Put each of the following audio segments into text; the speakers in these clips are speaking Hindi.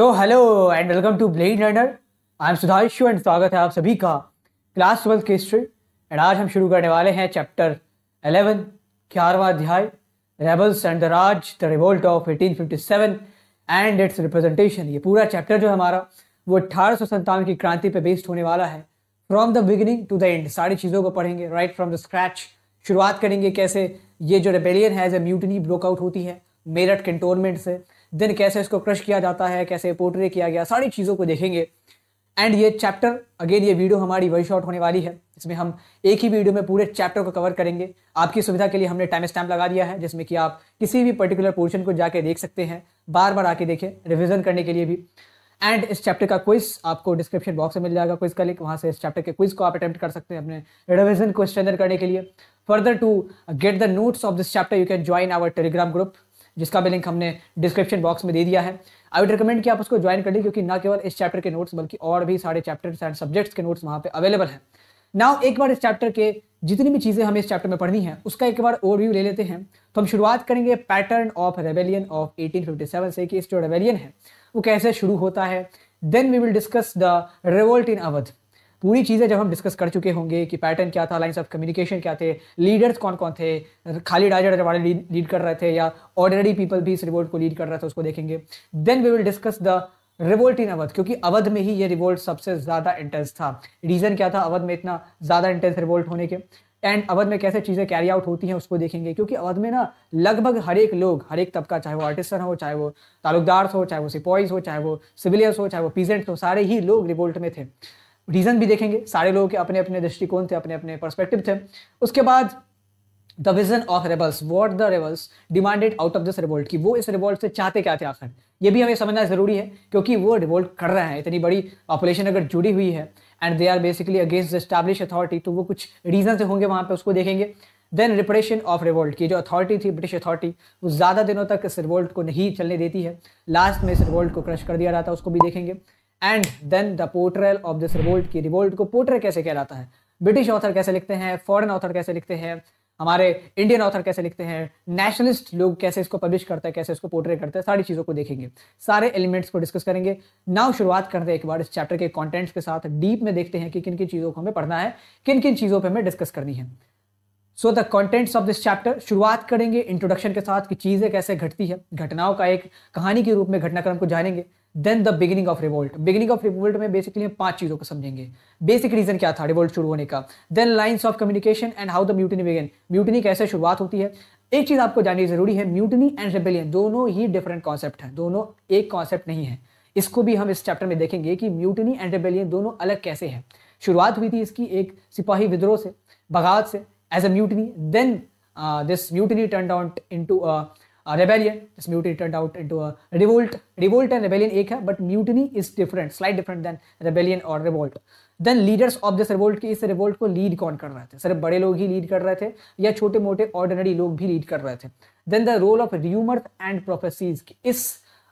so hello and welcome to blade runner I am Sudhanshu and स्वागत है आप सभी का क्लास ट्वेल्थ की हिस्ट्री एंड आज हम शुरू करने वाले हैं चैप्टर एलेवन ग्यारहवा अध्याय rebels and the Raj the revolt of 1857 and its representation ये पूरा चैप्टर जो है हमारा वो अट्ठारह की क्रांति पे बेस्ड होने वाला है from the beginning to the end सारी चीज़ों को पढ़ेंगे राइट फ्रॉम द स्क्रैच शुरुआत करेंगे कैसे ये जो रेबेलियन है एज ए म्यूटनी ब्रोकआउट होती है मेरठ कंटोनमेंट से देन कैसे इसको क्रश किया जाता है कैसे पोर्ट्रे किया गया सारी चीज़ों को देखेंगे एंड ये चैप्टर अगेन ये वीडियो हमारी वही शॉट होने वाली है इसमें हम एक ही वीडियो में पूरे चैप्टर को कवर करेंगे आपकी सुविधा के लिए हमने टाइम स्टैम्प लगा दिया है जिसमें कि आप किसी भी पर्टिकुलर पोर्शन को जाके देख सकते हैं बार बार आके देखें रिविजन करने के लिए भी एंड इस चैप्टर का क्विज आपको डिस्क्रिप्शन बॉक्स में मिल जाएगा क्विज का लिंक वहाँ से इस चैप्टर के क्विज को आप अटैम्प्ट कर सकते हैं अपने रिविजन को स्ट्रेंदन करने के लिए further to get the notes of this chapter you can join our Telegram group जिसका भी लिंक हमने डिस्क्रिप्शन बॉक्स में दे दिया है आई वुड रिकमेंड कि आप उसको ज्वाइन कर लें क्योंकि ना केवल इस चैप्टर के नोट्स बल्कि और भी सारे चैप्टर्स एंड सब्जेक्ट्स के नोट्स वहाँ पे अवेलेबल हैं नाउ एक बार इस चैप्टर के जितनी भी चीज़ें हमें इस चैप्टर में पढ़नी है उसका एक बार ओवरव्यू ले लेते हैं तो हम शुरुआत करेंगे पैटर्न ऑफ रेवेलियन ऑफ 1857 से कि इस जो रेवेलियन है वो कैसे शुरू होता है then we will discuss the revolt in Awadh पूरी चीज़ें जब हम डिस्कस कर चुके होंगे कि पैटर्न क्या था लाइन्स ऑफ कम्युनिकेशन क्या थे लीडर्स कौन कौन थे खाली डाजर वाले लीड कर रहे थे या ऑर्डिनरी पीपल भी इस रिवोल्ट को लीड कर रहे थे उसको देखेंगे then we will discuss the revolt in Awadh क्योंकि अवध में ही ये रिवोल्ट सबसे ज़्यादा इंटेंस था रीज़न क्या था अवध में इतना ज़्यादा इंटेंस रिवोल्ट होने के एंड अवध में कैसे चीज़ें कैरी आउट होती हैं उसको देखेंगे क्योंकि अवध में ना लगभग हर एक लोग हर एक तबका चाहे वो आर्टिस्टन हो चाहे वो तालुकदार हो चाहे वो सिपॉइज हो चाहे वो सिविलियंस हो चाहे वो पीजेंट्स हो सारे ही लोग रिवोल्ट में थे रीज़न भी देखेंगे सारे लोगों के अपने अपने दृष्टिकोण थे अपने अपने पर्सपेक्टिव थे उसके बाद the vision of rebels what the rebels demanded out of this revolt कि वो इस रिवोल्ट से चाहते क्या थे आखिर ये भी हमें समझना ज़रूरी है क्योंकि वो रिवोल्ट कर रहे हैं इतनी बड़ी पॉपुलेशन अगर जुड़ी हुई है and they are basically against the establish authority तो वो कुछ रीज़न से होंगे वहाँ पर उसको देखेंगे देन रिपरेशन ऑफ रिवोल्ट की जो अथॉरिटी थी ब्रिटिश अथॉरिटी वो ज़्यादा दिनों तक इस रिवोल्ट को नहीं चलने देती है लास्ट में इस रिवोल्ट को क्रश कर दिया जाता है उसको भी देखेंगे and then the portrayal of this revolt की रिवोल्ट को पोर्ट्रे कैसे कहलाता है ब्रिटिश ऑथर कैसे लिखते हैं फॉरेन ऑथर कैसे लिखते हैं हमारे इंडियन ऑथर कैसे लिखते हैं नेशनलिस्ट लोग कैसे इसको पब्लिश करते हैं कैसे इसको पोर्ट्रे करते हैं सारी चीज़ों को देखेंगे सारे एलिमेंट्स को डिस्कस करेंगे नाउ शुरुआत करते हैं एक बार इस चैप्टर के कॉन्टेंट्स के साथ डीप में देखते हैं कि किन किन चीज़ों को हमें पढ़ना है किन किन चीज़ों पर हमें डिस्कस करनी है so the contents of this chapter शुरुआत करेंगे इंट्रोडक्शन के साथ कि चीज़ें कैसे घटती है घटनाओं का एक कहानी के रूप में घटनाक्रम को जानेंगे then the beginning of revolt beginning of revolt में बेसिकली हम पांच चीज़ों को समझेंगे बेसिक रीजन क्या था रिवोल्ट शुरू होने का then lines of communication and how the mutiny began mutiny कैसे शुरुआत होती है एक चीज़ आपको जाननी जरूरी है म्यूटनी एंड रेबेलियन दोनों ही डिफरेंट कॉन्सेप्ट है दोनों एक कॉन्सेप्ट नहीं है इसको भी हम इस चैप्टर में देखेंगे कि म्यूटनी एंड रेबेलियन दोनों अलग कैसे हैं शुरुआत हुई थी इसकी एक सिपाही विद्रोह से बगावत से as a mutiny then this mutiny turn out into rebellion this mutiny turn out into revolt revolt and rebellion एक है but mutiny is different slight different than rebellion और revolt then leaders of this revolt की इस रिवोल्ट को लीड कौन कर रहे थे सिर्फ बड़े लोग ही लीड कर रहे थे या छोटे मोटे ऑर्डनरी लोग भी लीड कर रहे थे then the role of rumours and prophecies इस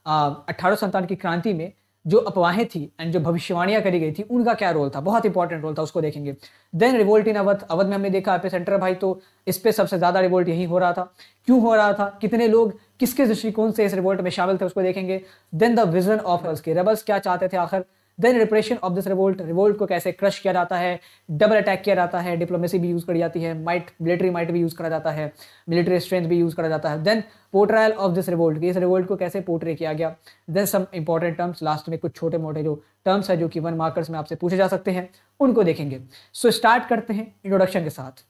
अट्ठारह uh, सौ की क्रांति में जो अपवाहें थी एंड जो भविष्यवाणियां करी गई थी उनका क्या रोल था बहुत इंपॉर्टेंट रोल था उसको देखेंगे then revolt in Awadh Awadh में हमने देखा आप सेंटर भाई तो इस पर सबसे ज़्यादा रिवोल्ट यही हो रहा था क्यों हो रहा था कितने लोग किसके दृष्टिकोण से इस रिवोल्ट में शामिल थे उसको देखेंगे then the vision of rebels के रबल्स क्या चाहते थे आखिर then repression of this revolt revolt को कैसे क्रश किया जाता है डबल अटैक किया जाता है डिप्लोमेसी भी यूज़ करी जाती है माइट मिलिट्री माइट भी यूज़ करा जाता है मिलिट्री स्ट्रेंथ भी यूज़ करा जाता है then portrayal of this revolt इस रिवोल्ट को कैसे पोर्ट्रे किया गया then some important terms last में कुछ छोटे मोटे जो टर्म्स है जो कि वन मार्कर्स में आपसे पूछे जा सकते हैं उनको देखेंगे सो so, स्टार्ट करते हैं इंट्रोडक्शन के साथ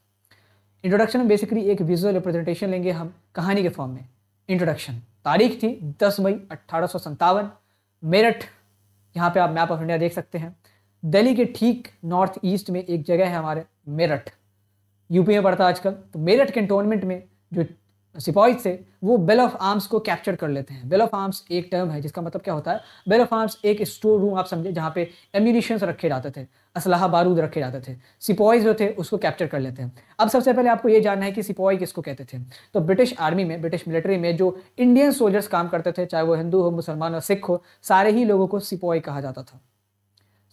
इंट्रोडक्शन में बेसिकली एक विजुअल रिप्रेजेंटेशन लेंगे हम कहानी के फॉर्म में इंट्रोडक्शन तारीख थी 10 मई अट्ठारह मेरठ यहाँ पे आप मैप ऑफ इंडिया देख सकते हैं दिल्ली के ठीक नॉर्थ ईस्ट में एक जगह है हमारे मेरठ यूपी में पड़ता है आजकल तो मेरठ कंटोनमेंट में जो सिपाही से वो बेल ऑफ आर्म्स को कैप्चर कर लेते हैं बेल ऑफ आर्म्स एक टर्म है जिसका मतलब क्या होता है बेल ऑफ आर्म्स एक स्टोर रूम आप समझे जहाँ पे एम्यूनिशंस रखे जाते थे असलाह बारूद रखे जाते थे सिपाही जो थे उसको कैप्चर कर लेते हैं अब सबसे पहले आपको ये जानना है कि सिपाही किसको कहते थे तो ब्रिटिश आर्मी में ब्रिटिश मिलिट्री में जो इंडियन सोल्जर्स काम करते थे चाहे वो हिंदू हो मुसलमान हो सिख हो सारे ही लोगों को सिपाही कहा जाता था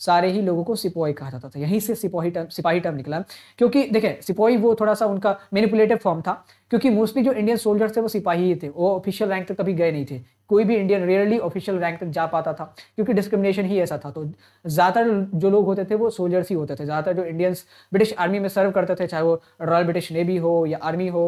सारे ही लोगों को सिपाही कहा जाता था यहीं से सिपाही टर्म सिपाही टर्म निकला क्योंकि देखें सिपाही वो थोड़ा सा उनका मेनिपुलेटिव फॉर्म था क्योंकि मोस्टली जो इंडियन सोल्जर्स थे वो सिपाही ही थे वो ऑफिशियल रैंक तक कभी गए नहीं थे कोई भी इंडियन रेयरली ऑफिशियल रैंक तक जा पाता था क्योंकि डिस्क्रिमिनेशन ही ऐसा था तो ज़्यादातर जो लोग होते थे वो सोल्जर्स ही होते थे ज़्यादातर जो इंडियंस ब्रिटिश आर्मी में सर्व करते थे चाहे वो रॉयल ब्रिटिश नेवी हो या आर्मी हो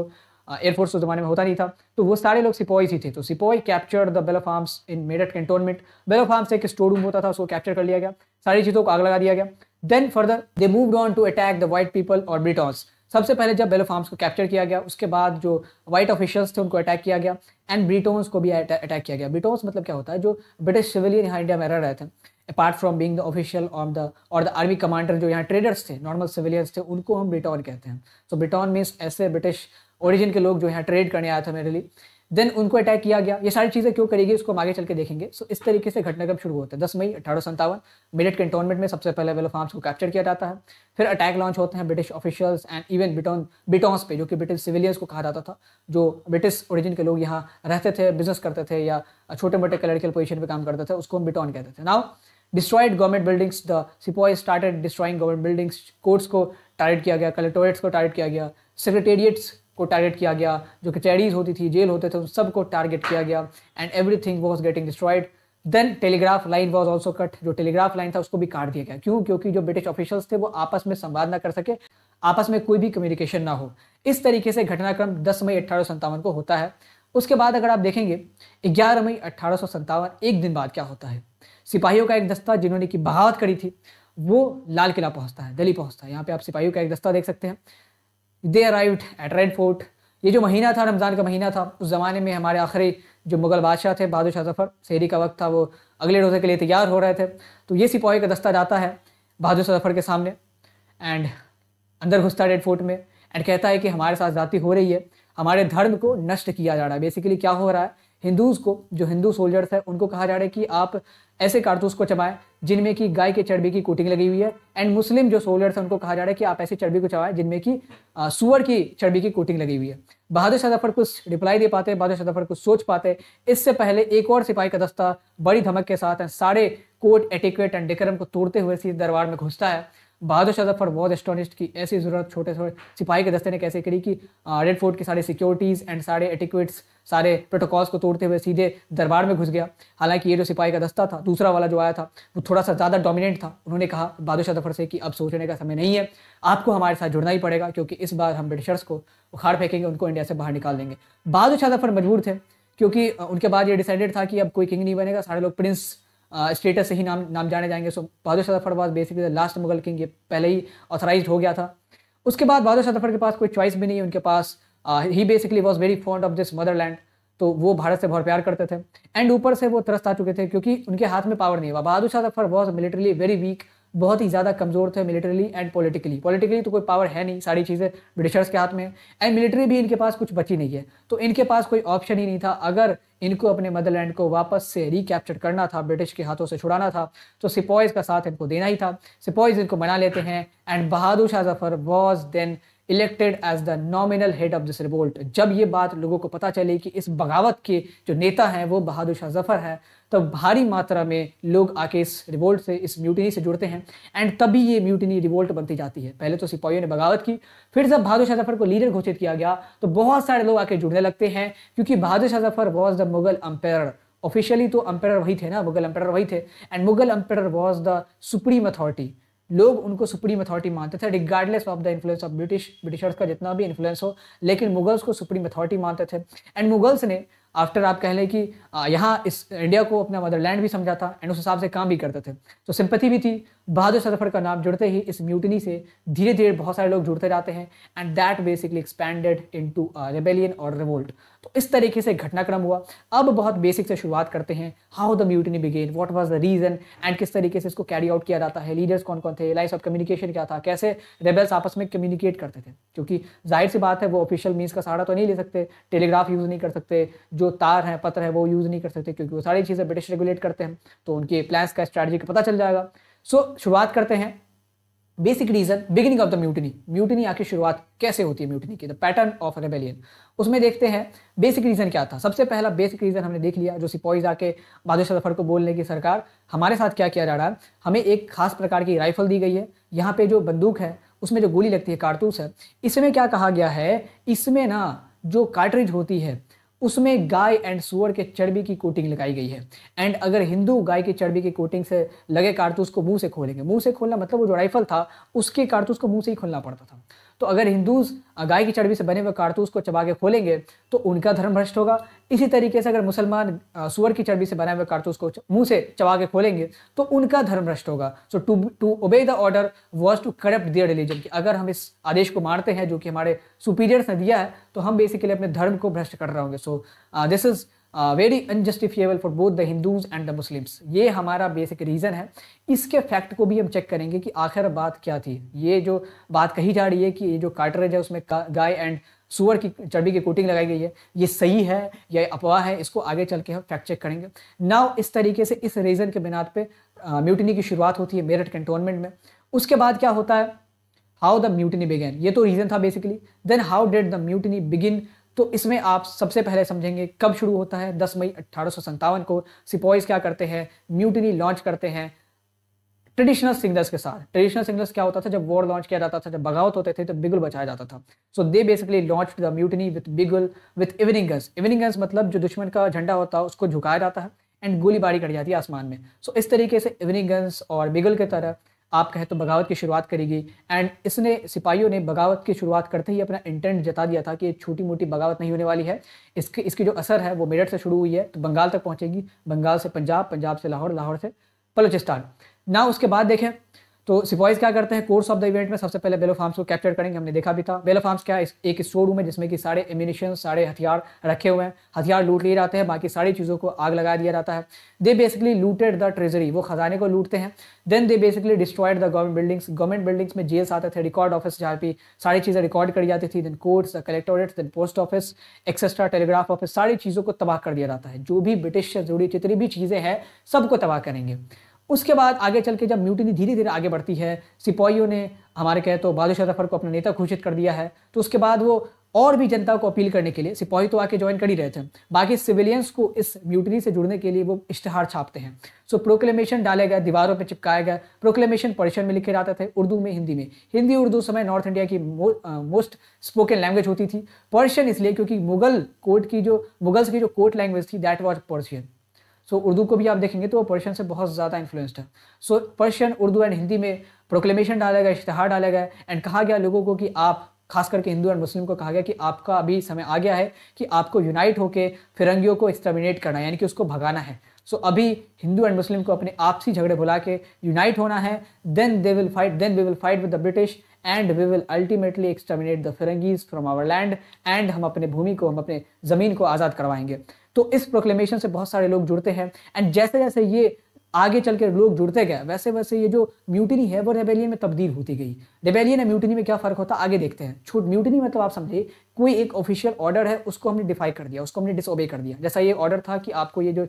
एयरफोर्स उस जमाने में होता नहीं था तो वो सारे लोग सिपोई ही थे तो sepoy capture the bell of arms in Meerut cantonment bell of arms एक स्टोर रूम होता था उसको कैप्चर कर लिया गया सारी चीज़ों को आग लगा दिया गया then further they move on to attack the white people और ब्रिटॉन्स सबसे पहले जब बेलो फार्म्स को कैप्चर किया गया उसके बाद जो वाइट ऑफिशियल्स थे उनको अटैक किया गया एंड ब्रिटोन्स को भी अटैक किया गया ब्रिटोन्स मतलब क्या होता है जो ब्रिटिश सिविलियन यहाँ इंडिया में रह रहे थे apart from being the official on the और द आर्मी कमांडर जो यहाँ ट्रेडर्स थे नॉर्मल सिविलियंस थे उनको हम ब्रिटॉन कहते हैं सो ब्रिटॉन मीन्स ऐसे ब्रिटिश ओरिजिन के लोग जो यहाँ ट्रेड करने आया था मेरे लिए देन उनको अटैक किया गया ये सारी चीज़ें क्यों करेगी उसको हम आगे चल के देखेंगे सो so, इस तरीके से घटनाक्रम शुरू होता है दस मई अठारह सौ सत्तावन मेरठ कंटोनमेंट में सबसे पहले वेलो फार्म्स को कैप्चर किया जाता है फिर अटैक लॉन्च होते हैं British officials and even Briton Britons पे जो कि ब्रिटिश सिविलियंस को कहा जाता था जो ब्रिटिश ओरिजिन के लोग यहाँ रहते थे बिजनेस करते थे या छोटे मोटे क्लरिकल पोजिशन पर काम करते थे उसको हम बिटॉन कहते थे now destroyed government buildings the sepoy started destroying government buildings courts को टारगेट किया गया कलेक्टोरेट्स को टारगेट किया गया सेक्रेटेरिएट्स को टारगेट किया गया जो कचहरीज होती थी जेल होते थे उन सबको टारगेट किया गया and everything was getting destroyed then telegraph line was also cut जो टेलीग्राफ लाइन था उसको भी काट दिया गया क्यों क्योंकि जो ब्रिटिश ऑफिशियल्स थे वो आपस में संवाद ना कर सके आपस में कोई भी कम्युनिकेशन ना हो इस तरीके से घटनाक्रम 10 मई अट्ठारह को होता है उसके बाद अगर आप देखेंगे 11 मई अट्ठारह एक दिन बाद क्या होता है सिपाहियों का एक दस्ता जिन्होंने की बहावत करी थी वो लाल किला पहुंचता है दिल्ली पहुंचता है यहाँ पे आप सिपाहियों का एक दस्ता देख सकते हैं they arrived at Red Fort ये जो महीना था रमज़ान का महीना था उस ज़माने में हमारे आखिरी जो मुग़ल बादशाह थे बहादुर शाह जफ़र शहरी का वक्त था वो अगले रोज़े के लिए तैयार हो रहे थे तो ये सिपाही का दस्ता जाता है बहादुर शाह जफ़र के सामने एंड अंदर घुसता रेड फोर्ट में एंड कहता है कि हमारे साथ जाति हो रही है हमारे धर्म को नष्ट किया जा रहा है बेसिकली क्या हो रहा है हिंदूज़ को जो हिंदू सोल्जर्स है उनको कहा जा रहा है कि आप ऐसे कारतूस को चबाएं जिनमें कि गाय के चर्बी की कोटिंग लगी हुई है एंड मुस्लिम जो सोल्जर्स हैं उनको कहा जा रहा है कि आप ऐसी चर्बी को चबाएं जिनमें कि सुअर की चर्बी की कोटिंग लगी हुई है बहादुर शाह जफर कुछ रिप्लाई दे पाते बहादुर शाह जफर कुछ सोच पाते इससे पहले एक और सिपाही का दस्ता बड़ी धमक के साथ सारे कोर्ट एटिक्वेट एंड डिक्रम को तोड़ते हुए सीधे दरबार में घुसता है बहादुर शाह जफर बहुत एस्टोनिस्ट की ऐसी ज़रूरत छोटे छोटे सिपाही के दस्ते ने कैसे करी कि रेड फोर्ट की सारे सिक्योरिटीज़ एंड सारे एटिक्विट्स सारे प्रोटोकॉल्स को तोड़ते हुए सीधे दरबार में घुस गया हालांकि ये जो सिपाही का दस्ता था दूसरा वाला जो आया था वो थोड़ा सा ज़्यादा डोमिनेंट था उन्होंने कहा बहादुर शाह जफर से कि अब सोचने का समय नहीं है आपको हमारे साथ जुड़ना ही पड़ेगा क्योंकि इस बार हम ब्रिटिशर्स को उखाड़ फेंकेंगे उनको इंडिया से बाहर निकाल देंगे बहादुर शाह जफर मजबूर थे क्योंकि उनके बाद ये डिसाइडेड था कि अब कोई किंग नहीं बनेगा सारे लोग प्रिंस स्टेटस से ही नाम नाम जाने जाएंगे so Bahadur Shah was basically the last Mughal king ये पहले ही ऑथराइज हो गया था उसके बाद बहादुर शाह के पास कोई चॉइस भी नहीं उनके पास ही basically was very fond of this motherland तो वो भारत से बहुत प्यार करते थे एंड ऊपर से वो त्रस्त आ चुके थे क्योंकि उनके हाथ में पावर नहीं हुआ Bahadur Shah was militarily very weak बहुत ही ज़्यादा कमज़ोर थे मिलिट्रीली एंड पॉलिटिकली पॉलिटिकली तो कोई पावर है नहीं सारी चीज़ें ब्रिटिशर्स के हाथ में एंड मिलिट्री भी इनके पास कुछ बची नहीं है तो इनके पास कोई ऑप्शन ही नहीं था अगर इनको अपने मदरलैंड को वापस से रिकैप्चर करना था ब्रिटिश के हाथों से छुड़ाना था तो सिपॉयज का साथ इनको देना ही था सिपॉयज इनको मना लेते हैं and Bahadur Shah Zafar was then elected as the nominal head of this revolt जब ये बात लोगों को पता चली कि इस बगावत के जो नेता हैं वो बहादुर शाह जफर है तब तो भारी मात्रा में लोग आके इस रिवोल्ट से इस म्यूटिनी से जुड़ते हैं एंड तभी ये म्यूटिनी रिवोल्ट बनती जाती है पहले तो सिपाहियों ने बगावत की फिर जब बहादुर शाह जफर को लीडर घोषित किया गया तो बहुत सारे लोग आके जुड़ने लगते हैं क्योंकि Bahadur Shah Zafar was the Mughal emperor officially तो अम्पायर वही थे ना मुगल अम्पायर वही थे and Mughal emperor was the supreme authority लोग उनको सुप्रीम अथॉरिटी मानते थे regardless of the influence of British Britishers का जितना भी इन्फ्लुएंस हो लेकिन मुगल्स को सुप्रीम अथॉरिटी मानते थे एंड मुगल्स ने आफ्टर आप कह लें कि यहाँ इस इंडिया को अपना मदरलैंड भी समझा था एंड उस हिसाब से काम भी करते थे तो सिंपथी भी थी बहादुर सरफर का नाम जुड़ते ही इस म्यूटनी से धीरे धीरे बहुत सारे लोग जुड़ते जाते हैं and that basically expanded into rebellion और रिवोल्ट तो इस तरीके से घटनाक्रम हुआ अब बहुत बेसिक से शुरुआत करते हैं how the mutiny began what was the reason and किस तरीके से इसको कैरी आउट किया जाता है लीडर्स कौन कौन थे लाइन्स ऑफ कम्युनिकेशन क्या था कैसे रेबल्स आपस में कम्युनिकेट करते थे क्योंकि जाहिर सी बात है वो ऑफिशियल मीन्स का सहारा तो नहीं ले सकते टेलीग्राफ यूज़ नहीं कर सकते जो तार हैं पत्र है वो यूज़ नहीं कर सकते क्योंकि वो सारी चीज़ें ब्रिटिश रेगुलेट करते हैं तो उनके प्लान्स का स्ट्रैटेजी का पता चल जाएगा सो so, शुरुआत करते हैं basic reason beginning of the mutiny mutiny आखिर शुरुआत कैसे होती है म्यूटनी की द पैटर्न ऑफ रेबेलियन उसमें देखते हैं बेसिक रीजन क्या था सबसे पहला बेसिक रीजन हमने देख लिया जो सिपॉइज आके बादशाह जफर को बोलने की सरकार हमारे साथ क्या किया जा रहा है हमें एक खास प्रकार की राइफल दी गई है यहाँ पे जो बंदूक है उसमें जो गोली लगती है कारतूस है इसमें क्या कहा गया है इसमें ना जो कार्ट्रिज होती है उसमें गाय एंड सुअर के चर्बी की कोटिंग लगाई गई है एंड अगर हिंदू गाय की चर्बी की कोटिंग से लगे कारतूस को मुंह से खोलेंगे मुंह से खोलना मतलब वो जो राइफल था उसके कारतूस को मुंह से ही खोलना पड़ता था तो अगर हिंदूज गाय की चर्बी से बने हुए कारतूस को चबा के खोलेंगे तो उनका धर्म भ्रष्ट होगा इसी तरीके से अगर मुसलमान सुअर की चर्बी से बनाए हुए कारतूस को मुंह से चबा के खोलेंगे तो उनका धर्म भ्रष्ट होगा so to to obey the order was to corrupt their religion की अगर हम इस आदेश को मानते हैं जो कि हमारे सुपीरियर्स ने दिया है तो हम बेसिकली अपने धर्म को भ्रष्ट कर रहे होंगे so this is very unjustifiable for both the Hindus and the Muslims ये हमारा बेसिक रीज़न है इसके फैक्ट को भी हम चेक करेंगे कि आखिर बात क्या थी ये जो बात कही जा रही है कि ये जो कार्टरेज है उसमें गाय एंड सुअर की चर्बी की कोटिंग लगाई गई है ये सही है या अफवाह है इसको आगे चल के हम फैक्ट चेक करेंगे नाउ इस तरीके से इस रीज़न के बुनियाद पे म्यूटनी uh, की शुरुआत होती है मेरठ कंटोनमेंट में उसके बाद क्या होता है हाउ द म्यूटनी बिगेन ये तो रीज़न था basically then how did the mutiny begin तो इसमें आप सबसे पहले समझेंगे कब शुरू होता है 10 मई अट्ठारह को सिपॉइज क्या करते हैं म्यूटनी लॉन्च करते हैं ट्रेडिशनल सिंगर्स के साथ ट्रेडिशनल सिंगर्स क्या होता था जब वॉर लॉन्च किया जाता था जब बगावत होते थे तो बिगुल बचाया जाता था so they basically launch the mutiny with bugle with evening guns evening guns मतलब जो दुश्मन का झंडा होता है उसको झुकाया जाता है एंड गोलीबारी कर जाती है आसमान में सो so, इस तरीके से इवनिंग गन्स और बिगुल के तरह आप कहें तो बगावत की शुरुआत करेगी एंड इसने सिपाहियों ने बगावत की शुरुआत करते ही अपना इंटेंट जता दिया था कि छोटी मोटी बगावत नहीं होने वाली है इसके इसकी जो असर है वो मेरठ से शुरू हुई है तो बंगाल तक पहुँचेगी बंगाल से पंजाब पंजाब से लाहौर लाहौर से बलोचिस्तान ना उसके बाद देखें तो सिपॉइज क्या करते हैं कोर्स ऑफ द इवेंट में सबसे पहले बेलो फार्म्स को कैप्चर करेंगे हमने देखा भी था बेलो फार्म्स क्या एक स्टोर रूम है जिसमें कि सारे एम्यूनिशन सारे हथियार रखे हुए हैं हथियार लूट लिए जाते हैं बाकी सारी चीज़ों को आग लगा दिया जाता है they basically looted the treasury वो खजाने को लूटते हैं then they basically destroyed the government buildings government buildings में जेल्स आते थे रिकॉर्ड ऑफिस जहाँ पर सारी चीज़ें रिकॉर्ड करी जाती थी then courts the collectorate then post office etcetera telegraph office सारी चीज़ों को तबाह कर दिया जाता है जो भी ब्रिटिश से जुड़ी जितनी भी चीज़ें हैं सबको तबाह करेंगे उसके बाद आगे चल के जब म्यूटिनी धीरे धीरे आगे बढ़ती है सिपाहियों ने हमारे कहे तो बादशाह जफर को अपना नेता घोषित कर दिया है तो उसके बाद वो और भी जनता को अपील करने के लिए सिपाही तो आके ज्वाइन कर ही रहे थे बाकी सिविलियंस को इस म्यूटनी से जुड़ने के लिए वो इश्तहार छापते हैं सो प्रोक्लेमेशन डाले गए दीवारों पर चिपकाया गया प्रोक्लेमेशन पर्शियन में लिखे जाते थे उर्दू में हिंदी में हिंदी उर्दू समय नॉर्थ इंडिया की मोस्ट स्पोकन लैंग्वेज होती थी पर्शियन इसलिए क्योंकि मुगल कोर्ट की जो मुगल्स की जो कोर्ट लैंग्वेज थी that was Persian so so, Urdu को भी आप देखेंगे तो वो पर्शियन से बहुत ज़्यादा इन्फ्लुएंस्ड है so Persian Urdu and Hindi में प्रोक्लेमेशन डाला गया इश्तहार डाला गया एंड कहा गया लोगों को कि आप खास करके हिंदू एंड मुस्लिम को कहा गया कि आपका अभी समय आ गया है कि आपको यूनाइट होकर फिरंगियों को एक्सटर्मिनेट करना है यानी कि उसको भगाना है सो so, अभी हिंदू एंड मुस्लिम को अपने आपसी झगड़े बुला के यूनाइट होना है then they will fight then we will fight with the British and we will ultimately exterminate the firangis from our land and हम अपने भूमि को हम अपने ज़मीन को आज़ाद करवाएंगे तो इस प्रोक्लेमेशन से बहुत सारे लोग जुड़ते हैं एंड जैसे जैसे ये आगे चल के लोग जुड़ते गए वैसे वैसे ये जो म्यूटनी है वो रेबेलियन में तब्दील होती गई रेबेलियन और म्यूटनी में क्या फ़र्क होता आगे देखते हैं छोट म्यूटनी मतलब आप समझिए कोई एक ऑफिशियल ऑर्डर है उसको हमने डिफाई कर दिया उसको हमने डिसोबे कर दिया जैसा ये ऑर्डर था कि आपको ये जो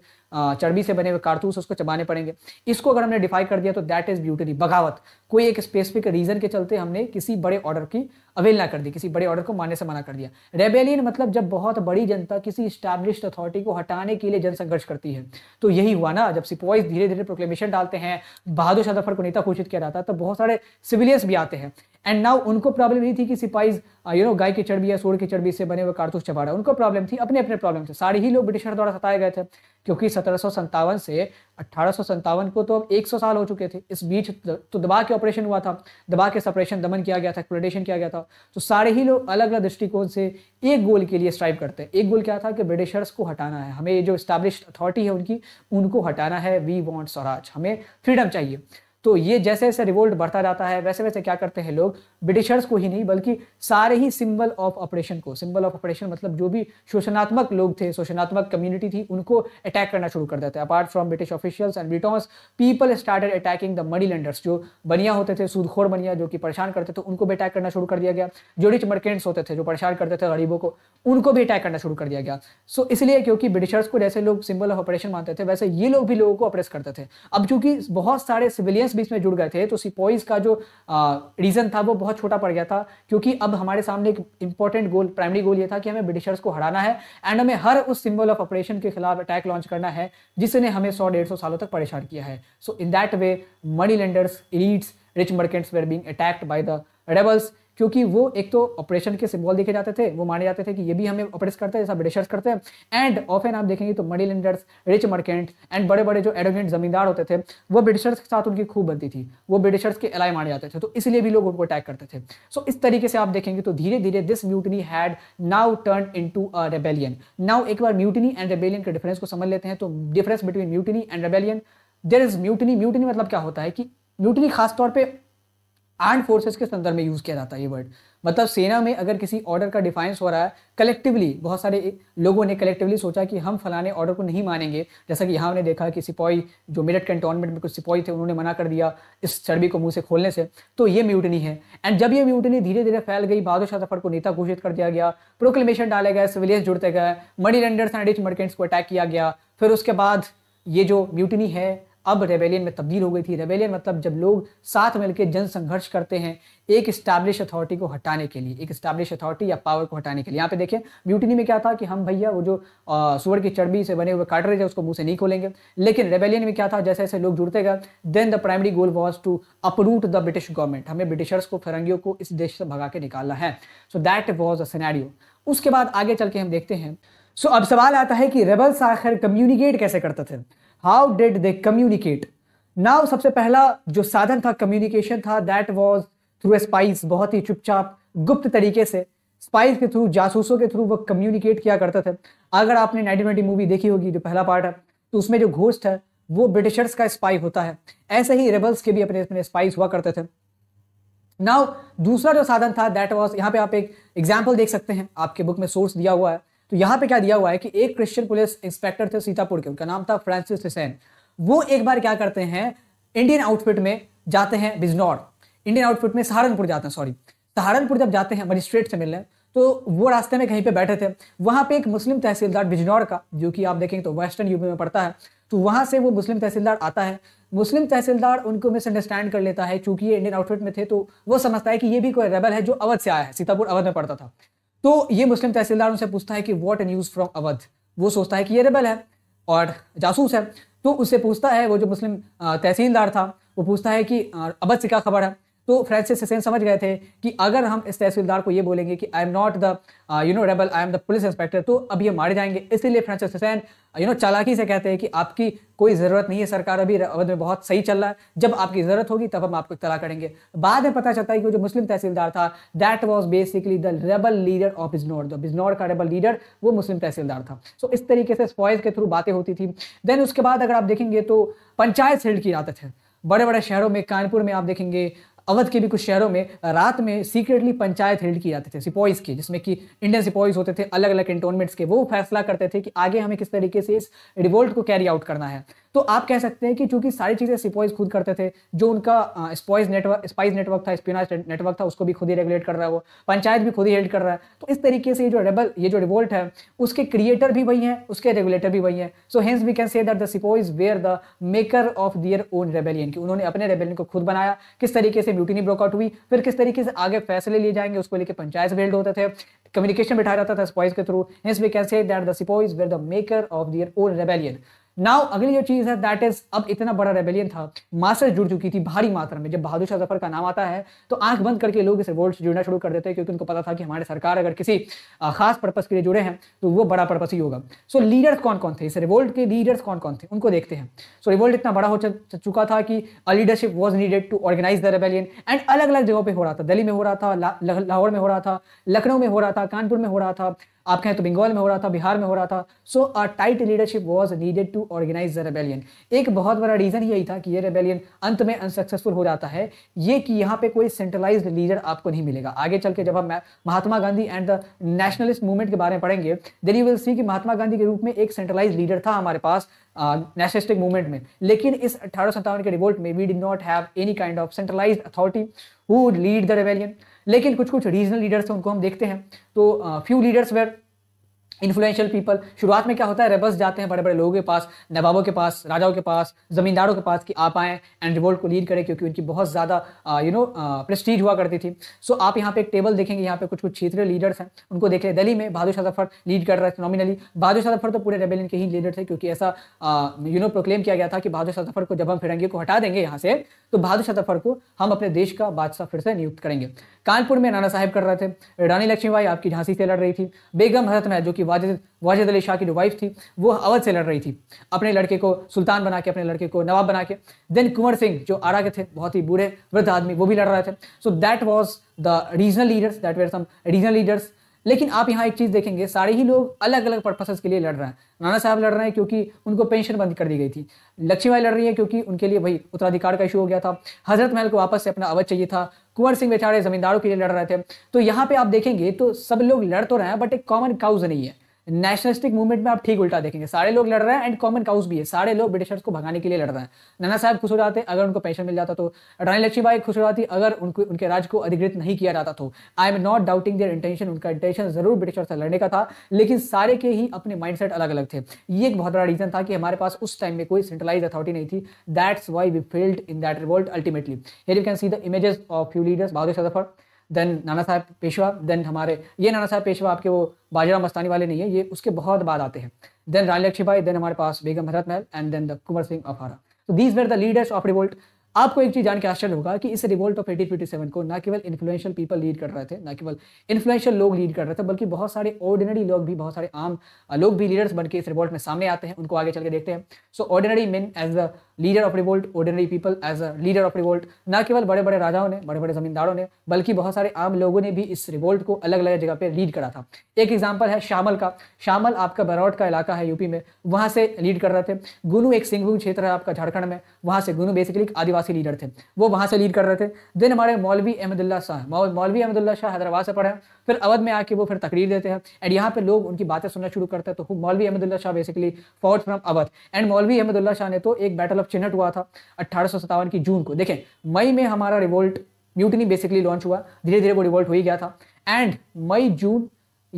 चर्बी से बने हुए कारतूस उसको चबाने पड़ेंगे इसको अगर हमने डिफाई कर दिया तो दैट इज़ ब्यूटरी बगावत कोई एक स्पेसिफिक रीज़न के चलते हमने किसी बड़े ऑर्डर की अवेल ना कर दी किसी बड़े ऑर्डर को मानने से मना कर दिया रेबेलियन मतलब जब बहुत बड़ी जनता किसी स्टैब्लिश अथॉरिटी को हटाने के लिए जनसंघर्ष करती है तो यही हुआ ना जब सिपॉइज धीरे धीरे प्रोक्लेमेशन डालते हैं बहादुर शाह जफर को नेता घोषित किया जाता है तो बहुत सारे सिविलियंस भी आते हैं एंड नाउ उनको प्रॉब्लम नहीं थी कि सिपाही यू नो गाय की चर्बी या सोड़ की चर्बी से बने हुए कारतूस चबा रहा उनको प्रॉब्लम थी अपने अपने प्रॉब्लम थे सारे ही लोग ब्रिटिशर द्वारा सताए गए थे क्योंकि सत्रह से अठारह को तो अब एक साल हो चुके थे इस बीच तो दबा के ऑपरेशन हुआ था दबा के सपरेशन दमन किया गया था एक्सप्लोटेशन किया गया था तो सारे ही लोग अलग अलग दृष्टिकोण से एक गोल के लिए स्ट्राइव करते हैं एक गोल क्या था कि ब्रिटिशर्स को हटाना है हमें जो स्टैब्लिश अथॉरिटी है उनकी उनको हटाना है वी वॉन्ट स्वराज हमें फ्रीडम चाहिए तो ये जैसे जैसे रिवोल्ट बढ़ता जाता है वैसे वैसे क्या करते हैं लोग ब्रिटिशर्स को ही नहीं बल्कि सारे ही सिंबल ऑफ ऑपरेशन को सिंबल ऑफ ऑपरेशन मतलब जो भी शोषणात्मक लोग थे शोषणात्मक कम्युनिटी थी उनको अटैक करना शुरू कर देते हैं apart from British officials and Britons people started attacking the money lenders जो बनिया होते थे सूदखोर बनिया जो कि परेशान करते थे उनको भी अटैक करना शुरू कर दिया गया जो रिच मर्केंट्स होते थे जो परेशान करते थे गरीबों को उनको भी अटैक करना शुरू कर दिया गया सो इसलिए क्योंकि ब्रिटिशर्स को जैसे लोग सिंबल ऑफ ऑपरेशन मानते थे वैसे ये लोग भी लोगों को ऑपरेस करते थे अब चूंकि बहुत सारे सिविलियन सिपाहीज बीच में जुड़ गए थे तो सिपाहीज का जो रीज़न था वो बहुत छोटा पड़ गया था क्योंकि अब हमारे सामने एक इंपॉर्टेंट गोल प्राइमरी गोल ये था कि हमें ब्रिटिशर्स को हराना है एंड हमें हर उस सिंबल ऑफ ऑपरेशन के खिलाफ अटैक लॉन्च करना है जिसने हमें सौ डेढ़ सौ सालों तक परेशान किया है so in that way money lenders elites rich merchants were being attacked by the rebels क्योंकि वो एक तो ऑपरेशन के सिंबल देखे जाते थे वो माने जाते थे कि ये भी हमें ऑपरेस करते हैं जैसा ब्रिटिशर्स करते हैं एंड ऑफन आप देखेंगे तो money lenders rich merchant and बड़े बड़े जो एडोगेंट जमींदार होते थे वो ब्रिटिशर्स के साथ उनकी खूब बनती थी वो ब्रिटिशर्स के अलाय माने जाते थे तो इसलिए भी लोग उनको अटैक करते थे सो so, इस तरीके से आप देखेंगे तो धीरे धीरे this mutiny had now turn into a rebellion now एक बार म्यूटनी एंड रेबेलियन के डिफरेंस को समझ लेते हैं तो difference between mutiny and rebellion there is mutiny mutiny मतलब क्या होता है कि म्यूटनी खासतौर पर आर्म फोर्सेस के संदर्भ में यूज़ किया जाता है ये वर्ड मतलब सेना में अगर किसी ऑर्डर का डिफाइंस हो रहा है कलेक्टिवली बहुत सारे लोगों ने कलेक्टिवली सोचा कि हम फलाने ऑर्डर को नहीं मानेंगे जैसा कि यहाँ हमने देखा कि सिपाही जो मेरठ कंटोनमेंट में कुछ सिपाही थे उन्होंने मना कर दिया इस चर्बी को मुंह से खोलने से तो ये म्यूटनी है एंड जब ये म्यूटनी धीरे धीरे फैल गई बहादुर शाह सफर को नेता घोषित कर दिया गया प्रोक्लेमेशन डाले गए सिविलियंस जुड़ते गए money lenders and rich merchants को अटैक किया गया फिर उसके बाद ये जो म्यूटनी है अब रेबेलियन में तब्दील हो गई थी रेबेलियन मतलब जब लोग साथ मिलकर जन संघर्ष करते हैं एक स्टैब्लिश अथॉरिटी को हटाने के लिए एक स्टैब्लिश अथॉरिटी या पावर को हटाने के लिए यहाँ पे देखें ब्यूटनी में क्या था कि हम भैया वो जो सुअर की चर्बी से बने हुए रहे थे उसको मुंह से नहीं खोलेंगे लेकिन रेबेलियन में क्या था जैसे जैसे लोग जुड़ते गए then the primary goal was to uproot the British government हमें ब्रिटिशर्स को फरंगियों को इस देश से भगा के निकालना है सो दैट वॉज अ उसके बाद आगे चल के हम देखते हैं सो so, अब सवाल आता है कि रेबल्स आखिर कम्युनिकेट कैसे करते थे how did they communicate now सबसे पहला जो साधन था कम्युनिकेशन था that was through a spies बहुत ही चुपचाप गुप्त तरीके से स्पाइस के थ्रू जासूसों के थ्रू वो कम्युनिकेट किया करते थे अगर आपने नाइनटी मूवी देखी होगी जो पहला पार्ट है तो उसमें जो घोस्ट है वो ब्रिटिशर्स का स्पाई होता है ऐसे ही रेबल्स के भी अपने अपने स्पाइस हुआ करते थे नाउ दूसरा जो साधन था दैट वॉज यहाँ पे आप एक एग्जाम्पल देख सकते हैं आपके बुक में सोर्स दिया हुआ है तो यहाँ पे क्या दिया हुआ है कि एक क्रिश्चियन पुलिस इंस्पेक्टर थे सीतापुर के उनका नाम था फ्रांसिस हुसैन वो एक बार क्या करते हैं इंडियन आउटफिट में जाते हैं बिजनौर इंडियन आउटफिट में सहारनपुर जाते हैं सॉरी सहारनपुर जब जाते हैं मजिस्ट्रेट से मिलने तो वो रास्ते में कहीं पे बैठे थे वहाँ पे एक मुस्लिम तहसीलदार बिजनौर का जो कि आप देखेंगे तो वेस्टर्न यूपी में पड़ता है तो वहाँ से वो मुस्लिम तहसीलदार आता है मुस्लिम तहसीलदार उनको मिसअंडरस्टैंड कर लेता है क्योंकि ये इंडियन आउटफिट में थे तो वो समझता है कि ये भी कोई रेबल है जो अवध से आया है सीतापुर अवध में पड़ता था तो ये मुस्लिम तहसीलदार उनसे पूछता है कि what news from Awadh वो सोचता है कि ये रेबल है और जासूस है तो उससे पूछता है वो जो मुस्लिम तहसीलदार था वो पूछता है कि अवध से क्या खबर है तो फ्रांसिस हसैन समझ गए थे कि अगर हम इस तहसीलदार को ये बोलेंगे कि I am not the you know rebel I am the police inspector तो अब ये मारे जाएंगे इसीलिए फ्रांसिस हसैन यू नो चालाकी से कहते हैं कि आपकी कोई ज़रूरत नहीं है सरकार अभी अवध में बहुत सही चल रहा है जब आपकी ज़रूरत होगी तब हम आपको इतला करेंगे बाद में पता चलता है कि जो मुस्लिम तहसीलदार था that was basically the rebel leader of Bijnor the Bijnor का रेबल लीडर वो मुस्लिम तहसीलदार था सो so, इस तरीके से फॉयज के थ्रू बातें होती थी देन उसके बाद अगर आप देखेंगे तो पंचायत सेल्ड की आदत है बड़े बड़े शहरों में कानपुर में आप देखेंगे अवध के भी कुछ शहरों में रात में सीक्रेटली पंचायत हेल्ड की जाती थी सिपॉइज की जिसमें कि इंडियन सिपॉइज होते थे अलग अलग कंटोनमेंट्स के वो फैसला करते थे कि आगे हमें किस तरीके से इस रिवोल्ट को कैरी आउट करना है तो आप कह सकते हैं कि चूंकि सारी चीज़ें सिपॉइज खुद करते थे जो उनका स्पॉइज नेटवर्क स्पाइज नेटवर्क था स्पिनाज नेटवर्क था उसको भी खुद ही रेगुलेट कर रहा है वो पंचायत भी खुद ही हेल्ड कर रहा है तो इस तरीके से ये जो रेबल ये जो रिवोल्ट है उसके क्रिएटर भी वही हैं उसके रेगुलेटर भी वही हैं so hence we can say that the sepoys were the maker of their own rebellion की उन्होंने अपने रेबेलियन को खुद बनाया किस तरीके से ब्यूटी नहीं ब्रोकआउट हुई फिर किस तरीके से आगे फैसले लिए जाएंगे उसको लेकर पंचायत हेल्ड होते थे कम्युनिकेशन बैठा जाता था स्पॉइज के through hence we can say that the sepoys were the maker of their own rebellion now अगली जो चीज है दैट इज अब इतना बड़ा रेबेलियन था मास्टर्स जुड़ चुकी थी भारी मात्रा में जब बहादुर शाह जफर का नाम आता है तो आंख बंद करके लोग इस रिवोल्ट से जुड़ना शुरू कर देते हैं क्योंकि उनको पता था कि हमारे सरकार अगर किसी खास पर्पज के लिए जुड़े हैं तो वो बड़ा पर्पज ही होगा सो लीडर्स कौन कौन थे इस रिवोल्ट के लीडर्स कौन कौन थे उनको देखते हैं सो रिवोल्ट इतना बड़ा हो चुका था कि leadership was needed to organise the rebellion and अलग अलग जगहों पर हो रहा था दिल्ली में हो रहा था लाहौर में हो रहा था लखनऊ में हो रहा था कानपुर में हो रहा था आप कहें तो बंगाल में हो रहा था बिहार में हो रहा था so a tight leadership was needed to organise the rebellion एक बहुत बड़ा रीज़न यही था कि ये रेबेलियन अंत में अनसक्सेसफुल हो जाता है ये कि यहाँ पे कोई सेंट्रलाइज लीडर आपको नहीं मिलेगा आगे चल के जब हम Mahatma Gandhi and the nationalist movement के बारे में पढ़ेंगे देन यू विल सी कि महात्मा गांधी के रूप में एक सेंट्रलाइज लीडर था हमारे पास नेशनलिस्टिक मूवमेंट में लेकिन इस अठारह के रिवोल्ट में we did not have any kind of centralise authority who lead the rebellion लेकिन कुछ कुछ रीजनल लीडर्स हैं उनको हम देखते हैं तो few leaders were influential people शुरुआत में क्या होता है रेबस जाते हैं बड़े बड़े लोगों के पास नवाबों के पास राजाओं के पास जमींदारों के पास कि आप आएँ एंड रिवोल्ट को लीड करें क्योंकि उनकी बहुत ज़्यादा यू नो प्रेस्टीज हुआ करती थी सो so, आप यहाँ पे एक टेबल देखेंगे यहाँ पे कुछ कुछ क्षेत्रीय लीडर्स हैं उनको देख हैं दिल्ली में बहादुर शाह जफर लीड कर रहा है नॉमिनली बहादुर शाह जफर तो पूरे रेबेलियन के ही लीडर थे क्योंकि ऐसा यू नो प्रोक्लेम किया गया था कि बहादुर शाह जफर को जब हम फिरंगे को हटा देंगे यहाँ से तो बहादुर शाह जफर को हम अपने देश का बादशाह फिर से नियुक्त करेंगे कानपुर में नाना साहब कर रहे थे रानी लक्ष्मीबाई आपकी झांसी से लड़ रही थी बेगम हजरत महल जो कि वाजिद वाजिद अली शाह की जो वाइफ थी वो अवध से लड़ रही थी अपने लड़के को सुल्तान बना के अपने लड़के को नवाब बना के देन कुंवर सिंह जो आरा के थे बहुत ही बूढ़े वृद्ध आदमी वो भी लड़ रहे थे so that was the regional leaders that were some regional leaders लेकिन आप यहाँ एक चीज़ देखेंगे सारे ही लोग अलग अलग पर्पसेस के लिए लड़ रहे हैं नाना साहब लड़ रहे हैं क्योंकि उनको पेंशन बंद कर दी गई थी लक्ष्मीबाई लड़ रही है क्योंकि उनके लिए भाई उत्तराधिकार का इशू हो गया था हजरत महल को वापस से अपना अवध चाहिए था कुंवर सिंह बेचारे जमींदारों के लिए लड़ रहे थे तो यहाँ पे आप देखेंगे तो सब लोग लड़ तो रहे हैं बट एक कॉमन काउज नहीं है नेशनलिस्टिक मूवमेंट में आप ठीक उल्टा देखेंगे सारे लोग लड़ रहे हैं एंड कॉमन काउस भी है सारे लोग ब्रिटिशर्स को भगाने के लिए लड़ रहे हैं नाना साहब खुश हो जाते अगर उनको पेंशन मिल जाता तो रानी लक्ष्मीबाई खुश हो जाती अगर उनको उनके राज को अधिकृत नहीं किया जाता तो I am not doubting their intention उनका इंटेंशन जरूर ब्रिटिशर से लड़ने का था लेकिन सारे के ही अपने माइंड अलग अलग थे ये एक बहुत बड़ा रीजन था कि हमारे पास उस टाइम में कोई सेंट्रलाइज अथॉरिटी नहीं थी that's why we failed in that revolt ultimately here you can see the images of you leaders Bahadur Zafar then Nana Sahib Peshwa then हमारे ये नाना साहब पेशवा आपके वो बाजरा मस्तानी वाले नहीं है ये उसके बहुत बाद आते हैं देन रानी भाई देन हमारे पास बेगम भरत Mahal and then the Kunwar Singh अफारा तो these were the leaders of revolt आपको एक चीज जान के आश्चर्य होगा कि इस revolt of eighteen fifty seven को ना केवल इन्फ्लुएंशियल पीपल लीड कर रहे थे ना केवल इन्फ्लुएंशियल लोग लीड कर रहे थे बल्कि बहुत सारे ऑर्डिनरी लोग भी बहुत सारे आम लोग भी लीडर्स बनकर इस रिवोल्ट में सामने आते हैं उनको आगे चल के देखते हैं so ordinary men as the leader of revolt ordinary people as a leader of revolt न केवल बड़े बड़े राजाओं ने बड़े बड़े जमींदारों ने बल्कि बहुत सारे आम लोगों ने भी इस रिवोल्ट को अलग अलग जगह पे लीड करा था एक एग्जाम्पल है शामल का शामल आपका बरौट का इलाका है यूपी में वहाँ से लीड कर रहे थे गुनू एक सिंहभूम क्षेत्र है आपका झारखंड में वहाँ से गुनू बेसिकली आदिवासी लीडर थे वो वहाँ से लीड कर रहे थे देन हमारे मौलवी अहमदुल्ला शाह मौलवी अहमदुल्ला शाह हैदराबाद से पढ़े फिर अवध में आके वो फिर तकरीर देते हैं एंड यहाँ पे लोग उनकी बातें सुनना शुरू करते हैं तो मौलवी अहमदुल्ला शाह बेसिकली फौज फ्रॉम अवध एंड मौलवी अहमदुल्ला शाह ने तो एक बैटल ऑफ चिन्हट हुआ था अट्ठारह की जून को देखें मई में हमारा रिवोल्ट म्यूटनी बेसिकली लॉन्च हुआ धीरे धीरे वो रिवोल्ट हो ही गया था एंड मई जून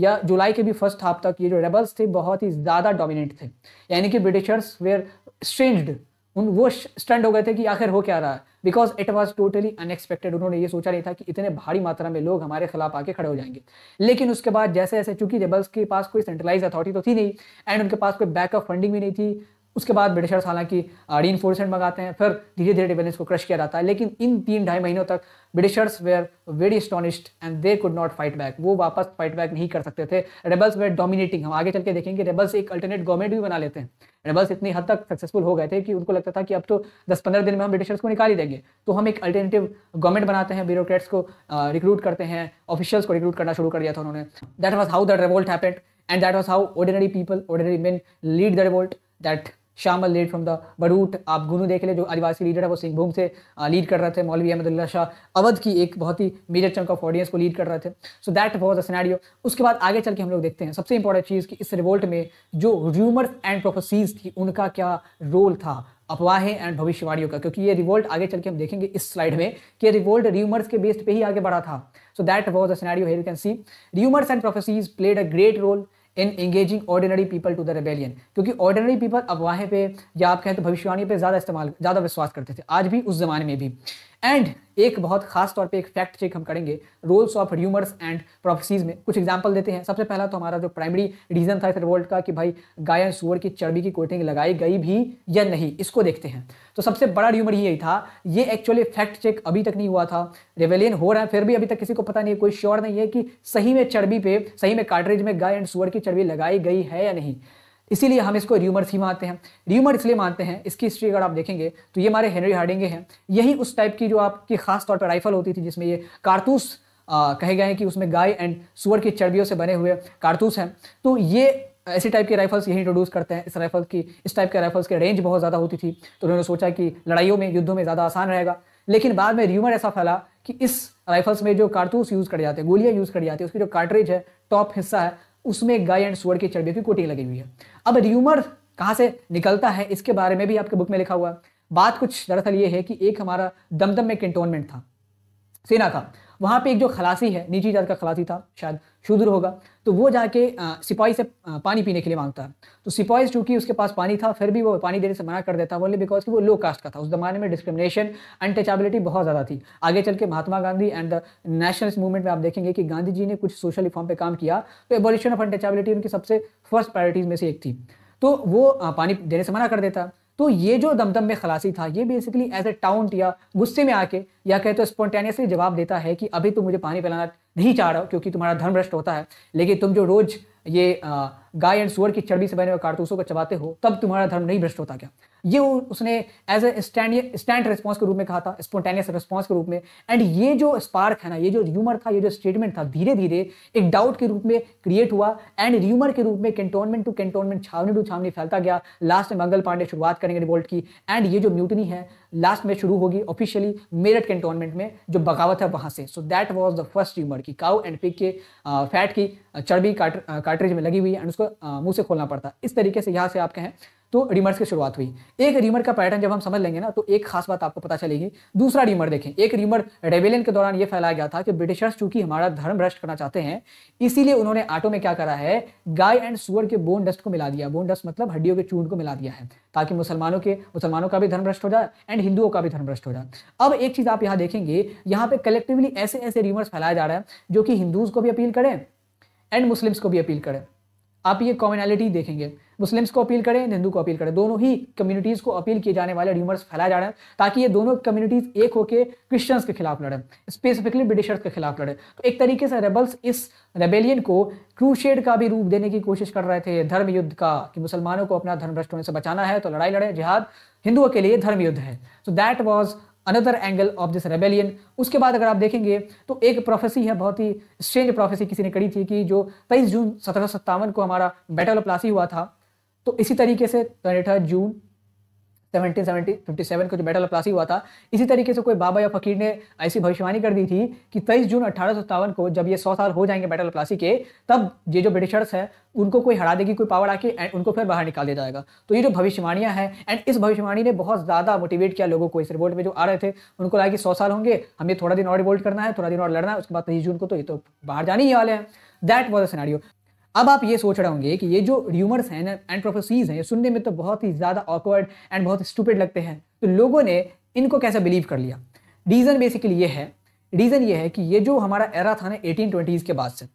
या जुलाई के भी फर्स्ट हाफ तक ये जो रेबल्स थे बहुत ही ज़्यादा डोमिनेंट थे यानी कि ब्रिटिशर्स वेयर स्ट्रेंज्ड उन वो स्टंड हो गए थे कि आखिर हो क्या रहा है because it was totally unexpected उन्होंने ये सोचा नहीं था कि इतने भारी मात्रा में लोग हमारे खिलाफ आके खड़े हो जाएंगे लेकिन उसके बाद जैसे जैसे चूंकि रेबल्स के पास कोई सेंट्रलाइज अथॉरिटी तो थी नहीं एंड उनके पास कोई बैकअप फंडिंग भी नहीं थी उसके बाद ब्रिटिशर्स हालांकि री इन्फोर्समेंट मंगाते हैं फिर धीरे धीरे डिपेंडेंस को क्रश किया जाता है लेकिन इन तीन ढाई महीनों तक Britishers were very astonished and they could not fight back वो वापस फाइट बैक नहीं कर सकते थे रेबल्स वेयर डोमिनेटिंग हम आगे चल के देखेंगे रेबल्स एक अल्टरनेट गवर्नमेंट भी बना लेते हैं रेबल्स इतनी हद तक सक्सेसफुल हो गए थे कि उनको लगता था कि अब तो दस पंद्रह दिन में हम ब्रिटिशर्स को निकाल ही देंगे तो हम एक अल्टरनेटिव गवर्नमेंट बनाते हैं ब्यूरोक्रेट्स को रिक्रूट करते हैं ऑफिशियल्स को रिक्रूट करना शुरू कर दिया था उन्होंने that was how the revolt happened and that was how ordinary people ordinary men lead the revolt that शामल लीड फ्रॉम द बरूट आप गुनू देख ले जो आदिवासी लीडर है वो सिंहभूम से लीड कर रहे थे मौलवी अहमदुल्ला शाह अवध की एक बहुत ही मेजर चंक ऑफ ऑडियंस को लीड कर रहे थे so that was a scenario उसके बाद आगे चल के हम लोग देखते हैं सबसे इंपॉर्टेंट चीज़ कि इस रिवोल्ट में जो र्यूमर्स एंड प्रोफेसीज थी उनका क्या रोल था अफवाहें एंड भविष्यवाणियों का क्योंकि ये रिवोल्ट आगे चल के हम देखेंगे इस स्लाइड में कि रिवोल्ट र्यूमर्स के बेस्ड पे ही आगे बढ़ा था so that was a scenario here can see rumours and prophecies played a great role in engaging ordinary people to the rebellion क्योंकि ऑर्डिनरी पीपल अफवाहें पे या आप कहें तो भविष्यवाणी पे ज़्यादा इस्तेमाल ज़्यादा विश्वास करते थे आज भी उस ज़माने में भी एंड एक बहुत खास तौर पे एक फैक्ट चेक हम करेंगे roles of rumours and prophecies में कुछ एग्जांपल देते हैं सबसे पहला तो हमारा जो प्राइमरी रीजन था इस रिवोल्ट का कि भाई गाय एंड सुअर की चर्बी की कोटिंग लगाई गई भी या नहीं इसको देखते हैं तो सबसे बड़ा र्यूमर यही था ये एक्चुअली फैक्ट चेक अभी तक नहीं हुआ था रेवेलियन हो रहा है फिर भी अभी तक किसी को पता नहीं है कोई श्योर नहीं है कि सही में चर्बी पे सही में कार्टरेज में गाय एंड सुअर की चर्बी लगाई गई है या नहीं इसीलिए हम इसको र्यूमर्स ही मानते हैं र्यूमर इसलिए मानते हैं इसकी हिस्ट्री अगर आप देखेंगे तो ये हमारे हेनरी हार्डिंगे हैं यही उस टाइप की जो आपकी खास तौर पर राइफल होती थी जिसमें ये कारतूस कहे गए हैं कि उसमें गाय एंड सुअर की चर्बियों से बने हुए कारतूस हैं तो ये ऐसी टाइप के राइफल्स यही इंट्रोड्यूस करते हैं इस राइफल की इस टाइप के राइफल्स की रेंज बहुत ज़्यादा होती थी तो उन्होंने सोचा कि लड़ाइयों में युद्धों में ज़्यादा आसान रहेगा लेकिन बाद में र्यूमर ऐसा फैला कि इस राइफल्स में जो कारतूस यूज़ कर जाते हैं गोलियाँ यूज़ कर जाती है उसकी जो कार्टरेज है टॉप हिस्सा है उसमें गाय एंड स्वर की चर्बी की कोटिंग लगी हुई है अब र्यूमर कहाँ से निकलता है इसके बारे में भी आपके बुक में लिखा हुआ है बात कुछ दरअसल ये है कि एक हमारा दमदम में कंटोनमेंट था सेना था वहाँ पे एक जो खलासी है निजी जात का खलासी था शायद शूद्र होगा तो वो जाके सिपाही से पानी पीने के लिए मांगता है तो सिपाही चूंकि उसके पास पानी था फिर भी वो पानी देने से मना कर देता बोले बिकॉज कि वो लो कास्ट का था उस जमाने में डिस्क्रिमिनेशन अनटचेबिलिटी बहुत ज़्यादा थी आगे चल के Mahatma Gandhi and the nationalist movement में आप देखेंगे कि गांधी जी ने कुछ सोशल रिफॉर्म पर काम किया तो एबोल्यूशन ऑफ अनटचेबिलिटी उनकी सबसे फर्स्ट प्रायोरिटीज़ में से एक थी तो वो पानी देने से मना कर देता तो ये जो दमदम में खलासी था ये बेसिकली एज ए टाउंट या गुस्से में आके या कहे तो स्पॉन्टेनियसली जवाब देता है कि अभी तुम मुझे पानी पिलाना नहीं चाह रहा हो क्योंकि तुम्हारा धर्म भ्रष्ट होता है लेकिन तुम जो रोज़ ये आ, गाय एंड सुअर की चर्बी से बने हुए कारतूसों को चबाते हो तब तुम्हारा धर्म नहीं भ्रष्ट होता क्या ये उसने as a stand stand response के रूप में कहा था स्पोटेनियस रिस्पॉन्स के रूप में एंड ये जो स्पार्क है ना ये जो र्यूमर था ये जो स्टेटमेंट था धीरे धीरे एक डाउट के रूप में क्रिएट हुआ एंड र्यूमर के रूप में कैंटोनमेंट टू कैंटोनमेंट छावनी टू छावनी फैलता गया लास्ट में मंगल पांडे शुरुआत करेंगे रिवोल्ट की एंड ये जो म्यूटनी है लास्ट में शुरू होगी ऑफिशियली मेरठ कैंटोनमेंट में जो बगावत है वहाँ से so that was the first rumour की काउ एंड पिक के फैट की चर्बी कार्टरेज में लगी हुई है एंड उसको मुंह से खोलना पड़ता इस तरीके से यहाँ से आपके हैं तो रिमर्स की शुरुआत हुई एक रिमर का पैटर्न जब हम समझ लेंगे ना तो एक खास बात आपको पता चलेगी दूसरा रिमर देखें एक रिमर रेबेलियन के दौरान ये फैलाया गया था कि ब्रिटिशर्स चूंकि हमारा धर्म भ्रष्ट करना चाहते हैं इसीलिए उन्होंने आटो में क्या करा है गाय एंड सुअर के बोन डस्ट को मिला दिया बोन डस्ट मतलब हड्डियों के चूंड को मिला दिया है ताकि मुसलमानों के मुसलमानों का भी धर्म भ्रष्ट हो जाए एंड हिंदुओं का भी धर्म भ्रष्ट हो जाए अब एक चीज़ आप यहाँ देखेंगे यहाँ पे कलेक्टिवली ऐसे ऐसे रिमर्स फैलाया जा रहा है जो कि हिंदूज को भी अपील करें एंड मुस्लिम्स को भी अपील करें आप ये कॉमनैलिटी देखेंगे मुस्लिम्स को अपील करें हिंदू को अपील करें दोनों ही कम्युनिटीज़ को अपील किए जाने वाले र्यूमर्स फैलाए जा रहे हैं ताकि ये दोनों कम्युनिटीज़ एक होकर क्रिश्चियंस के खिलाफ लड़ें स्पेसिफिकली ब्रिटिशर्स के खिलाफ लड़ें तो एक तरीके से रेबल्स इस रेबेलियन को क्रूशेड का भी रूप देने की कोशिश कर रहे थे धर्म युद्ध का कि मुसलमानों को अपना धर्म भ्रष्ट होने से बचाना है तो लड़ाई लड़े जिहाद हिंदुओं के लिए धर्म युद्ध है so that was another angle of this rebellion उसके बाद अगर आप देखेंगे तो एक प्रोफेसी है बहुत ही स्ट्रेंज प्रोफेसी किसी ने करी थी कि जो तेईस जून सत्रह को हमारा बैटल ऑफ प्लासी हुआ था तो इसी तरीके से twenty June seventeen seventy fifty seven जो बैटल ऑफ प्लासी हुआ था इसी तरीके से कोई बाबा या फकीर ने ऐसी भविष्यवाणी कर दी थी कि तेईस जून अठारह को जब ये सौ साल हो जाएंगे बैटल ऑफ प्लासी के तब ये जो ब्रिटिशर्स हैं उनको कोई हरा देगी कोई पावर आके एंड उनको फिर बाहर निकाल दिया जाएगा तो ये जो भविष्यवाणियाँ हैं एंड इस भविष्यवाणी ने बहुत ज़्यादा मोटिवेट किया लोगों को इस रिवोल्ट में जो आ रहे थे उनको लगा कि सौ साल होंगे हमें थोड़ा दिन और रिवोल्ट करना है थोड़ा दिन और लड़ना है उसके बाद तेईस जून को तो ये तो बाहर जाने ही वाले हैं दैट वॉज अ सिनारियो अब आप ये सोच रहे होंगे कि ये जो र्यूमर्स हैं एंड प्रोफेसीज हैं ये सुनने में तो बहुत ही ज़्यादा ऑकवर्ड एंड बहुत स्टूपिड लगते हैं तो लोगों ने इनको कैसे बिलीव कर लिया रीज़न बेसिकली ये है रीज़न ये है कि ये जो हमारा एरा था ना एटीन ट्वेंटीज़ के बाद से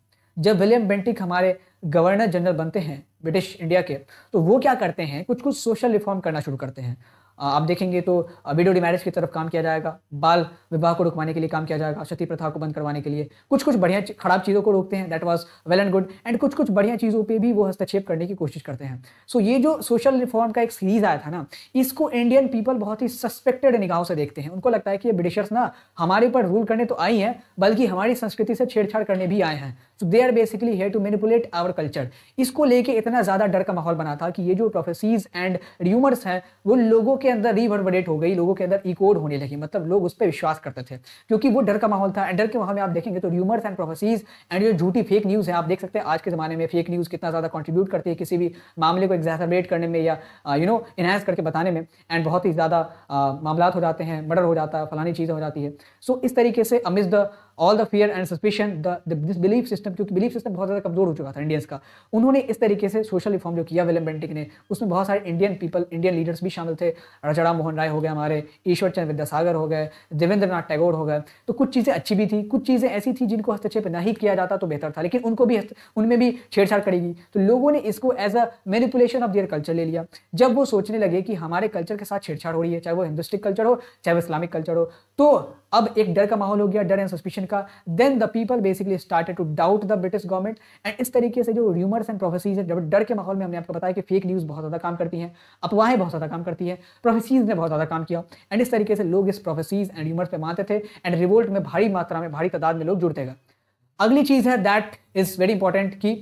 जब विलियम बेंटिक हमारे गवर्नर जनरल बनते हैं ब्रिटिश इंडिया के तो वो क्या करते हैं कुछ कुछ सोशल रिफॉर्म करना शुरू करते हैं आप देखेंगे तो विडो डिमैरिज की तरफ काम किया जाएगा बाल विवाह को रुकवाने के लिए काम किया जाएगा क्षति प्रथा को बंद करवाने के लिए कुछ कुछ बढ़िया खराब चीज़ों को रोकते हैं that was well and good एंड कुछ कुछ बढ़िया चीज़ों पर भी वो हस्तक्षेप करने की कोशिश करते हैं सो so, ये जो सोशल रिफॉर्म का एक सीरीज़ आया था ना इसको इंडियन पीपल बहुत ही सस्पेक्टेड निगाहों से देखते हैं उनको लगता है कि ये ब्रिटिशर्स ना हमारे ऊपर रूल करने तो आई हैं बल्कि हमारी संस्कृति से छेड़छाड़ करने भी आए हैं सो दे आर बेसिकली है टू मैनिपुलेट आवर कल्चर इसको लेके इतना ज़्यादा डर का माहौल बना था कि ये जो प्रोफेसीज एंड र्यूमर्स हैं वो लोगों के अंदर रिवर्बरेट हो गई लोगों के अंदर इकोड होने लगी मतलब लोग उस पर विश्वास करते थे क्योंकि वो डर का माहौल था एंड डर के माहौल में आप देखेंगे तो र्यूमर्स एंड प्रोफेसीज एंड जो झूठी फेक न्यूज़ है आप देख सकते हैं आज के ज़माने में फेक न्यूज़ कितना ज़्यादा कॉन्ट्रीब्यूट करती है किसी भी मामले को एग्जैसरबरेट करने में या यू नो इन्हेंस करके बताने में एंड बहुत ही ज़्यादा मामला हो जाते हैं मर्डर हो जाता है फलानी चीज़ें हो जाती है सो इस तरीके से amid the all the fear and suspicion this belief system क्योंकि बिलीफ सिस्टम बहुत ज़्यादा कमजोर हो चुका था इंडियंस का उन्होंने इस तरीके से सोशल रिफॉर्म जो किया विलियम बेंटिक ने उसमें बहुत सारे इंडियन पीपल इंडियन लीडर्स भी शामिल थे रजड़ा मोहन राय हो गए हमारे ईश्वर चंद विद्यासागर हो गए देवेंद्र नाथ टैगोर हो गए तो कुछ चीज़ें अच्छी भी थी कुछ चीज़ें ऐसी थी जिनको हस्तक्षेप नहीं किया जाता तो बेहतर था लेकिन उनको भी उनमें भी छेड़छाड़ करेगी तो लोगों ने इसको as a manipulation of their culture ले लिया जब वो सोचने लगे कि हमारे कल्चर के साथ छेड़छाड़ हो रही है चाहे वो हिंदुस्टिक कल्चर हो चाहे वो इस्लामिक कल्चर हो तो अब एक डर का माहौल हो गया डर एंड सस्पिशन रिजर्वेशन का then the people basically started to doubt the British government and इस तरीके से जो र्यूमर्स एंड प्रोफेसीज है जब डर के माहौल में हमने आपको बताया कि फेक न्यूज़ बहुत ज़्यादा काम करती है अफवाहें बहुत ज़्यादा काम करती है प्रोफेसीज ने बहुत ज़्यादा काम किया एंड इस तरीके से लोग इस प्रोफेसीज एंड र्यूमर्स पर मानते थे एंड रिवोल्ट में भारी मात्रा में भारी तादाद में लोग जुड़ते गए अगली चीज़ है दैट इज़ वेरी इंपॉर्टेंट की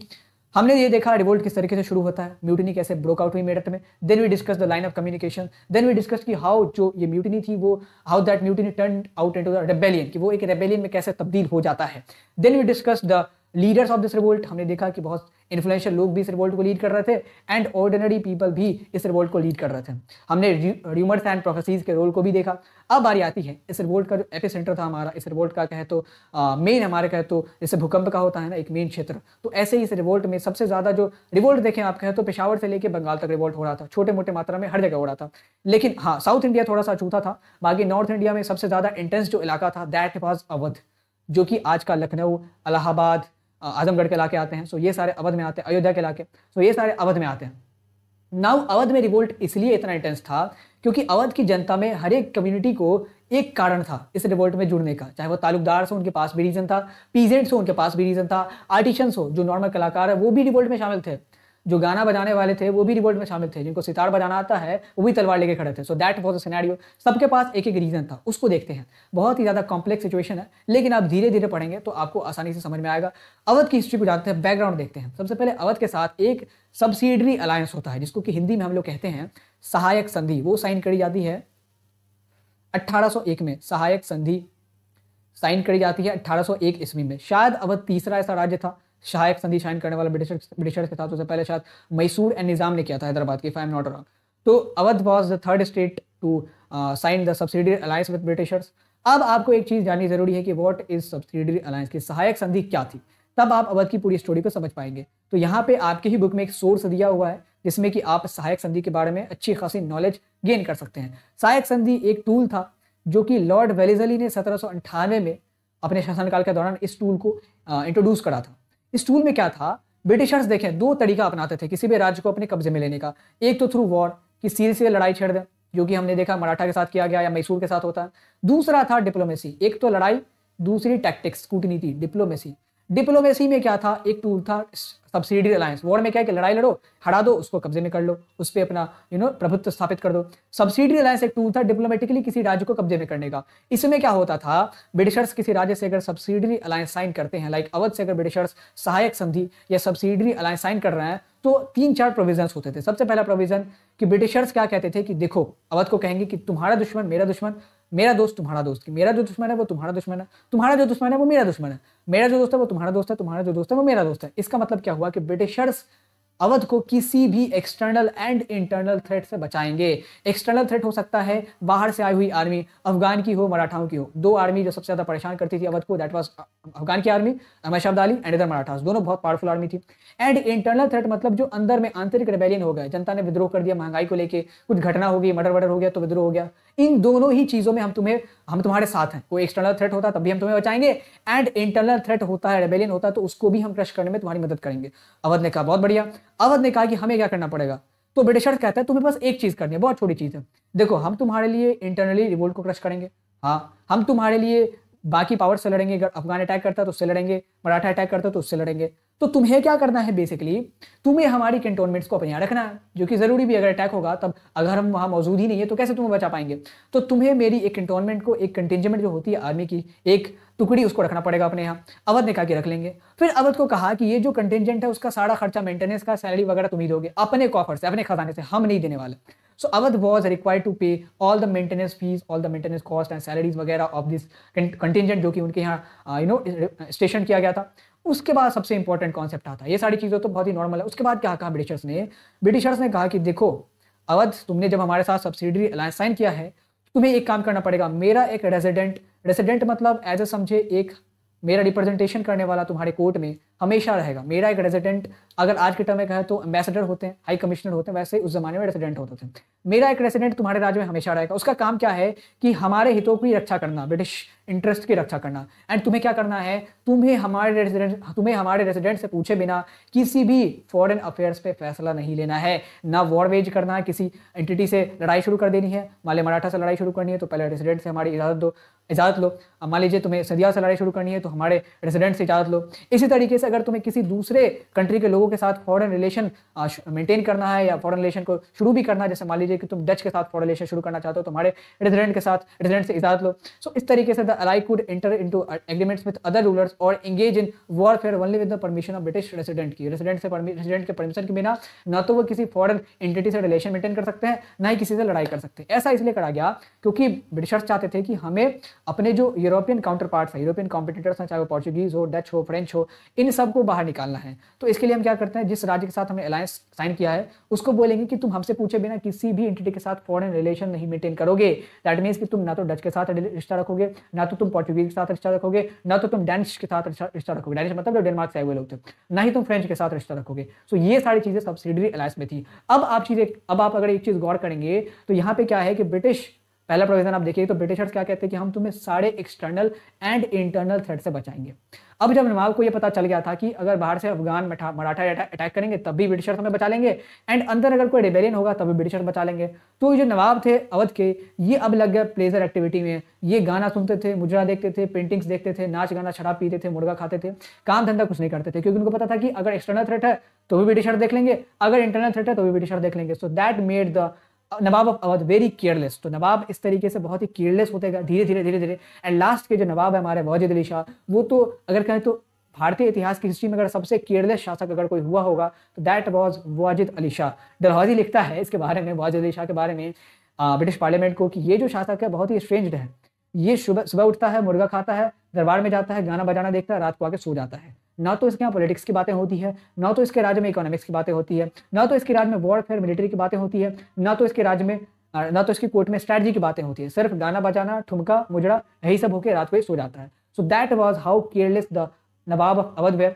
हमने ये देखा रिवोल्ट किस तरीके से शुरू होता है म्यूटनी कैसे ब्रोकआउट हुई मेरठ में then we discuss the line of communication then we discuss की हाउ जो ये म्यूटनी थी वो how that mutiny turn out into the rebellion कि वो एक रेबेलियन में कैसे तब्दील हो जाता है then we discuss the leaders of this revolt हमने देखा कि बहुत इन्फ्लुएंशियल लोग भी इस रिवोल्ट को लीड कर रहे थे एंड ऑर्डिनरी पीपल भी इस रिवोल्ट को लीड कर रहे थे हमने र्यूमर्स एंड प्रोफेसिस के रोल को भी देखा अब बारी आती है इस रिवोल्ट का जो एपी सेंटर था हमारा इस रिवोल्ट का कहे तो मेन हमारे कहे तो जैसे भूकंप का होता है ना एक मेन क्षेत्र तो ऐसे ही इस रिवोल्ट में सबसे ज़्यादा जो रिवोल्ट देखें आप कहें तो पेशावर से लेकर बंगाल तक रिवोल्ट हो रहा था छोटे मोटे मात्रा में हर जगह हो रहा था लेकिन हाँ साउथ इंडिया थोड़ा सा अछूता था बाकी नॉर्थ इंडिया में सबसे ज़्यादा इंटेंस जो इलाका था दैट वॉज अवध जो कि आज का लखनऊ अलाहाबाद आजमगढ़ के इलाके आते हैं सो ये सारे अवध में आते हैं अयोध्या के इलाके सो ये सारे अवध में आते हैं नाउ अवध में रिवोल्ट इसलिए इतना इंटेंस था क्योंकि अवध की जनता में हर एक कम्युनिटी को एक कारण था इस रिवोल्ट में जुड़ने का चाहे वो तालुकदार हो उनके पास भी रीज़न था पीजेंट्स हो उनके पास भी रीज़न था आर्टिशंस हो जो नॉर्मल कलाकार है वो भी रिवोल्ट में शामिल थे जो गाना बजाने वाले थे वो भी रिवोल्ट में शामिल थे जिनको सितार बजाना आता है वो भी तलवार लेके खड़े थे सो दैट वॉज सिनेरियो सबके पास एक एक रीज़न था उसको देखते हैं बहुत ही ज़्यादा कॉम्प्लेक्स सिचुएशन है लेकिन आप धीरे धीरे पढ़ेंगे तो आपको आसानी से समझ में आएगा अवध की हिस्ट्री को जानते हैं बैकग्राउंड देखते हैं सबसे पहले अवध के साथ एक सब्सिडरी अलायंस होता है जिसको कि हिंदी में हम लोग कहते हैं सहायक संधि वो साइन करी जाती है अट्ठारह में सहायक संधि साइन करी जाती है अट्ठारह ईस्वी में शायद अवध तीसरा ऐसा राज्य था सहायक संधि साइन करने वाला ब्रिटिशर्स ब्रिटिशर्स के साथ उससे पहले शायद मैसूर एंड निज़ाम ने किया था हैदराबाद की फाइव नॉट रॉन्ग तो Awadh was the third state to sign the subsidiary alliance with Britishers अब आपको एक चीज़ जाननी जरूरी है कि वॉट इज सब्सिडरी अलायंस की सहायक संधि क्या थी तब आप अवध की पूरी स्टोरी को समझ पाएंगे तो यहाँ पे आपके ही बुक में एक सोर्स दिया हुआ है जिसमें कि आप सहायक संधि के बारे में अच्छी खासी नॉलेज गेन कर सकते हैं सहायक संधि एक टूल था जो कि लॉर्ड वेलिजली ने सत्रह में अपने शासनकाल के दौरान इस टूल को इंट्रोड्यूस uh, करा था इस टूल में क्या था ब्रिटिशर्स देखें दो तरीका अपनाते थे किसी भी राज्य को अपने कब्जे में लेने का एक तो थ्रू वॉर कि सीधे सीधे लड़ाई छेड़ दें जो कि हमने देखा मराठा के साथ किया गया या मैसूर के साथ होता है दूसरा था डिप्लोमेसी एक तो लड़ाई दूसरी टैक्टिक्स कूटनीति डिप्लोमेसी डिप्लोमेसी में क्या था एक टूल था सब्सिडी अलायंस वॉर में क्या है कि लड़ाई लड़ो हरा दो उसको कब्जे में कर लो उस पर अपना यू नो प्रभुत्व स्थापित कर दो सब्सिडी अलायंस एक टूल था डिप्लोमेटिकली किसी राज्य को कब्जे में करने का इसमें क्या होता था ब्रिटिशर्स किसी राज्य से अगर सब्सिडी अलायंस साइन करते हैं लाइक अवध से अगर ब्रिटिशर्स सहायक संधि या सब्सिडी अलायंस साइन कर रहे हैं तो तीन चार प्रोविजन होते थे सबसे पहला प्रोविजन कि ब्रिटिशर्स क्या कहते थे कि देखो अवध को कहेंगे कि तुम्हारा दुश्मन मेरा दुश्मन मेरा दोस्त तुम्हारा दोस्त मेरा जो दुश्मन है वो तुम्हारा दुश्मन है तुम्हारा जो दुश्मन है वो मेरा दुश्मन है मेरा जो दोस्त है वो तुम्हारा दोस्त है तुम्हारा जो दोस्त है वो मेरा दोस्त है इसका मतलब क्या हुआ कि ब्रिटिशर्स अवध को किसी भी एक्सटर्नल एंड इंटरनल थ्रेट से बचाएंगे एक्सटर्नल थ्रेट हो सकता है बाहर से आई हुई आर्मी अफगान की हो मराठाओं की हो दो आर्मी जो सबसे ज़्यादा परेशान करती थी अवध को दैट वाज अफगान की आर्मी अहमद अब्दाली एंड इधर मराठा दोनों बहुत पावरफुल आर्मी थी एंड इंटरनल थ्रेट मतलब जो अंदर में आंतरिक रेबेलियन हो गया जनता ने विद्रोह कर दिया महंगाई को लेकर कुछ घटना हो गई मर्डर वर्डर हो गया तो विद्रोह हो गया इन दोनों ही चीज़ों में हम तुम्हें हम तुम्हारे साथ हैं कोई एक्सटर्नल थ्रेट होता तब भी हम तुम्हें बचाएंगे एंड इंटरनल थ्रेट होता है रेबेलियन होता तो उसको भी हम क्रश करने में तुम्हारी मदद करेंगे अवध ने कहा बहुत बढ़िया अवध ने कहा कि हमें क्या करना पड़ेगा तो ब्रिटिशर्स कहता है तुम्हें बस एक चीज़ करनी है बहुत छोटी चीज़ है देखो हम तुम्हारे लिए इंटरनली रिवोल्ट को क्रश करेंगे हाँ हम तुम्हारे लिए बाकी पावर से लड़ेंगे अगर अफगान अटैक करता है तो उससे लड़ेंगे मराठा अटैक करता है तो उससे लड़ेंगे तो तुम्हें क्या करना है बेसिकली तुम्हें हमारी कंटोनमेंट्स को अपने यहाँ रखना है जो कि ज़रूरी भी अगर अटैक होगा तब अगर हम वहाँ मौजूद ही नहीं है तो कैसे तुम्हें बचा पाएंगे तो तुम्हें मेरी एक कंटोनमेंट को एक कंटेंजमेंट जो होती है आर्मी की एक टुकड़ी उसको रखना पड़ेगा अपने यहाँ अवध ने कहा कि रख लेंगे फिर अवध को कहा कि ये जो कंटेंजेंट है उसका सारा खर्चा मेंटेनेंस का सैलरी वगैरह तुम ही दोगे अपने कॉफर से अपने खजाने से हम नहीं देने वाले so Awadh was require to pay all the maintenance fees all the maintenance cost and salaries वगैरह ऑफ दिस कंटेंजेंट जो कि उनके यहाँ यू नो स्टेशन किया गया था उसके बाद सबसे इंपॉर्टेंट कॉन्सेप्ट आता है ये सारी चीज़ें तो बहुत ही नॉर्मल है उसके बाद क्या कहा ब्रिटिशर्स ने ब्रिटिशर्स ने कहा कि देखो अवध तुमने जब हमारे साथ सब्सिडरी अलायंस साइन किया है तुम्हें एक काम करना पड़ेगा मेरा एक रेजिडेंट रेसिडेंट मतलब एज ए समझे एक मेरा रिप्रेजेंटेशन करने वाला तुम्हारे कोर्ट में हमेशा रहेगा मेरा एक रेजिडेंट अगर आज के टाइम में कहें तो एम्बेसडर होते हैं हाई कमिश्नर होते हैं वैसे उस जमाने में रेसिडेंट होते थे मेरा एक रेसिडेंट तुम्हारे राज्य में हमेशा रहेगा उसका काम क्या है कि हमारे हितों की रक्षा करना ब्रिटिश इंटरेस्ट की रक्षा करना एंड तुम्हें क्या करना है तुम्हें हमारे रेजिडेंट तुम्हें हमारे रेजिडेंट से पूछे बिना किसी भी फॉरन अफेयर्स पे फैसला नहीं लेना है ना वॉर वेज करना है किसी एंटिटी से लड़ाई शुरू कर देनी है माले मराठा से लड़ाई शुरू करनी है तो पहले रेसिडेंट से हमारी इजाज़त दो इजाज़त लो मान लीजिए तुम्हें सदिया से लड़ाई शुरू करनी है तो हमारे रेसिडेंट से इजाज़त लो इसी तरीके से अगर तुम्हें किसी दूसरे कंट्री के लोगों के साथ फॉरन रिलेशन मेंटेन करना है या फॉरन रिलेशन को शुरू भी करना है जैसे मान लीजिए कि तुम डच के साथ फॉरन रिलेशन शुरू करना चाहते हो तुम्हारे तो रेजिडेंट के साथ रेजिडेंट से इजाजत लो सो so, इस तरीके से the ally could enter into agreements with other rulers और engage in warfare only with the permission of British resident की रेजिडेंट से रेजिडेंट के परमिशन के बिना न तो वो किसी फॉरन एंटिटी से रिलेशन मेंटेन कर सकते हैं ना ही किसी से लड़ाई कर सकते हैं ऐसा इसलिए करा गया क्योंकि ब्रिटिशर्स चाहते थे कि हमें अपने जो यूरोपियन काउंटर पार्ट्स हैं यूरोपियन कॉम्पिटिटर्स हैं चाहे वो पोर्चुगीज हो डच हो फ्रेंच हो इन सबको बाहर निकालना है तो इसके लिए हम क्या करते हैं जिस राज्य के साथ हमने अलायंस साइन किया है उसको बोलेंगे कि तुम हमसे पूछे बिना किसी भी एंटिटी के साथ फॉरन रिलेशन नहीं मेंटेन करोगे दैट मीन्स कि तुम ना तो डच के साथ रिश्ता रखोगे ना तो तुम पोर्चुगीज के साथ रिश्ता रखोगे ना तो तुम डैनिश के साथ रिश्ता रखोगे डैनिश मतलब डेनमार्क से आए लोग थे ना ही तुम फ्रेंच के साथ रिश्ता रखोगे सो ये सारी चीज़ें सब्सिडरी अलायंस में थी अब आप चीज़ें अब आप अगर एक चीज़ गौर करेंगे तो यहाँ पर क्या है कि ब्रिटिश पहला प्रोविजन आप देखिए तो ब्रिटिशर्स क्या कहते हैं कि हम तुम्हें सारे एक्सटर्नल एंड इंटरनल थ्रेट से बचाएंगे अब जब नवाब को यह पता चल गया था कि अगर बाहर से अफगान मराठा अटैक करेंगे तब भी ब्रिटिशर्स हमें बचा लेंगे एंड अंदर अगर कोई रिबेलियन होगा तब भी ब्रिटिशर्स बचा लेंगे तो जो नवाब थे अवध के ये अब लग गए प्लेजर एक्टिविटी में ये गाना सुनते थे मुजरा देखते थे पेंटिंग्स देखते थे नाच गाना शराब पीते थे मुर्गा खाते थे काम धंधा कुछ नहीं करते थे क्योंकि उनको पता था कि अगर एक्सटर्नल थ्रेट है तो भी ब्रिटिशर देख लेंगे अगर इंटरनल थ्रेट है तो भी ब्रिटिशर देख लेंगे so that made the Nawab Awadh very careless तो नवाब इस तरीके से बहुत ही केयरलेस होते गए धीरे धीरे धीरे धीरे एंड लास्ट के जो नवाब है हमारे वाजिद अली शाह वो तो अगर कहें तो भारतीय इतिहास की हिस्ट्री में अगर सबसे केयरलेस शासक अगर कोई हुआ होगा तो that was Wajid Ali Shah Dalhousie लिखता है इसके बारे में वाजिद अली शाह के बारे में ब्रिटिश पार्लियामेंट को कि ये जो शासक है बहुत ही स्ट्रेंज्ड है ये सुबह सुबह उठता है मुर्गा खाता है दरबार में जाता है गाना बजाना देखता है रात को आके सो जाता है ना तो इसके यहाँ पॉलिटिक्स की बातें होती है ना तो इसके राज्य में इकोनॉमिक्स की बातें होती है ना तो इसके राज्य में वॉरफेयर मिलिट्री की बातें होती है ना तो इसके राज्य में ना तो इसकी कोर्ट में स्ट्रैटी की बातें होती है सिर्फ गाना बजाना ठुमका मुजड़ा यही सब होकर रात को सो जाता है so that was how careless the Nawab of Awadh were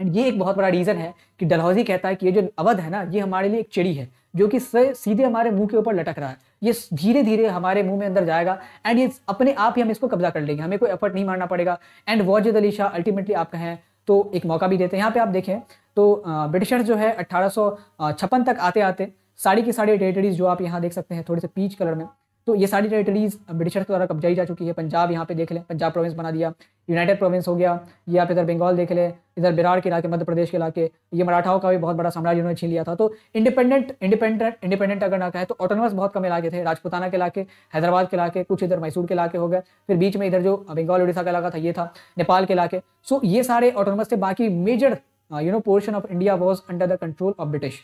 and ये एक बहुत बड़ा रीज़न है कि डलहौजी कहता है कि ये जो अवध है ना ये हमारे लिए एक चिड़ी है जो कि सीधे हमारे मुंह के ऊपर लटक रहा है ये धीरे धीरे हमारे मुंह में अंदर जाएगा एंड ये अपने आप ही हम इसको कब्जा कर लेंगे हमें कोई एफर्ट नहीं मारना पड़ेगा एंड वॉज अली शाह अल्टीमेटली आप कहें तो एक मौका भी देते हैं यहाँ पे आप देखें तो ब्रिटिशर्स जो है अट्ठारह तक आते आते साड़ी की साड़ी टेरिटरीज जो आप यहाँ देख सकते हैं थोड़े से पीच कलर में तो ये सारी टेरिटरीज ब्रिटिशर्स द्वारा कब्जाई जा चुकी है पंजाब यहाँ पे देख लें पंजाब प्रोविंस बना दिया यूनाइटेड प्रोविंस हो गया ये आप इधर बंगाल देख लें इधर बिरार के इलाके मध्य प्रदेश के इलाके ये मराठाओं का भी बहुत बड़ा साम्राज्य उन्होंने छीन लिया था तो इंडिपेंडेंट इंडिपेंडेंट इंडिपेंडेंट अगर ना कहें तो ऑटोनमस बहुत कम इलाके थे राजपुताना के इलाके हैदराबाद के इलाके कुछ इधर मैसूर के इलाके हो गए फिर बीच में इधर जो बंगाल उड़ीसा का इलाका था ये था नेपाल के इलाके सो ये सारे ऑटोनमस थे बाकी major you know portion of India was under the control of British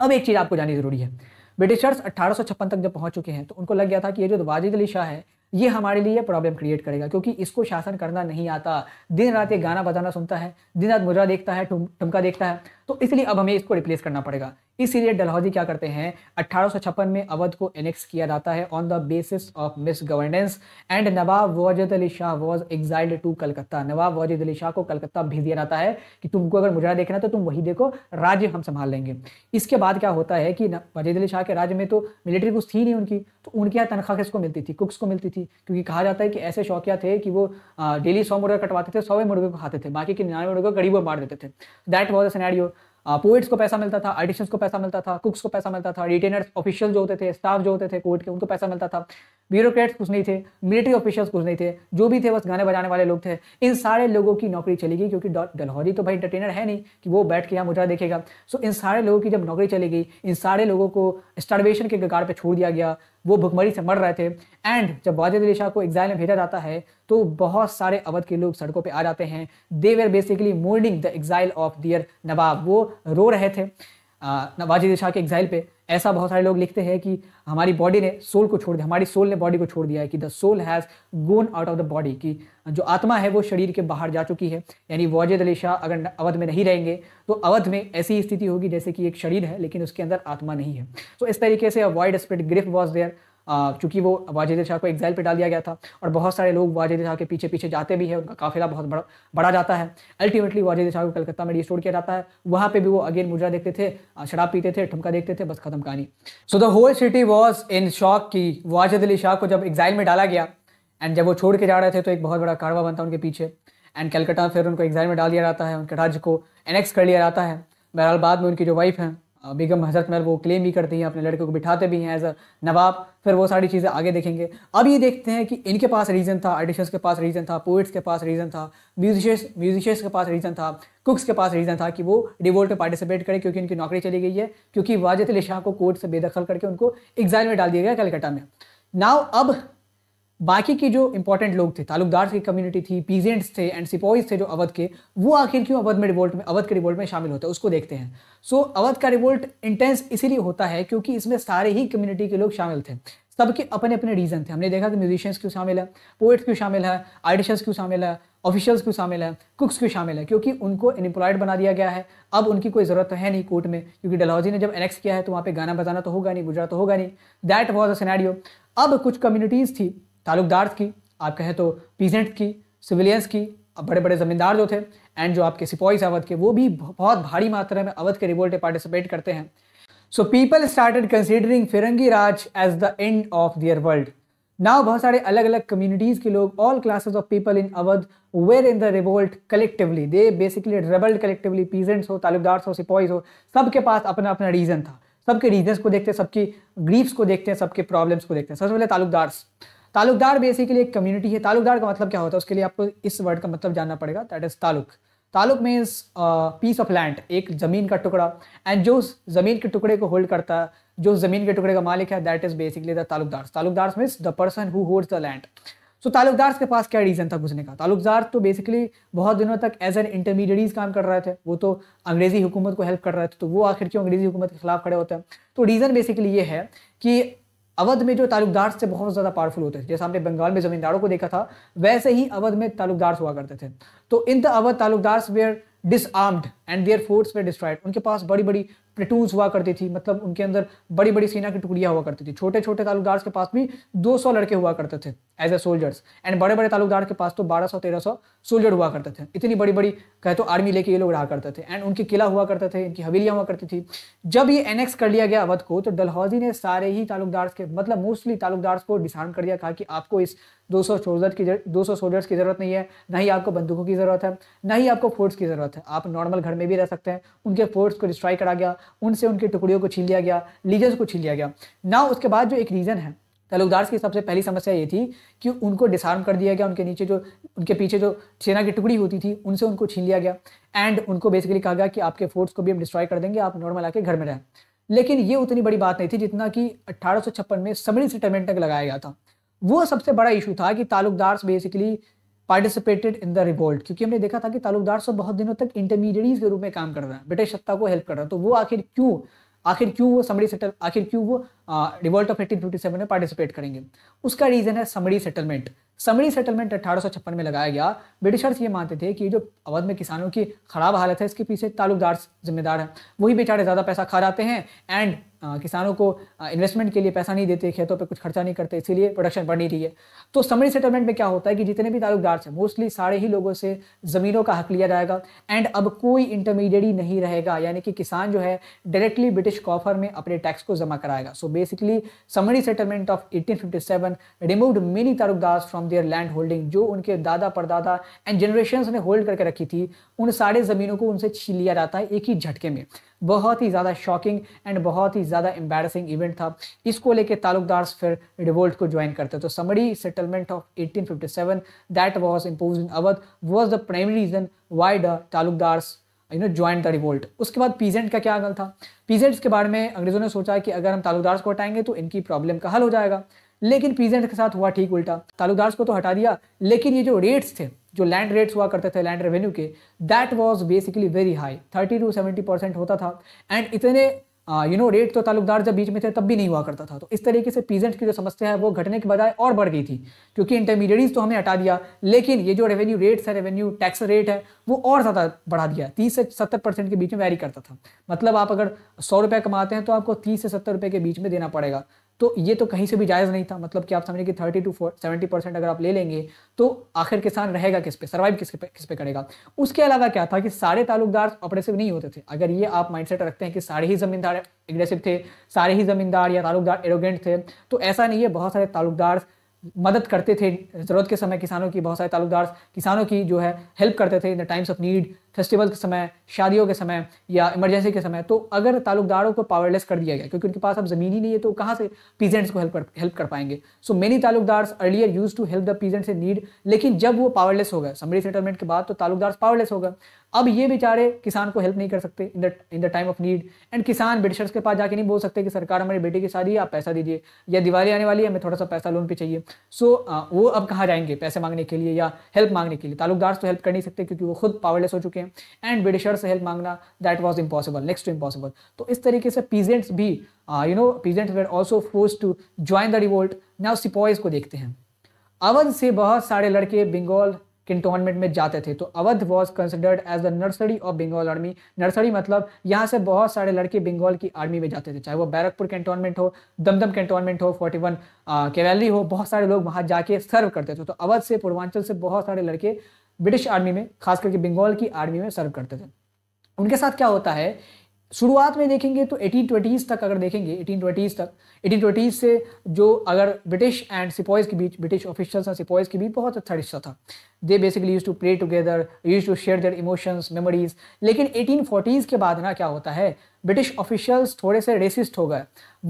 अब एक चीज़ आपको जानी जरूरी है ब्रिटिशर्स अट्ठारह तक जब पहुंच चुके हैं तो उनको लग गया था कि ये जो वाजिद अली शाह है ये हमारे लिए प्रॉब्लम क्रिएट करेगा क्योंकि इसको शासन करना नहीं आता दिन रात ये गाना बजाना सुनता है दिन रात मुजरा देखता है ठुमका देखता है तो इसलिए अब हमें इसको रिप्लेस करना पड़ेगा इसीलिए डलहौजी क्या करते हैं अट्ठारह में अवध को एनेक्स किया जाता है on the basis of misgovernance and Nawab Wajid Ali Shah was exiled to Calcutta Nawab Wajid Ali Shah को कलकत्ता भेज दिया जाता है कि तुमको अगर मुजरा देखना तो तुम वही देखो राज्य हम संभाल लेंगे इसके बाद क्या होता है कि वजद अली शाह के राज्य में तो मिलिट्री कुछ थी नहीं उनकी तो उनकी यहाँ तनख्वाह किसको मिलती थी कुक्स को मिलती थी क्योंकि कहा जाता है कि ऐसे शौकिया थे कि वो डेली सौ मुर्गा कटवाते थे सौ मुर्गे को खाते थे बाकी के निन्यानवे मुर्गे गरीबों मार देते थे that was a scenario poets को पैसा मिलता था आर्टिस्ट्स को पैसा मिलता था कुक्स को पैसा मिलता था रिटेनर्स ऑफिशियल जो होते थे स्टाफ जो होते थे कोर्ट के उनको पैसा मिलता था ब्यूरोक्रेट्स कुछ नहीं थे मिलिट्री ऑफिशियल्स कुछ नहीं थे जो भी थे बस गाने बजाने वाले लोग थे इन सारे लोगों की नौकरी चली गई क्योंकि डलहौरी तो भाई इंटरटेनर है नहीं कि वो बैठ के यहाँ मुझा देखेगा सो इन सारे लोगों की जब नौकरी चली गई इन सारे लोगों को स्टार्वेशन के कगार पर छोड़ दिया गया वो भुखमरी से मर रहे थे एंड जब वाजिद शाह को एग्जाइल में भेजा जाता है तो बहुत सारे अवध के लोग सड़कों पर आ जाते हैं they were basically mourning the exile of their Nawab वो रो रहे थे वाजिद शाह के एग्जाइल पे ऐसा बहुत सारे लोग लिखते हैं कि हमारी बॉडी ने सोल को छोड़ दिया हमारी सोल ने बॉडी को छोड़ दिया है कि the soul has gone out of the body कि जो आत्मा है वो शरीर के बाहर जा चुकी है यानी वाजिद अली शाह अगर अवध में नहीं रहेंगे तो अवध में ऐसी स्थिति होगी जैसे कि एक शरीर है लेकिन उसके अंदर आत्मा नहीं है सो तो so, इस तरीके से a wide spread grief was there चूँकि वो वाजिद शाह को एग्जाइल पे डाल दिया गया था और बहुत सारे लोग वाजिद शाह के पीछे पीछे जाते भी हैं उनका काफिला बहुत बड़ा बढ़ा जाता है अल्टीमेटली वाजिद शाह को कलकत्ता में रिस्टोर किया जाता है वहाँ पे भी वो अगेन मुजरा देखते थे शराब पीते थे ठुमका देखते थे बस खत्म कहानी so the whole city was in shock की वाजिद अली शाह को जब एग्जाइल में डाला गया एंड जब वो छोड़ के जा रहे थे तो एक बहुत बड़ा कारवा बनता उनके पीछे एंड कलकत्ता फिर उनको एग्जाइल में डाल दिया जाता है उनके राज्य को एनेक्स कर लिया जाता है बहरहाल बाद में उनकी जो वाइफ हैं बेगम हजरत महल वो क्लेम भी करती हैं अपने लड़के को बिठाते भी हैं एज अ नवाब फिर वो सारी चीज़ें आगे देखेंगे अब ये देखते हैं कि इनके पास रीज़न था आर्टिशर्स के पास रीज़न था पोइट्स के पास रीज़न था म्यूजिशियस म्यूजिशियस के पास रीज़न था कुक्स के पास रीज़न था कि वो डिवोल्ट में पार्टिसिपेट करें क्योंकि इनकी नौकरी चली गई है क्योंकि वाजिद अली शाह को कोर्ट से बेदखल करके उनको एग्जाम में डाल दिया गया कलकत्ता में नाव अब बाकी के जो इंपॉर्टेंट लोग थे तालुकदार की कम्युनिटी थी पीजेंट्स थे एंड सिपोइज थे जो अवध के वो आखिर क्यों अवध में रिवोल्ट में अवध के रिवोल्ट में शामिल होते हैं उसको देखते हैं सो so, अवध का रिवोल्ट इंटेंस इसीलिए होता है क्योंकि इसमें सारे ही कम्युनिटी के लोग शामिल थे सबके अपने अपने रीज़न थे हमने देखा कि म्यूजिशियंस क्यों शामिल है पोइट्स क्यों शामिल है आर्टिशंस क्यों शामिल है ऑफिशियल्स क्यों शामिल है कुक्स क्यों शामिल है क्योंकि उनको अनएम्प्लॉयड बना दिया गया है अब उनकी कोई ज़रूरत तो है नहीं कोर्ट में क्योंकि डलहौजी ने जब एनेक्स किया है तो वहाँ पर गाना बजाना तो होगा नहीं गुजरा तो होगा नहीं दैट वॉज अ सिनेडियो अब कुछ कम्युनिटीज़ थी तालुकदार की आप कहें तो पीजेंट की सिविलियंस की बड़े बड़े ज़मींदार जो थे एंड जो आपके सिपॉइस अवध के वो भी बहुत भारी मात्रा में अवध के रिवोल्ट पार्टिसिपेट करते हैं सो पीपल स्टार्टेड कंसिडरिंग फिरंगी राज as the end of their world now बहुत सारे अलग अलग कम्युनिटीज़ के लोग all classes of people in Awadh were in the revolt collectively they basically rebelled collectively peasants हो तालुकदार्स हो सिपॉइस हो सबके पास अपना अपना रीज़न था सबके रीजन को देखते हैं सबकी ग्रीफ्स को देखते हैं सबके प्रॉब्लम्स को देखते हैं सबसे पहले तालुकदार्स तालुकदार बेसिकली एक कम्युनिटी है तालुकदार का मतलब क्या होता है उसके लिए आपको इस वर्ड का मतलब जानना पड़ेगा that is taluk taluk means piece of land एक ज़मीन का टुकड़ा एंड जो ज़मीन के टुकड़े को होल्ड करता है जो ज़मीन के टुकड़े का मालिक है that is basically the taluqdar taluqdar means the person who hold the land so taluqdar के पास क्या रीज़न था घुसने का तालुकदार तो बेसिकली बहुत दिनों तक एज एन इंटरमीडिएटीज काम कर रहे थे वो तो अंग्रेज़ी हुकूमत को हेल्प कर रहे थे तो वो आखिर क्यों अंग्रेज़ी हुकूमत के खिलाफ खड़े होते हैं तो रीज़न बेसिकली ये है कि अवध में जो तालुकदार थे बहुत ज़्यादा पावरफुल होते थे जैसे हमने बंगाल में जमींदारों को देखा था वैसे ही अवध में तालुकदार हुआ करते थे तो in the Awadh taluqdar were disarmed and their force were destroyed उनके पास बड़ी बड़ी प्लेटून्स हुआ करती थी मतलब उनके अंदर बड़ी बड़ी सेना की टुकड़ियाँ हुआ करती थी छोटे छोटे तालुकदार के पास भी 200 लड़के हुआ करते थे एज ए सोल्जर्स एंड बड़े बड़े तालुकदार के पास तो 1200 1300 सोल्जर हुआ करते थे इतनी बड़ी बड़ी कहे तो आर्मी लेके ये लोग रहा करते थे एंड उनके किला हुआ करते थे इनकी हवेलियाँ हुआ करती थी जब ये एनेक्स कर लिया गया अवध को तो डलहौजी ने सारे ही तालुकदार के मतलब मोस्टली तालुकदार को डिसार्म कर दिया कहा कि आपको इस दो सौ सोल्जर की दो सौ सोल्जर्स की ज़रूरत नहीं है ना ही आपको बंदूकों की ज़रूरत है ना ही आपको फोर्स की ज़रूरत है आप नॉर्मल घर में भी रह सकते हैं उनके फोर्स को डिस्ट्राई करा गया उनसे उनके टुकड़ियों को छीन लिया गया लीजन्स को छीन लिया गया ना उसके बाद जो एक रीज़न है तलुकदार की सबसे पहली समस्या ये थी कि उनको डिसार्म कर दिया गया उनके नीचे जो उनके पीछे जो सेना की टुकड़ी होती थी उनसे उनको छीन लिया गया एंड उनको बेसिकली कहा गया कि आपके फोर्स को भी हम डिस्ट्रॉय कर देंगे आप नॉर्मल आके घर में रहें लेकिन ये उतनी बड़ी बात नहीं थी जितना कि अट्ठारह में सबरी सेटलमेंट तक लगाया गया था वो सबसे बड़ा इशू था कि taluqdars basically participated in the revolt क्योंकि हमने देखा था कि तालुकदार सब बहुत दिनों तक इंटरमीडिएट के रूप में काम कर रहे हैं ब्रिटिश सत्ता को हेल्प कर रहे हैं तो वो आखिर क्यों आखिर क्यों वो समरी सेटल आखिर क्यों वो रिवोल्ट ऑफ सेवन में पार्टिसिपेट करेंगे उसका रीजन है समरी सेटलमेंट समरी सेटलमेंट अठारह में लगाया गया ब्रिटिशर्स ये मानते थे कि जो अवध में किसानों की खराब हालत है इसके पीछे तालुकदार जिम्मेदार है वही बेचारे ज़्यादा पैसा खा जाते हैं एंड किसानों को इन्वेस्टमेंट के लिए पैसा नहीं देते खेतों पर कुछ खर्चा नहीं करते इसीलिए प्रोडक्शन बढ़ नहीं रही है तो समरी सेटलमेंट में क्या होता है कि जितने भी तालुकदार हैं मोस्टली सारे ही लोगों से ज़मीनों का हक लिया जाएगा एंड अब कोई इंटरमीडिएट नहीं रहेगा यानी कि किसान जो है डायरेक्टली ब्रिटिश कॉफर में अपने टैक्स को जमा कराएगा so basically summary settlement of eighteen fifty seven removed many taluqdar from their land holding जो उनके दादा परदादा एंड जनरेशन ने होल्ड करके रखी थी उन सारे ज़मीनों को उनसे छीन लिया जाता है एक ही झटके में बहुत ही ज़्यादा शॉकिंग एंड बहुत ही ज़्यादा एम्बेरसिंग इवेंट था इसको लेके तालुकदार फिर रिवोल्ट को ज्वाइन करते तो summary settlement of 1857 that was impose in Awadh was the primary reason why the taluqdar you know join the revolt उसके बाद पीजेंट का क्या हल था पीजेंट्स के बारे में अंग्रेज़ों ने सोचा कि अगर हम तालुकदार को हटाएंगे तो इनकी प्रॉब्लम का हल हो जाएगा लेकिन पीजेंट के साथ हुआ ठीक उल्टा तालुदार्स को तो हटा दिया लेकिन ये जो रेट्स थे जो लैंड रेट्स हुआ करते थे लैंड रेवेन्यू के that was basically very high thirty to seventy percent होता था एंड इतने यू नो रेट तो ताल्लुकदार जब बीच में थे तब भी नहीं हुआ करता था तो इस तरीके से पीजेंट की जो समस्या है वो घटने के बजाय और बढ़ गई थी क्योंकि इंटरमीडिएट्स तो हमने हटा दिया लेकिन ये जो रेवेन्यू रेट्स है रेवेन्यू टैक्स रेट है वो और ज़्यादा बढ़ा दिया तीस से सत्तर परसेंट के बीच में वैरी करता था मतलब आप अगर सौ रुपये कमाते हैं तो आपको तीस से सत्तर रुपये के बीच में देना पड़ेगा तो ये तो कहीं से भी जायज़ नहीं था मतलब कि आप समझिए कि thirty to four seventy percent अगर आप ले लेंगे तो आखिर किसान रहेगा किस पे सर्वाइव किस पे किस पे करेगा उसके अलावा क्या था कि सारे तालुकदार ऑपरेसिव नहीं होते थे अगर ये आप माइंडसेट रखते हैं कि सारे ही जमींदार एग्रेसिव थे सारे ही जमींदार या तालुकदार एरोगेंट थे तो ऐसा नहीं है बहुत सारे ताल्लुकदार मदद करते थे ज़रूरत के समय किसानों की बहुत सारे ताल्लुकदार किसानों की जो है हेल्प करते थे in the times of need festival के समय शादियों के समय या इमरजेंसी के समय तो अगर ताल्लुकदारों को पावरलेस कर दिया गया क्योंकि उनके पास अब ज़मीन ही नहीं है तो कहाँ से पीजेंट्स को हेल्प कर हेल्प कर पाएंगे so many taluqdars earlier use to help the peasants in need लेकिन जब वो पावरलेस हो गए समरी सेटलमेंट के बाद तो ताल्लुकदार्स पावरलेस हो गए अब ये बेचारे किसान को हेल्प नहीं कर सकते in the in the time of need and किसान ब्रिटिशर्स के पास जाके नहीं बोल सकते कि सरकार हमारे बेटे की शादी आप पैसा दीजिए या दिवाली आने वाली है हमें थोड़ा सा पैसा लोन पे चाहिए सो so, वो अब कहाँ जाएंगे पैसे मांगने के लिए या हेल्प मांगने के लिए तालुकदार तो हेल्प कर नहीं सकते क्योंकि वो खुद पावरलेस हो चुके हैं एंड ब्रिटिशर्स से हेल्प मांगना that was impossible next to impossible तो इस तरीके से पीजेंट्स भी you know peasants were also force to join the revolt now sepoys को देखते हैं अवन से बहुत सारे लड़के बंगाल कंटोनमेंट में जाते थे तो Awadh was considered as the nursery of Bengal army nursery मतलब यहाँ से बहुत सारे लड़के बंगाल की आर्मी में जाते थे चाहे वो बैरकपुर कैंटोनमेंट हो दमदम कैंटोनमेंट हो फोर्टी वन केवैली हो बहुत सारे लोग वहाँ जाके सर्व करते थे तो अवध से पूर्वांचल से बहुत सारे लड़के ब्रिटिश आर्मी में खास करके बंगाल की आर्मी में सर्व करते थे उनके साथ क्या होता है शुरुआत में देखेंगे तो एटीन ट्वेंटीज़ तक अगर देखेंगे एटीन ट्वेंटीज़ तक एटीन ट्वेंटीज़ से जो अगर ब्रिटिश एंड सिपॉयज के बीच ब्रिटिश ऑफिशियल्स और सिपॉयज के बीच बहुत अच्छा रिश्ता था they basically use to play together use to share their emotions memories लेकिन एटीन फोर्टीज़ के बाद ना क्या होता है ब्रिटिश ऑफिशियल्स थोड़े से रेसिस्ट हो गए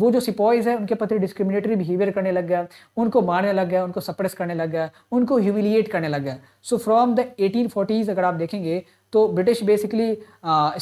वो जो सिपॉयज़ है उनके प्रति डिस्क्रिमिनेटरी बिहेवियर करने लग गया उनको मारने लग गया उनको सप्रेस करने लग गया उनको ह्यूमिलिएट करने लग गया सो फ्रॉम द एटीन अगर आप देखेंगे तो British basically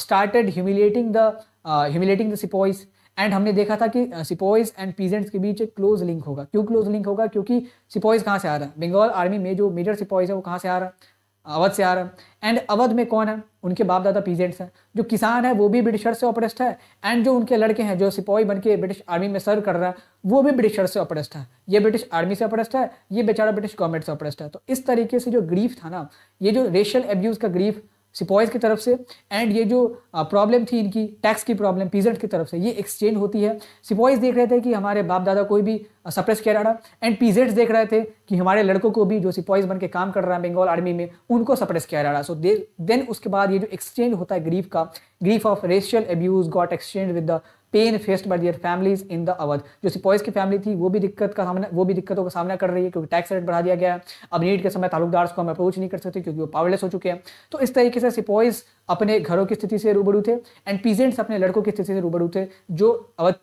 started humiliating the humiliating the sepoys and हमने देखा था कि सिपॉइज एंड पीजेंट्स के बीच एक क्लोज लिंक होगा क्यों क्लोज लिंक होगा क्योंकि सिपॉइज कहाँ से आ रहा है बंगाल आर्मी में जो मेजर सिपॉइज है वो कहाँ से आ रहा है अवध से आ रहा है एंड अवध में कौन है उनके बाप दादा पीजेंट्स हैं जो किसान है वो भी ब्रिटिशर से ऑपरेस्ट है एंड जो उनके लड़के हैं जो सिपाही बन के ब्रिटिश आर्मी में सर्व कर रहा है वो भी ब्रिटिशर से ऑपरेस्ट है ये ब्रिटिश आर्मी से ऑपरेस्ट है ये बेचारा ब्रिटिश गवर्नमेंट से ऑपरेस्ट है तो इस तरीके से जो ग्रीफ था ना ये जो रेशियल एब्यूज़ का ग्रीफ सिपॉयज की तरफ से एंड ये जो प्रॉब्लम थी इनकी टैक्स की प्रॉब्लम पीजेंट की तरफ से ये एक्सचेंज होती है सिपॉयज देख रहे थे कि हमारे बाप दादा कोई भी सप्रेस किया रहा एंड पीजेंट्स देख रहे थे कि हमारे लड़कों को भी जो सिपॉयज बन के काम कर रहा है बंगाल आर्मी में उनको सप्रेस किया जा रहा सो देन उसके बाद ये जो एक्सचेंज होता है ग्रीफ का grief of racial abuse got exchange with the pain faced by their families in the Awadh जो सिपॉइज की फैमिली थी वो भी दिक्कत का सामना वो भी दिक्कतों का सामना कर रही है क्योंकि टैक्स रेट बढ़ा दिया गया है अब नीट के समय तालुकदार को हम अप्रोच नहीं कर सकते क्योंकि वो पावरलेस हो चुके हैं तो इस तरीके से सिपॉइज अपने घरों की स्थिति से रूबरू थे एंड पीजेंट्स अपने लड़कों की स्थिति से रूबरू थे जो अवध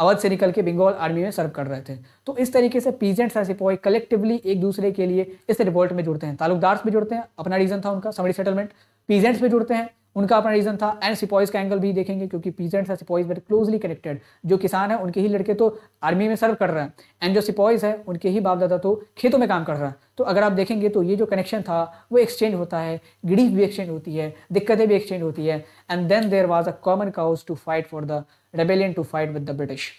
अवध से निकल के बंगाल आर्मी में सर्व कर रहे थे तो इस तरीके से पीजेंट्स और सिपाही कलेक्टिवली एक दूसरे के लिए इस रिवोल्ट में जुड़ते हैं तालुकदार्स भी जुड़ते हैं अपना रीजन था उनका समरी सेटलमेंट पीजेंट्स भी जुड़ते हैं उनका अपना रीज़न था एंड सिपॉइज का एंगल भी देखेंगे क्योंकि पीजेंट्स है सिपॉइज वेरी क्लोजली कनेक्टेड जो किसान है उनके ही लड़के तो आर्मी में सर्व कर रहे हैं एंड जो सिपॉइज है उनके ही बाप दादा तो खेतों में काम कर रहे हैं तो अगर आप देखेंगे तो ये जो कनेक्शन था वो एक्सचेंज होता है गिडीफ भी एक्सचेंज होती है दिक्कतें भी एक्सचेंज होती है and then there was a common cause to fight for the rebellion to fight with the British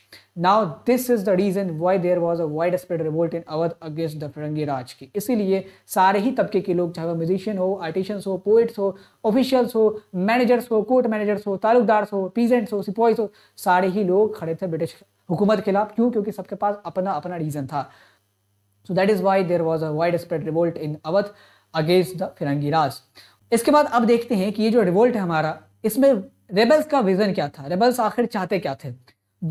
now this is the reason why there was a widespread revolt in Awadh against the firangi Raj की इसीलिए सारे ही तबके के लोग चाहे वो म्यूजिशियन हो आर्टिशियंस हो पोइट्स हो ऑफिशियल्स हो मैनेजर्स हो कोर्ट मैनेजर्स हो तालुकदार्स हो पीजेंट्स हो सिपॉइस हो सारे ही लोग खड़े थे ब्रिटिश हुकूमत के खिलाफ क्यों क्योंकि सबके पास अपना अपना रीजन था so that is why there was a widespread revolt in Awadh against the firangi Raj इसके बाद अब देखते हैं कि ये जो रिवोल्ट है हमारा इसमें रेबल्स का विजन क्या था रेबल्स आखिर चाहते क्या थे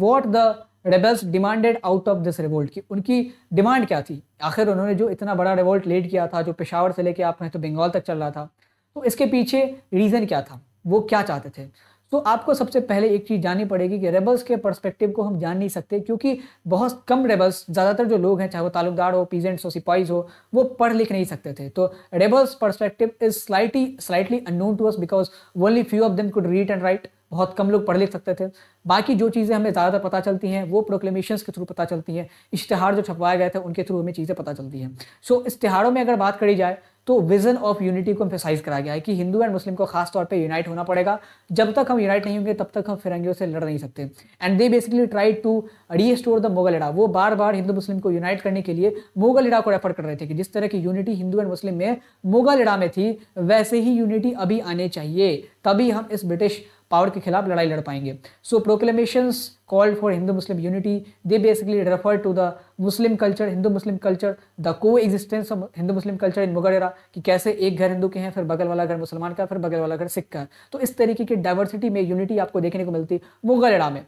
what the rebels demanded out of this revolt की उनकी डिमांड क्या थी आखिर उन्होंने जो इतना बड़ा रिवोल्ट लीड किया था जो पेशावर से लेके आप तो बंगाल तक चल रहा था तो इसके पीछे रीज़न क्या था वो क्या चाहते थे तो आपको सबसे पहले एक चीज़ जाननी पड़ेगी कि रेबल्स के पर्सपेक्टिव को हम जान नहीं सकते क्योंकि बहुत कम रेबल्स ज़्यादातर जो लोग हैं चाहे वो ताल्लुकदार हो पीजेंट्स हो सिपाहीज हो वो पढ़ लिख नहीं सकते थे तो rebels perspective is slightly slightly unknown to us because only few of them could read and write बहुत कम लोग पढ़ लिख सकते थे बाकी जो चीज़ें हमें ज़्यादातर पता चलती हैं वो प्रोक्लेमेशन के थ्रू पता चलती हैं इश्तहार जो छपवाए गए थे उनके थ्रू हमें चीज़ें पता चलती हैं सो so, इश्तहारों में अगर बात करी जाए तो विजन ऑफ यूनिटी को एम्फेसाइज कराया गया है कि हिंदू एंड मुस्लिम को खास तौर पे यूनाइट होना पड़ेगा जब तक हम यूनाइट नहीं होंगे तब तक हम फिरंगियों से लड़ नहीं सकते and they basically try to restore the Mughal era वो बार बार हिंदू मुस्लिम को यूनाइट करने के लिए मुगल एडा को रेफर कर रहे थे कि जिस तरह की यूनिटी हिंदू एंड मुस्लिम में मुगल एडा में थी वैसे ही यूनिटी अभी आनी चाहिए तभी हम इस ब्रिटिश पावर के खिलाफ लड़ाई लड़ पाएंगे so proclamations called for Hindu Muslim unity they basically refer to the Muslim culture Hindu Muslim culture the coexistence of Hindu Muslim culture in Mughal era कि कैसे एक घर हिंदू के हैं फिर बगल वाला घर मुसलमान का फिर बगल वाला घर सिख का तो इस तरीके की डाइवर्सिटी में यूनिटी आपको देखने को मिलती है मुगलड़ा में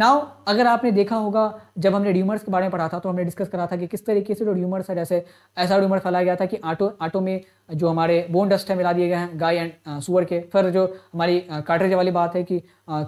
नाउ अगर आपने देखा होगा जब हमने ड्यूमर्स के बारे में पढ़ा था तो हमने डिस्कस करा था कि किस तरीके से जो ड्यूमर्स है जैसे ऐसा ड्यूमर फैलाया गया था कि आटो आटो में जो हमारे बोन डस्ट है मिला दिए गए हैं गाय एंड सुअर के फिर जो हमारी कार्टरेज वाली बात है कि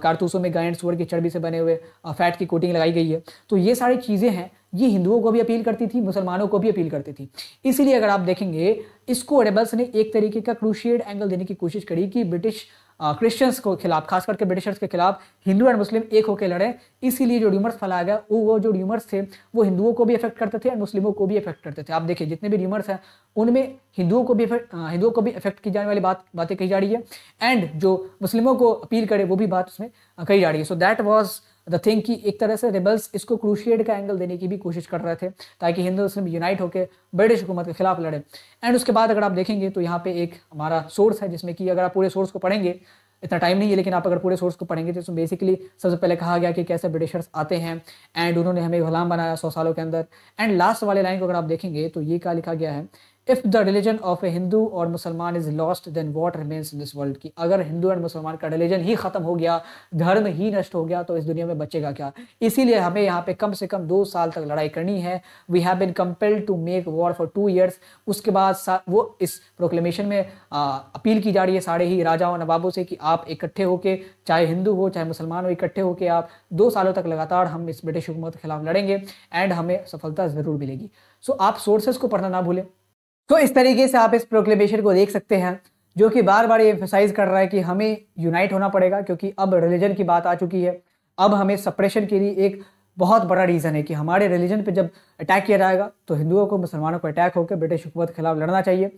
कारतूसों में गाय एंड सुअर की चर्बी से बने हुए फैट की कोटिंग लगाई गई है तो ये सारी चीज़ें हैं ये हिंदुओं को भी अपील करती थी मुसलमानों को भी अपील करती थी इसीलिए अगर आप देखेंगे इसको रेबल्स ने एक तरीके का क्रूशियड एंगल देने की कोशिश करी कि ब्रिटिश क्रिश्चियंस को खिलाफ खास करके ब्रिटिशर्स के खिलाफ हिंदू एंड मुस्लिम एक होकर लड़े इसीलिए जो र्यूमर्स फैलाया गया वो वो जो र्यूमर्स थे वो हिंदुओं को भी इफेक्ट करते थे एंड मुस्लिमों को भी इफेक्ट करते थे आप देखिए जितने भी र्यूमर्स हैं उनमें हिंदुओं को भी हिंदुओं को भी इफेक्ट की जाने वाली बात बातें कही जा रही है एंड जो मुस्लिमों को अपील करे वो भी बात उसमें कही जा रही है so that was the thing की एक तरह से रेबल्स इसको क्रूशिएट का एंगल देने की भी कोशिश कर रहे थे ताकि हिंदू मुस्लिम यूनाइट होकर ब्रिटिश हुकूमत के खिलाफ लड़े एंड उसके बाद अगर आप देखेंगे तो यहाँ पे एक हमारा सोर्स है जिसमें कि अगर आप पूरे सोर्स को पढ़ेंगे इतना टाइम नहीं है लेकिन आप अगर पूरे सोर्स को पढ़ेंगे तो इसमें बेसिकली सबसे पहले कहा गया कि कैसे ब्रिटिशर्स आते हैं एंड उन्होंने हमें गुलाम बनाया सौ सालों के अंदर एंड लास्ट वाले लाइन को अगर आप देखेंगे तो ये क्या लिखा गया है if the religion of a Hindu और मुसलमान is lost then what remains in this world की अगर हिंदू एंड मुसलमान का रिलीजन ही ख़त्म हो गया धर्म ही नष्ट हो गया तो इस दुनिया में बचेगा क्या इसीलिए हमें यहाँ पे कम से कम दो साल तक लड़ाई करनी है we have been compelled to make war for two years उसके बाद वो इस प्रोक्लेमेशन में आ, अपील की जा रही है सारे ही राजाओं नवाबों से कि आप इकट्ठे होके चाहे हिंदू हो चाहे मुसलमान हो इकट्ठे होके आप दो सालों तक लगातार हम इस ब्रिटिश हुकूमत के खिलाफ लड़ेंगे एंड हमें सफलता ज़रूर मिलेगी सो आप सोर्सेज को पढ़ना ना भूलें तो इस तरीके से आप इस प्रोक्लेमेशन को देख सकते हैं जो कि बार बार ये एम्फोसाइज कर रहा है कि हमें यूनाइट होना पड़ेगा क्योंकि अब रिलीजन की बात आ चुकी है अब हमें सप्रेशन के लिए एक बहुत बड़ा रीज़न है कि हमारे रिलीजन पे जब अटैक किया जाएगा तो हिंदुओं को मुसलमानों को अटैक होकर ब्रिटिश हुकूमत के खिलाफ लड़ना चाहिए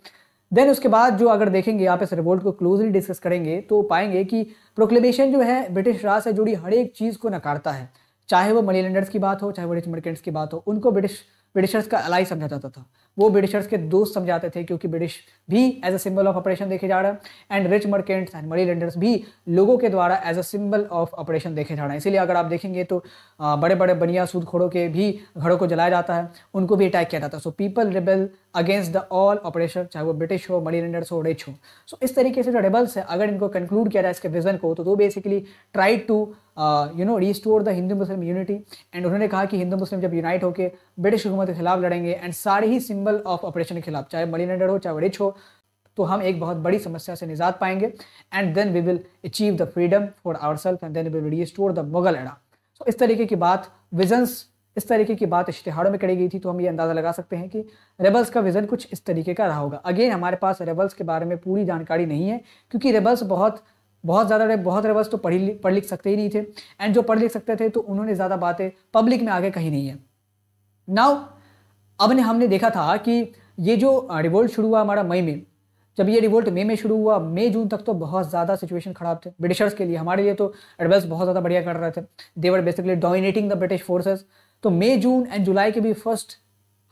देन उसके बाद जो अगर देखेंगे आप इस रिवोल्ट को क्लोजली डिस्कस करेंगे तो पाएंगे कि प्रोक्लेमेशन जो है ब्रिटिश राज से जुड़ी हर एक चीज़ को नकारता है चाहे वो मनी लेंडर्स की बात हो चाहे वो रिच मर्केंट्स की बात हो उनको ब्रिटिश ब्रिटिशर्स का अलाई समझा जाता था वो ब्रिटिशर्स के दोस्त समझाते थे क्योंकि ब्रिटिश भी as a symbol of operation देखे जा रहा है and rich merchants and money lenders भी लोगों के द्वारा as a symbol of operation देखे जा रहे हैं इसीलिए अगर आप देखेंगे तो बड़े बड़े बनिया खोड़ों के भी घरों को जलाया जाता है उनको भी अटैक किया जाता है so people rebel against the all operation चाहे वो ब्रिटिश हो मनी लेंडर्स हो रिच हो सो इस तरीके से जो रेबल्स है अगर इनको कंक्लूड किया जाए इसके विजन को तो वो basically try to you know restore the Hindu Muslim unity and उन्होंने कहा कि हिंदू मुस्लिम जब यूनाइट होकर ब्रिटिश हुकूमत के खिलाफ लड़ेंगे एंड सारे ही सिंबल ऑफ ऑपरेशन के खिलाफ चाहे मलिनेटेड हो चाहे रिच हो तो हम एक बहुत बड़ी समस्या से निजात पाएंगे and then we will achieve the freedom for our self and then will restore the Mughal era so इस तरीके की बात विजन्स इस तरीके की बात इश्तहारों में करी गई थी तो हम ये अंदाज़ा लगा सकते हैं कि रेबल्स का विज़न कुछ इस तरीके का रहा होगा अगेन हमारे पास रेबल्स के बारे में पूरी जानकारी नहीं है क्योंकि रेबल्स बहुत बहुत ज़्यादा बहुत रेबल्स तो पढ़ी पढ़ लिख सकते ही नहीं थे एंड जो पढ़ लिख सकते थे तो उन्होंने ज़्यादा बातें पब्लिक में आगे कही नहीं है नाउ अब ने हमने देखा था कि ये जो रिवोल्ट शुरू हुआ हमारा मई में जब ये रिवोल्ट मई में शुरू हुआ मई जून तक तो बहुत ज़्यादा सिचुएशन खराब थे ब्रिटिशर्स के लिए हमारे लिए तो एडवेल्स बहुत ज़्यादा बढ़िया कर रहे थे they were basically dominating the British forces तो मई जून एंड जुलाई के भी फर्स्ट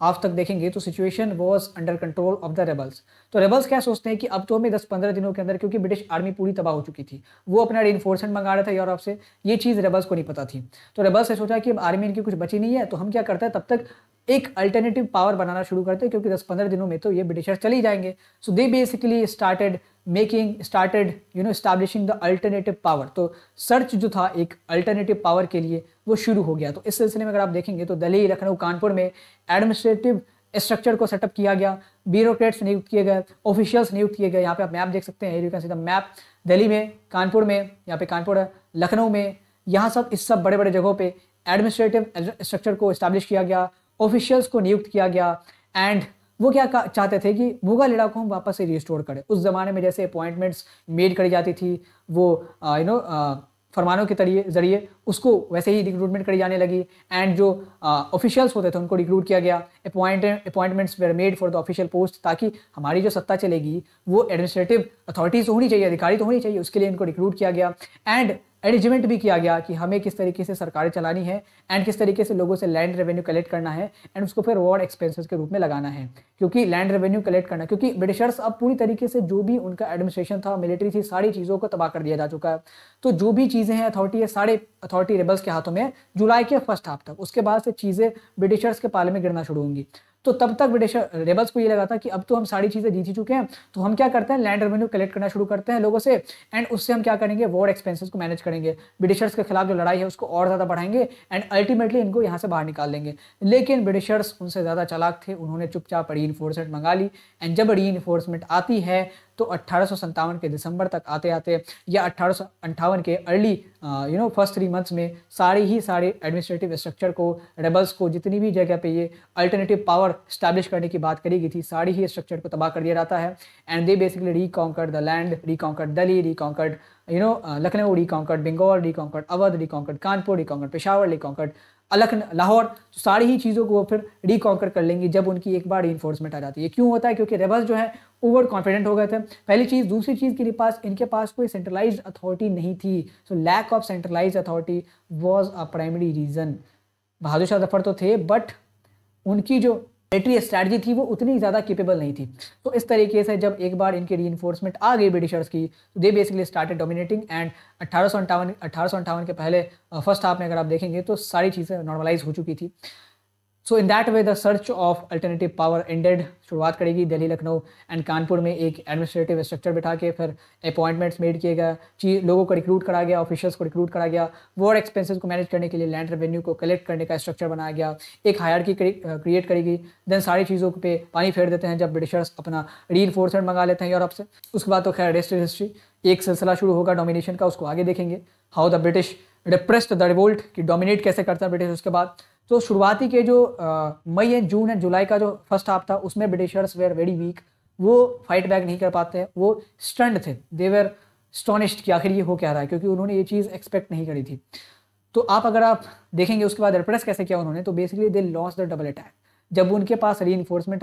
हाफ तक देखेंगे तो situation was under control of the rebels तो रेबल्स क्या सोचते हैं कि अब तो हमें 10-15 दिनों के अंदर क्योंकि ब्रिटिश आर्मी पूरी तबाह हो चुकी थी वो अपना रेनफोर्समेंट मंगा रहा था यूरोप से ये चीज़ रेबल्स को नहीं पता थी तो रेबल्स ने सोचा कि अब आर्मी इनकी कुछ बची नहीं है तो हम क्या करते हैं तब तक एक अल्टरनेटिव पावर बनाना शुरू करते हैं क्योंकि दस पंद्रह दिनों में तो ये ब्रिटिशर्स चले जाएंगे so they basically started making started you know establishing the alternative power तो सर्च जो था एक अल्टरनेटिव पावर के लिए वो शुरू हो गया तो इस सिलसिले में अगर आप देखेंगे तो दिल्ली लखनऊ कानपुर में एडमिनिस्ट्रेटिव स्ट्रक्चर को सेटअप किया गया ब्यूरोक्रेट्स नियुक्त किए गए ऑफिशियल्स नियुक्त किए गए यहाँ पे आप मैप देख सकते हैं you can see the map Delhi में कानपुर में यहाँ पे कानपुर लखनऊ में यहाँ सब इस सब बड़े बड़े जगहों पे एडमिनिस्ट्रेटिव स्ट्रक्चर को इस्टेब्लिश किया गया ऑफिशियल्स को नियुक्त किया गया एंड वो क्या चाहते थे कि मुगल लेडा को हम वापस से रिस्टोर करें उस ज़माने में जैसे अपॉइंटमेंट्स मेड करी जाती थी वो यू uh, नो uh, फरमानों के तरिए जरिए उसको वैसे ही रिक्रूटमेंट करी जाने लगी एंड जो ऑफिशियल्स uh, होते थे उनको रिक्रूट किया गया appoint appointments were made for the official post ताकि हमारी जो सत्ता चलेगी वो एडमिनिस्ट्रेटिव अथॉरिटीज़ होनी चाहिए अधिकारी तो होनी चाहिए उसके लिए इनको रिक्रूट किया गया एंड अरेंजमेंट भी किया गया कि हमें किस तरीके से सरकारें चलानी है एंड किस तरीके से लोगों से लैंड रेवेन्यू कलेक्ट करना है एंड उसको फिर वार्ड एक्सपेंसेस के रूप में लगाना है क्योंकि लैंड रेवेन्यू कलेक्ट करना क्योंकि ब्रिटिशर्स अब पूरी तरीके से जो भी उनका एडमिनिस्ट्रेशन था मिलिट्री थी सारी चीज़ों को तबाह कर दिया जा चुका है तो जो भी चीज़ें हैं अथॉरिटी है सारे अथॉरिटी रेबल्स के हाथों में जुलाई के फर्स्ट हाफ तक उसके बाद से चीज़ें ब्रिटिशर्स के पाले में गिरना शुरू होंगी तो तब तक ब्रिटिश रेबल्स को ये लगा था कि अब तो हम सारी चीज़ें जीत ही चुके हैं तो हम क्या करते हैं लैंड रेवेन्यू कलेक्ट करना शुरू करते हैं लोगों से एंड उससे हम क्या करेंगे वॉर एक्सपेंसेस को मैनेज करेंगे ब्रिटिशर्स के खिलाफ जो लड़ाई है उसको और ज़्यादा बढ़ाएंगे एंड अल्टीमेटली इनको यहाँ से बाहर निकाल लेंगे लेकिन ब्रिटिशर्स उनसे ज़्यादा चलाक थे उन्होंने चुपचाप री मंगा ली एंड जब री आती है तो अट्ठारह के दिसंबर तक आते आते या अट्ठारह के early you know first three months में सारे ही सारे एडमिनिस्ट्रेटिव स्ट्रक्चर को रेबल्स को जितनी भी जगह पे ये अल्टरनेटिव पावर स्टैब्लिश करने की बात करी गई थी सारी ही स्ट्रक्चर को तबाह कर दिया जाता है एंड दे बेसिकली री द लैंड री दिल्ली री यू नो लखनऊ री रिकॉन्कर्ड बंगाल रिकॉन्कर्ड अवध रिकॉन्कर्ड कानपुर रिकॉन्कर्ड पेशावर रिकॉन्कर्ड अलख लाहौर तो सारी ही चीज़ों को वो फिर रिकॉन्कर कर लेंगी जब उनकी एक बार इन्फोर्समेंट आ जाती है क्यों होता है क्योंकि रेबल्स जो है ओवर कॉन्फिडेंट हो गए थे पहली चीज़ दूसरी चीज़ के पास इनके पास कोई सेंट्रलाइज अथॉरिटी नहीं थी so lack of centralise authority was a primary reason Bahadur Shah Zafar तो थे बट उनकी जो मिलिट्री स्ट्रैटी थी वो उतनी ज़्यादा केपेबल नहीं थी तो इस तरीके से जब एक बार इनकी री आ गई ब्रिटिशर्स की they basically started dominating and अट्ठारह सौ के पहले फर्स्ट हाफ में अगर आप देखेंगे तो सारी चीज़ें नॉर्मलाइज हो चुकी थी so in that way the search of alternative power ended शुरुआत करेगी दिल्ली लखनऊ एंड कानपुर में एक एडमिनिस्ट्रेटिव स्ट्रक्चर बैठा के फिर अपॉइंटमेंट्स मेड किए गए चीज लोगों को रिक्रूट करा गया ऑफिशियल्स को रिक्रूट करा गया वॉर एक्सपेंसेस को मैनेज करने के लिए लैंड रेवेन्यू को कलेक्ट करने का स्ट्रक्चर बनाया गया एक हायर की क्रिएट करेगी देन सारी चीज़ों पर पानी फेर देते हैं जब ब्रिटिशर्स अपना री इन्फोर्समेंट मंगा लेते हैं यूरोप से उसके बाद तो खैर रेस्ट हिस्ट्री एक सिलसिला शुरू होगा डोमिनेशन का उसको आगे देखेंगे how the British repressed the revolt कि डोमिनेट कैसे करता है ब्रिटिश उसके बाद तो शुरुआती के जो मई एंड जून एंड जुलाई का जो फर्स्ट हाफ था उसमें ब्रिटिशर्स वेयर वेरी वीक वो फाइट बैक नहीं कर पाते हैं वो स्टंड थे देवर स्टोनिश्ड कि आखिर ये हो क्या रहा है क्योंकि उन्होंने ये चीज़ एक्सपेक्ट नहीं करी थी तो आप अगर आप देखेंगे उसके बाद रिप्रेस कैसे किया उन्होंने तो basically they lost the double attack जब उनके पास री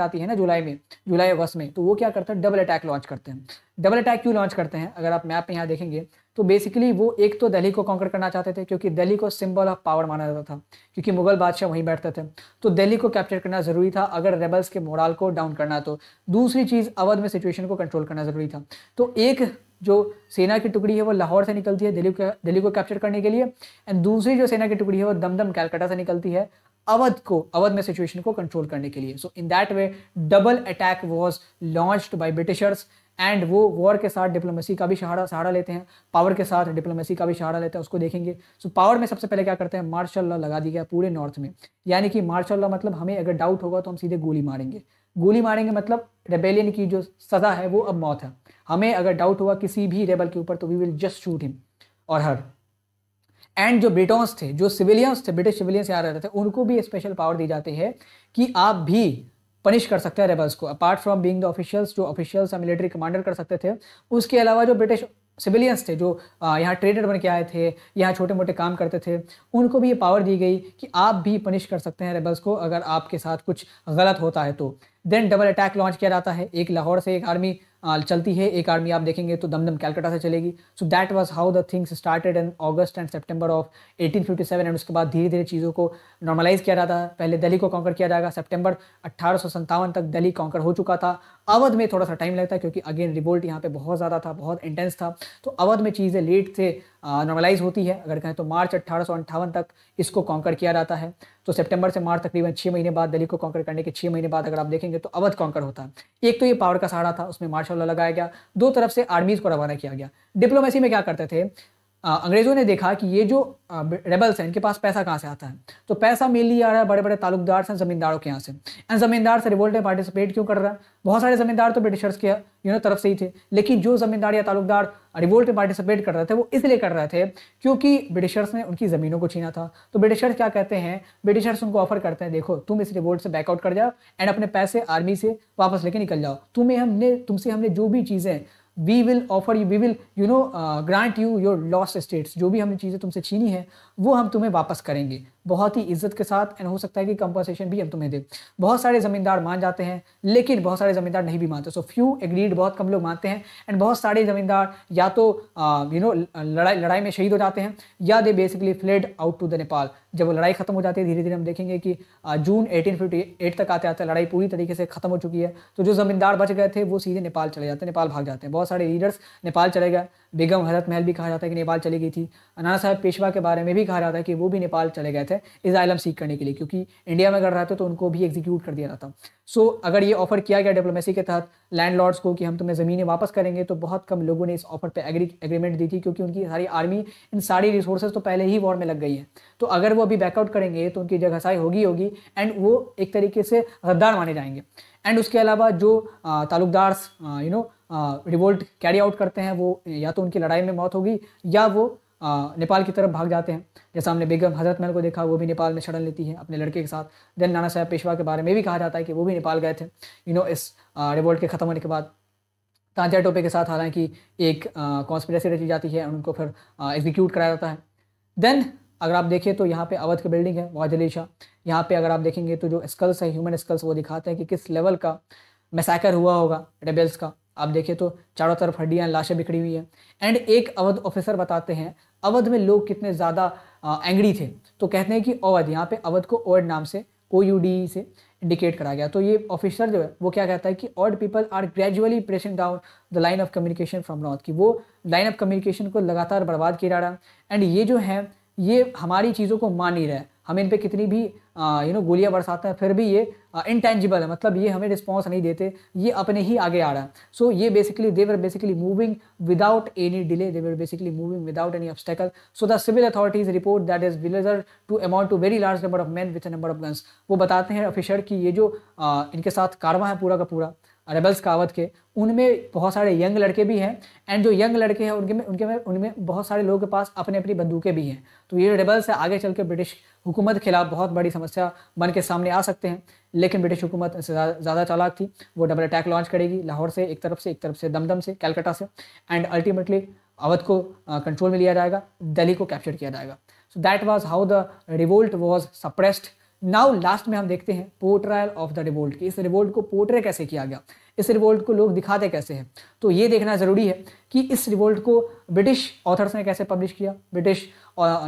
आती है ना जुलाई में जुलाई अगस्त में तो वो क्या करते हैं डबल अटैक लॉन्च करते हैं डबल अटैक क्यों लॉन्च करते हैं अगर आप मैप में यहाँ देखेंगे तो बेसिकली वो एक तो दिल्ली को कॉन्कर करना चाहते थे क्योंकि दिल्ली को सिंबल ऑफ पावर माना जाता था क्योंकि मुगल बादशाह वहीं बैठते थे तो दिल्ली को कैप्चर करना ज़रूरी था अगर रेबल्स के मोराल को डाउन करना तो दूसरी चीज़ अवध में सिचुएशन को कंट्रोल करना ज़रूरी था तो एक जो सेना की टुकड़ी है वो लाहौर से निकलती है दिल्ली को दिल्ली को कैप्चर करने के लिए एंड दूसरी जो सेना की टुकड़ी है वो दमदम कैलकाटा से निकलती है अवध को अवध में सिचुएशन को कंट्रोल करने के लिए so in that way double attack was launch by Britishers and वो वॉर के साथ डिप्लोमेसी का भी सहारा सहारा लेते हैं पावर के साथ डिप्लोमेसी का भी सहारा लेते हैं उसको देखेंगे सो so, पावर में सबसे पहले क्या करते हैं मार्शल लॉ लगा दिया गया पूरे नॉर्थ में यानी कि मार्शल लॉ मतलब हमें अगर डाउट होगा तो हम सीधे गोली मारेंगे गोली मारेंगे मतलब रेबेलियन की जो सज़ा है वो अब मौत है हमें अगर डाउट होगा किसी भी रेबल के ऊपर तो we will just shoot him और हर एंड जो ब्रिटोन्स थे जो सिविलियंस थे ब्रिटिश सिविलियंस यहाँ रहते थे उनको भी स्पेशल पावर दी जाती है कि आप भी पनिश कर सकते हैं रेबल्स को apart from being the officials जो ऑफिशियल्स या मिलिट्री कमांडर कर सकते थे उसके अलावा जो ब्रिटिश सिविलियंस थे जो यहाँ ट्रेडर बन के आए थे यहाँ छोटे मोटे काम करते थे उनको भी ये पावर दी गई कि आप भी पनिश कर सकते हैं रेबल्स को अगर आपके साथ कुछ गलत होता है तो देन डबल अटैक लॉन्च किया जाता है एक लाहौर से एक आर्मी चलती है एक आर्मी आप देखेंगे तो दमदम कैलकटा से चलेगी so that was how the things started in August and सितंबर ऑफ 1857 एंड उसके बाद धीरे धीरे चीज़ों को नॉर्मलाइज किया जाता है पहले दिल्ली को कॉन्कर किया जाएगा सितंबर अट्ठारह तक दिल्ली कॉन्कर हो चुका था अवध में थोड़ा सा टाइम लगता है क्योंकि अगेन रिवोल्ट यहाँ पे बहुत ज़्यादा था बहुत इंटेंस था तो अवध में चीज़ें लेट से नॉर्मलाइज होती है अगर कहें तो मार्च अट्ठारह तक इसको कॉन्कर किया जाता है तो सितंबर से मार्च तकरीबन छः महीने बाद दिल्ली को कॉन्कर करने के छः महीने बाद अगर आप देखेंगे तो अवध कॉन्कर होता है एक तो ये पावर का सहारा था उसमें मार्शल लॉ लगाया गया दो तरफ से आर्मीज को रवाना किया गया डिप्लोमेसी में क्या करते थे अंग्रेज़ों ने देखा कि ये जो रेबल्स हैं इनके पास पैसा कहाँ से आता है तो पैसा मेनली आ रहा है बड़े बड़े तालुकदार से ज़मींदारों के यहाँ से एंड ज़मींदार से रिवोल्ट में पार्टिसिपेट क्यों कर रहा है बहुत सारे ज़मींदार तो ब्रिटिशर्स के यूनो तरफ से ही थे लेकिन जो ज़मींदार या तालुकदार रिवोल्ट में पार्टिसिपेट कर रहे थे वो इसलिए कर रहे थे क्योंकि ब्रिटिशर्स ने उनकी ज़मीनों को छीना था तो ब्रिटिशर्स क्या कहते हैं ब्रिटिशर्स उनको ऑफर करते हैं देखो तुम इस रिवोल्ट से बैकआउट कर जाओ एंड अपने पैसे आर्मी से वापस लेके निकल जाओ तुम्हें हमने तुमसे हमने जो भी चीज़ें we will offer you we will you know grant you your lost states जो भी हमने चीज़ें तुमसे छीनी है वो हम तुम्हें वापस करेंगे बहुत ही इज्जत के साथ एंड हो सकता है कि कंपनसेशन भी हम तुम्हें दे बहुत सारे ज़मींदार मान जाते हैं लेकिन बहुत सारे ज़मींदार नहीं भी मानते सो फ्यू एग्रीड बहुत कम लोग मानते हैं एंड बहुत सारे ज़मींदार या तो यू नो लड़ाई लड़ाई में शहीद हो जाते हैं या they basically fled out to the Nepal जब वो लड़ाई खत्म हो जाती है धीरे धीरे हम देखेंगे कि जून एटीन तक आते आते लड़ाई पूरी तरीके से खत्म हो चुकी है तो जो ज़मींदार बच गए थे वो सीधे नेपाल चले जाते हैं नेपाल भाग जाते हैं बहुत सारे लीडर्स नेपाल चले गए बेगम हजरत महल भी कहा जाता है कि नेपाल चली गई थी अनाना साहब पेशवा के बारे में भी कहा जाता है कि वो भी नेपाल चले गए थे इजाइलम सीख करने के लिए क्योंकि इंडिया में अगर रहते तो उनको भी एग्जीक्यूट कर दिया जाता सो so, अगर ये ऑफर किया गया डिप्लोमेसी के तहत लैंडलॉर्ड्स को कि हम तुम्हें ज़मीनें वापस करेंगे तो बहुत कम लोगों ने इस ऑफर पर एग्री एग्रीमेंट दी थी क्योंकि उनकी सारी आर्मी इन सारी रिसोर्सेज तो पहले ही वॉर में लग गई है तो अगर वो अभी बैकआउट करेंगे तो उनकी जगहसाई होगी होगी एंड वो एक तरीके से गद्दार माने जाएंगे एंड उसके अलावा जो taluqdars you know revolt carry out करते हैं वो या तो उनकी लड़ाई में मौत होगी या वो आ, नेपाल की तरफ भाग जाते हैं जैसे हमने बेगम हजरत महल को देखा वो भी नेपाल में शरण लेती है अपने लड़के के साथ देन नाना साहब पेशवा के बारे में भी कहा जाता है कि वो भी नेपाल गए थे यू नो इस रिवोल्ट के ख़त्म होने के बाद तांजा टोपे के साथ हालांकि एक कॉन्स्परेसी रची जाती है उनको फिर एग्जीक्यूट कराया जाता है देन अगर आप देखें तो यहाँ पे अवध की बिल्डिंग है वाज शाह यहाँ पे अगर आप देखेंगे तो जो स्कल्स है ह्यूमन स्कल्स वो दिखाते हैं कि किस लेवल का मैसाकर हुआ होगा रेबल्स का आप देखिए तो चारों तरफ हड्डियाँ लाशें बिखरी हुई हैं एंड एक अवध ऑफिसर बताते हैं अवध में लोग कितने ज़्यादा एंगड़ी थे तो कहते हैं कि अवध यहाँ पे अवध को ओड नाम से ओ यू डी से इंडिकेट करा गया तो ये ऑफिसर जो है वो क्या कहता है कि Oudh people are gradually pressing down the line of communication from north की वो लाइन ऑफ कम्युनिकेशन को लगातार बर्बाद किया जा रहा है एंड ये जो है ये हमारी चीज़ों को मान नहीं रहे हैं हम इन पर कितनी भी यू नो गोलियाँ बरसाते हैं फिर भी ये इनटेंजिबल है मतलब ये हमें रिस्पॉन्स नहीं देते ये अपने ही आगे आ रहा है सो so, ये basically they were basically moving without any delay they were basically moving without any obstacle so the civil authorities report that is villager to amount to very large number of man with number of guns वो बताते हैं ऑफिशर की ये जो आ, इनके साथ कारवा है पूरा का पूरा रेबल्स कावत के उनमें बहुत सारे यंग लड़के भी हैं एंड जो यंग लड़के हैं उनके में उनके में उनमें बहुत सारे लोगों के पास अपनी अपनी बंदूकें भी हैं तो ये रेबल्स है आगे चल के ब्रिटिश हुकूमत के खिलाफ बहुत बड़ी समस्या बन के सामने आ सकते हैं लेकिन ब्रिटिश हुकूमत ज़्यादा चालाक थी वो डबल अटैक लॉन्च करेगी लाहौर से एक तरफ से एक तरफ से दमदम से कैलकाटा से एंड अल्टीमेटली अवध को कंट्रोल में लिया जाएगा दिल्ली को कैप्चर किया जाएगा so that was how the revolt was suppressed now last में हम देखते हैं पोर्ट्रायल ऑफ द रिवोल्ट की इस रिवोल्ट को पोर्ट्रे कैसे किया गया इस रिवोल्ट को लोग दिखाते कैसे हैं तो ये देखना ज़रूरी है कि इस रिवोल्ट को ब्रिटिश ऑथर्स ने कैसे पब्लिश किया ब्रिटिश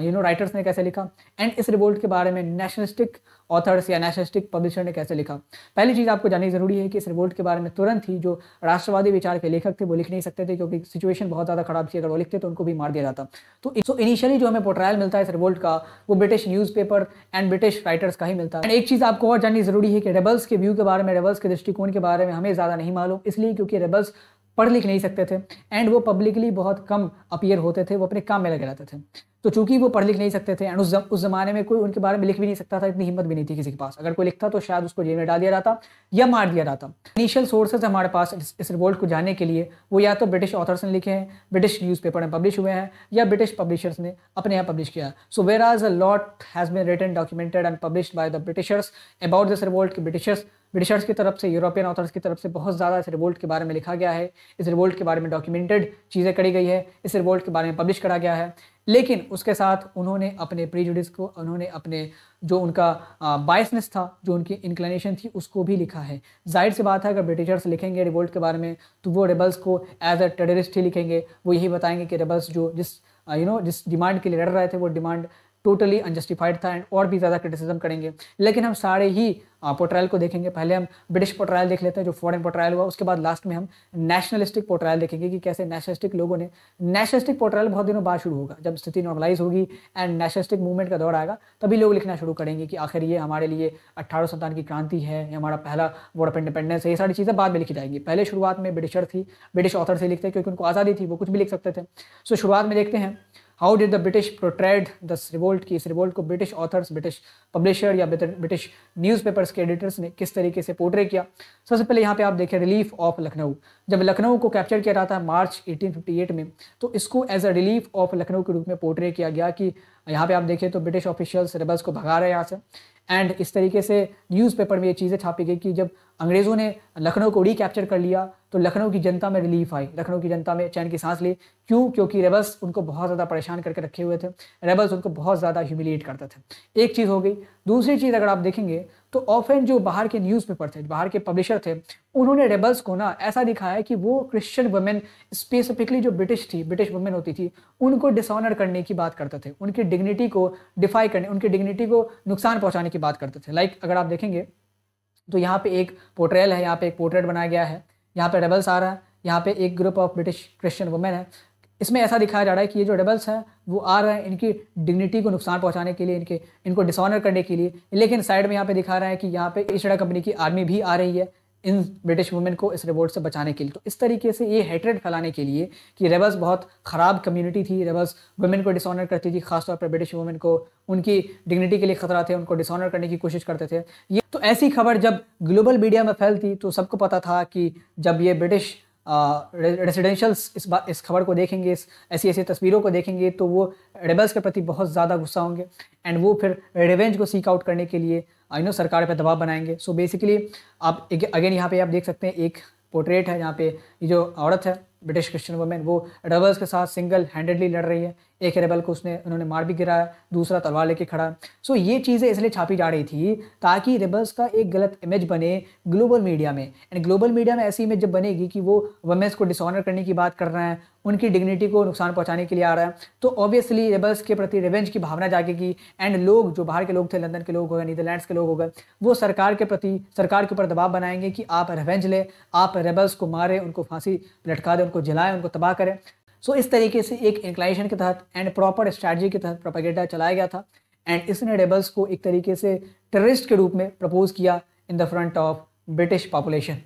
यू नो राइटर्स ने कैसे लिखा एंड इस रिवोल्ट के बारे में नेशनलिस्टिक ऑथर्स या नेशनलिस्टिक पब्लिशर ने कैसे लिखा पहली चीज़ आपको जाननी ज़रूरी है कि इस रिवोल्ट के बारे में तुरंत ही जो राष्ट्रवादी विचार के लेखक थे वो लिख नहीं सकते थे क्योंकि सिचुएशन बहुत ज़्यादा खराब थी अगर वो लिखते तो उनको भी मार दिया जाता तो सो इनिशियली जो हमें पोट्रायल मिलता है इस रिवोल्ट का वो British newspaper and British writers का ही मिलता है एंड एक चीज़ आपको और जाननी ज़रूरी है कि रेबल्स के व्यू के बारे में रेबल्स के दृष्टिकोण के बारे में हमें ज़्यादा नहीं मालूम इसलिए क्योंकि रेबल्स पढ़ लिख नहीं सकते थे एंड वो पब्लिकली बहुत कम अपीयर होते थे वो अपने काम में लगे रहते थे तो चूंकि वो पढ़ लिख नहीं सकते थे एंड उस जमाने में कोई उनके बारे में लिख भी नहीं सकता था इतनी हिम्मत भी नहीं थी किसी के पास अगर कोई लिखता तो शायद उसको जेल में डाल दिया जाता या मार दिया जाता इनिशियल सोर्सेज हमारे पास इस, इस रिवोल्ट को जानने के लिए वो या तो ब्रिटिश ऑथर्स ने लिखे हैं ब्रिटिश न्यूज़पेपर में पब्लिश हुए हैं या ब्रिटिश पब्लिशर्स ने अपने यहाँ पब्लिश किया सो वेर आज a lot has been written documented and publish by the Britishers about this revolt के ब्रिटिशर्स ब्रिटिशर्स की तरफ से यूरोपियन ऑथर्स की तरफ से बहुत ज़्यादा इस रिवोल्ट के बारे में लिखा गया है इस रिवोल्ट के बारे में डॉक्यूमेंटेड चीज़ें करी गई है इस रिवोल्ट के बारे में पब्लिश करा गया है लेकिन उसके साथ उन्होंने अपने प्रीजुडिस को उन्होंने अपने जो उनका बायसनेस था जो उनकी इंक्लेनेशन थी उसको भी लिखा है जाहिर सी बात है अगर ब्रिटिशर्स लिखेंगे रिवोल्ट के बारे में तो वो रेबल्स को एज अ टेररिस्ट ही लिखेंगे वो यही बताएंगे कि रेबल्स जो जिस यू नो जिस डिमांड के लिए लड़ रहे थे वो डिमांड टोटली अनजस्टिफाइड था एंड और भी ज़्यादा क्रिटिसिज्म करेंगे लेकिन हम सारे ही पोट्रायल को देखेंगे पहले हम ब्रिटिश पोट्रायल देख लेते हैं जो फॉरेन पोट्रायल हुआ उसके बाद लास्ट में हम नेशनलिस्टिक पोट्रायल देखेंगे कि कैसे नेशनलिस्टिक लोगों ने नेशनलिस्टिक पोट्रायल बहुत दिनों बाद शुरू होगा जब स्थिति नॉर्मलाइज होगी एंड नेशनलिस्टिक मूवमेंट का दौर आएगा तभी लोग लिखना शुरू करेंगे कि आखिर ये हमारे लिए अट्ठारह संतान की क्रांति है ये हमारा पहला वर्ड ऑफ इंडिपेंडेंस है ये सारी चीज़ें बाद में लिखी जाएंगी पहले शुरुआत में ब्रिटिशर थी ब्रिटिश ऑथर से लिखते क्योंकि उनको आज़ादी थी वो कुछ भी लिख सकते थे सो शुरुआत में देखते हैं how did the British portrayed this revolt की इस रिवोल्ट को ब्रिटिश ऑथर्स ब्रिटिश पब्लिशर या ब्रिटिश न्यूज़पेपर्स के एडिटर्स ने किस तरीके से पोर्ट्रे किया सबसे पहले यहाँ पे आप देखें रिलीफ ऑफ लखनऊ जब लखनऊ को कैप्चर किया जाता है मार्च 1858 में तो इसको as a relief of Lucknow के रूप में पोर्ट्रे किया गया कि यहाँ पे आप देखें तो ब्रिटिश ऑफिशियल्स रेबल्स को भगा रहे हैं यहाँ से एंड इस तरीके से न्यूज़पेपर में ये चीज़ें छापी गई कि जब अंग्रेज़ों ने लखनऊ को रिकैप्चर कर लिया तो लखनऊ की जनता में रिलीफ आई लखनऊ की जनता में चैन की सांस ली क्यों क्योंकि रेबल्स उनको बहुत ज़्यादा परेशान करके रखे हुए थे रेबल्स उनको बहुत ज़्यादा ह्यूमिलिएट करते थे एक चीज़ हो गई दूसरी चीज़ अगर आप देखेंगे तो ऑफेन जो बाहर के न्यूज़पेपर थे बाहर के पब्लिशर थे उन्होंने रेबल्स को ना ऐसा दिखाया कि वो क्रिश्चियन वुमेन स्पेसिफिकली जो ब्रिटिश थी ब्रिटिश वुमेन होती थी उनको डिसऑनर करने की बात करते थे उनकी डिग्निटी को डिफाई करने उनकी डिग्निटी को नुकसान पहुंचाने की बात करते थे लाइक like, अगर आप देखेंगे तो यहाँ पे एक पोर्ट्रेल है यहाँ पे एक पोर्ट्रेट बनाया गया है यहाँ पे रेबल्स आ रहा है यहाँ पे एक group of British Christian women है इसमें ऐसा दिखाया जा रहा है कि ये जो रेबल्स हैं वो आ रहे हैं इनकी डिग्निटी को नुकसान पहुंचाने के लिए इनके इनको डिसऑनर करने के लिए लेकिन साइड में यहाँ पे दिखा रहा है कि यहाँ पे ईस्टरा कंपनी की आर्मी भी आ रही है इन ब्रिटिश वुमेन को इस रिवोर्ट से बचाने के लिए तो इस तरीके से ये हेट्रेड फैलाने के लिए कि रेबल्स बहुत ख़राब कम्युनिटी थी रेबल्स वुमेन को डिसऑनर करती थी खासतौर पर ब्रिटिश वुमेन को उनकी डिग्निटी के लिए खतरा थे उनको डिसऑनर करने की कोशिश करते थे ये तो ऐसी खबर जब ग्लोबल मीडिया में फैलती तो सबको पता था कि जब ये ब्रिटिश रेसिडेंशल्स इस बात इस खबर को देखेंगे इस ऐसी ऐसी तस्वीरों को देखेंगे तो वो रेबल्स के प्रति बहुत ज़्यादा गुस्सा होंगे एंड वो फिर रिवेंज को सीक आउट करने के लिए आई नो सरकार पर दबाव बनाएंगे सो so बेसिकली आप अगेन यहाँ पे आप देख सकते हैं एक पोर्ट्रेट है जहाँ पे ये जो औरत है ब्रिटिश क्रिश्चियन वुमेन वो रेबल्स के साथ सिंगल हैंडेडली लड़ रही है एक रेबल को उसने उन्होंने मार भी गिराया दूसरा तलवार लेके खड़ा सो ये चीज़ें इसलिए छापी जा रही थी ताकि रेबल्स का एक गलत इमेज बने ग्लोबल मीडिया में एंड ग्लोबल मीडिया में ऐसी इमेज जब बनेगी कि वो वमेंस को डिसऑनर करने की बात कर रहे हैं उनकी डिग्निटी को नुकसान पहुंचाने के लिए आ रहा है तो ऑब्वियसली रेबल्स के प्रति रिवेंज की भावना जागेगी एंड लोग जो बाहर के लोग थे लंदन के लोग हो गए नीदरलैंड्स के लोग हो गए वो सरकार के प्रति सरकार के ऊपर दबाव बनाएंगे कि आप रिवेंज लें आप रेबल्स को मारें उनको फांसी लटका दें उनको जलाएं उनको तबाह करें सो so, इस तरीके से एक इंक्लाइशन के तहत एंड प्रॉपर स्ट्रैटी के तहत प्रोपागेटा चलाया गया था एंड इसने रेबल्स को एक तरीके से टेररिस्ट के रूप में प्रपोज किया in the front of British population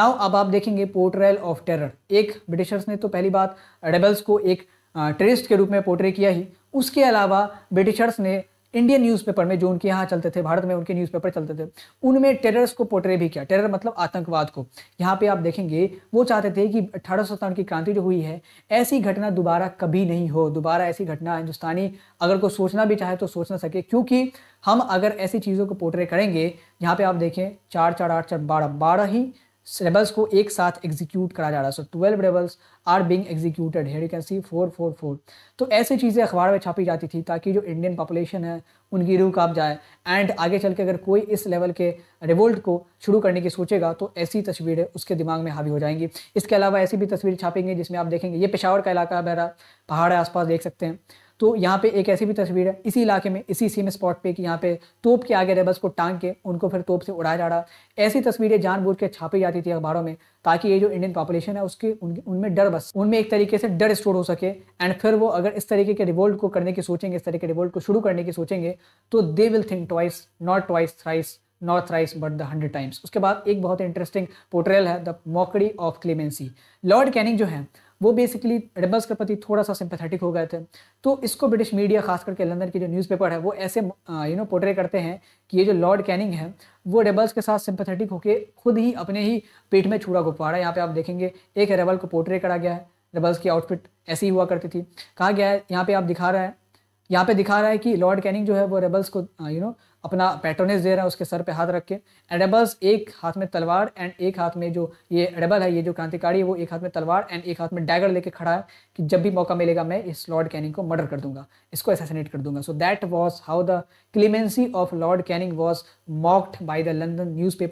now अब आप देखेंगे पोर्ट्रेल ऑफ टेरर एक ब्रिटिशर्स ने तो पहली बात रेबल्स को एक टेररिस्ट के रूप में पोर्ट्रे किया ही उसके अलावा ब्रिटिशर्स ने इंडियन न्यूज़पेपर में जो उनके यहाँ चलते थे भारत में उनके न्यूज़पेपर चलते थे उनमें टेररस को पोर्ट्रे भी किया टेरर मतलब आतंकवाद को यहाँ पे आप देखेंगे वो चाहते थे कि अठारह की क्रांति जो हुई है ऐसी घटना दोबारा कभी नहीं हो दोबारा ऐसी घटना हिंदुस्तानी अगर कोई सोचना भी चाहे तो सोच ना सके क्योंकि हम अगर ऐसी चीज़ों को पोर्ट्रे करेंगे यहाँ पर आप देखें चार चार आठ चार बारह बारह ही rebels को एक साथ एग्जीक्यूट करा जा रहा है so twelve rebels are being executed head can see four four four तो ऐसी चीज़ें अखबार में छापी जाती थी ताकि जो इंडियन पॉपुलेशन है उनकी रूह काप जाए एंड आगे चल के अगर कोई इस लेवल के रिवोल्ट को शुरू करने की सोचेगा तो ऐसी तस्वीरें उसके दिमाग में हावी हो जाएंगी इसके अलावा ऐसी भी तस्वीरें छापेंगे जिसमें आप देखेंगे ये पेशावर का इलाका है मेरा पहाड़ आसपास देख सकते हैं तो यहाँ पे एक ऐसी भी तस्वीर है इसी इलाके में इसी सीम स्पॉट पे कि यहाँ पे तोप के आगे रेबस को टांग के उनको फिर तोप से उड़ाया जा रहा ऐसी तस्वीरें जानबूझ के छापी जाती थी अखबारों में ताकि ये जो इंडियन पॉपुलेशन है उसके उनमें डर बस उनमें एक तरीके से डर स्टोर हो सके एंड फिर वो अगर इस तरीके के रिवोल्ट को करने की सोचेंगे इस तरीके के रिवोल्ट को शुरू करने की सोचेंगे तो they will think twice not twice thrice not thrice but the hundred times उसके बाद एक बहुत इंटरेस्टिंग पोर्ट्रेल है the mockery of clemency Lord Canning जो है वो बेसिकली एडमस के प्रति थोड़ा सा सिंपथेटिक हो गए थे तो इसको ब्रिटिश मीडिया खास करके लंदन की जो न्यूज़पेपर है वो ऐसे यू नो पोर्ट्रे करते हैं कि ये जो लॉर्ड कैनिंग है वो रेबल्स के साथ सिंपथेटिक होकर खुद ही अपने ही पेट में छूड़ा घुपा रहा है यहाँ पे आप देखेंगे एक रेबल को पोर्ट्रे करा गया है रेबल्स की आउटफिट ऐसी ही हुआ करती थी कहा गया है यहाँ पे आप दिखा रहा है यहाँ पे दिखा रहा है कि लॉर्ड कैनिंग जो है वो रेबल्स को यू नो अपना पैटर्नेज दे रहा है उसके सर पे हाथ रख के एडेबल्स एक हाथ में तलवार एंड एक हाथ में जो ये एडेबल है ये जो क्रांतिकारी है वो एक हाथ में तलवार एंड एक हाथ में डैगर लेके खड़ा है कि जब भी मौका मिलेगा मैं इस लॉर्ड कैनिंग को मर्डर कर दूंगा इसको एसेसिनेट कर दूंगा so that was how the clemency of Lord Canning was mocked by the London news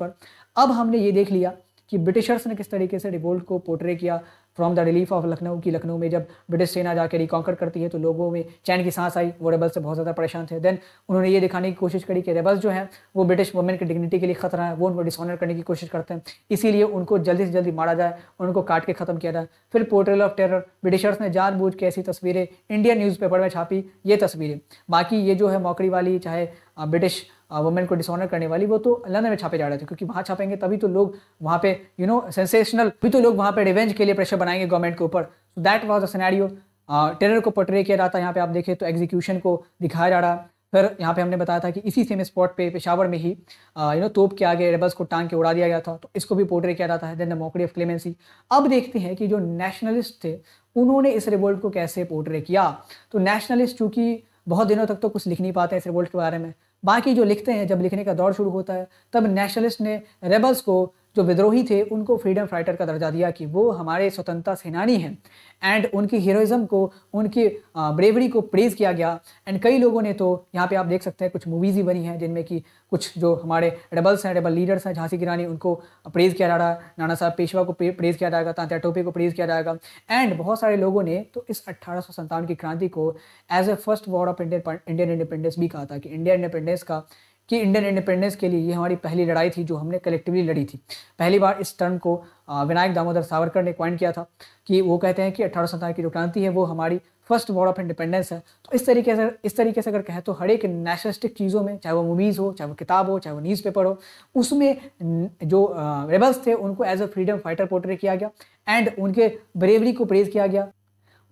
अब हमने ये देख लिया कि ब्रिटिशर्स ने किस तरीके से रिवोल्ट को पोर्ट्रे किया from the relief of Lucknow की लखनऊ में जब ब्रिटिश सेना जाकर रिकॉन्कर करती है तो लोगों में चैन की सांस आई वो रेबल्स से बहुत ज़्यादा परेशान थे देन उन्होंने ये दिखाने की कोशिश करी कि रेबल्स जो हैं वो ब्रिटिश वुमेन की डिग्निटी के लिए खतरा है वो उनको डिसऑनर करने की कोशिश करते हैं इसीलिए उनको जल्दी से जल्दी मारा जाए उनको काट के ख़त्म किया जाए फिर पोर्ट्रेल ऑफ टेरर ब्रिटिशर्स ने जानबूझ के ऐसी तस्वीरें इंडियन न्यूज़पेपर में छापी ये तस्वीरें बाकी ये जो है मौकरी वाली चाहे ब्रिटिश वुमेन को डिसऑनर करने वाली वो तो लंदन में छापे जा रहे थे क्योंकि वहाँ छापेंगे तभी तो लोग वहाँ पे यू नो सेंसेशनल भी तो लोग वहाँ पे रिवेंज के लिए प्रेशर बनाएंगे गवर्नमेंट के ऊपर so that was a scenario terror को पोर्ट्रे किया जाता है यहाँ पे आप देखें तो एग्जीक्यूशन को दिखाया जा रहा फिर यहाँ पे हमने बताया था कि इसी सेम स्पॉट पे पेशावर में ही यू नो तोप के आगे एडबस को टांग के उड़ा दिया गया था तो इसको भी पोर्ट्रे किया जाता है then the mockery of clemency अब देखते हैं कि जो नेशनलिस्ट थे उन्होंने इस रिवोल्ट को कैसे पोर्ट्रे किया तो नेशनलिस्ट चूँकि बहुत दिनों तक तो कुछ लिख नहीं पाते इस रिवोल्ट के बारे में बाकी जो लिखते हैं जब लिखने का दौर शुरू होता है तब नेशनलिस्ट ने रेबल्स को जो विद्रोही थे उनको फ्रीडम फाइटर का दर्जा दिया कि वो हमारे स्वतंत्रता सेनानी हैं एंड उनकी हीरोइज़म को उनकी ब्रेवरी को प्रेज़ किया गया एंड कई लोगों ने तो यहाँ पे आप देख सकते हैं कुछ मूवीज़ ही बनी हैं जिनमें कि कुछ जो हमारे डबल्स हैं डबल लीडर्स हैं झांसी की रानी उनको प्रेज़ किया जा रहा है नाना साहब पेशवा को प्रेज़ किया जाएगा तांत्या टोपे को प्रेज़ किया जाएगा एंड बहुत सारे लोगों ने तो इस अट्ठारह की क्रांति को as a first war of Indian Indian independence भी कहा था कि इंडियन इंडिपेंडेंस का कि इंडियन इंडिपेंडेंस के लिए ये हमारी पहली लड़ाई थी जो हमने कलेक्टिवली लड़ी थी पहली बार इस टर्म को विनायक दामोदर सावरकर ने क्वाइन किया था कि वो कहते हैं कि अठारह की जो क्रांति है वो हमारी फर्स्ट वॉर ऑफ इंडिपेंडेंस है तो इस तरीके से इस तरीके से अगर कहें तो हर एक नेशनलिस्टिक चीज़ों में चाहे वो मूवीज़ हो चाहे वो किताब हो चाहे वो न्यूज़पेपर हो उसमें जो रेबल्स थे उनको as a freedom fighter portray किया गया एंड उनके ब्रेवरी को प्रेज़ किया गया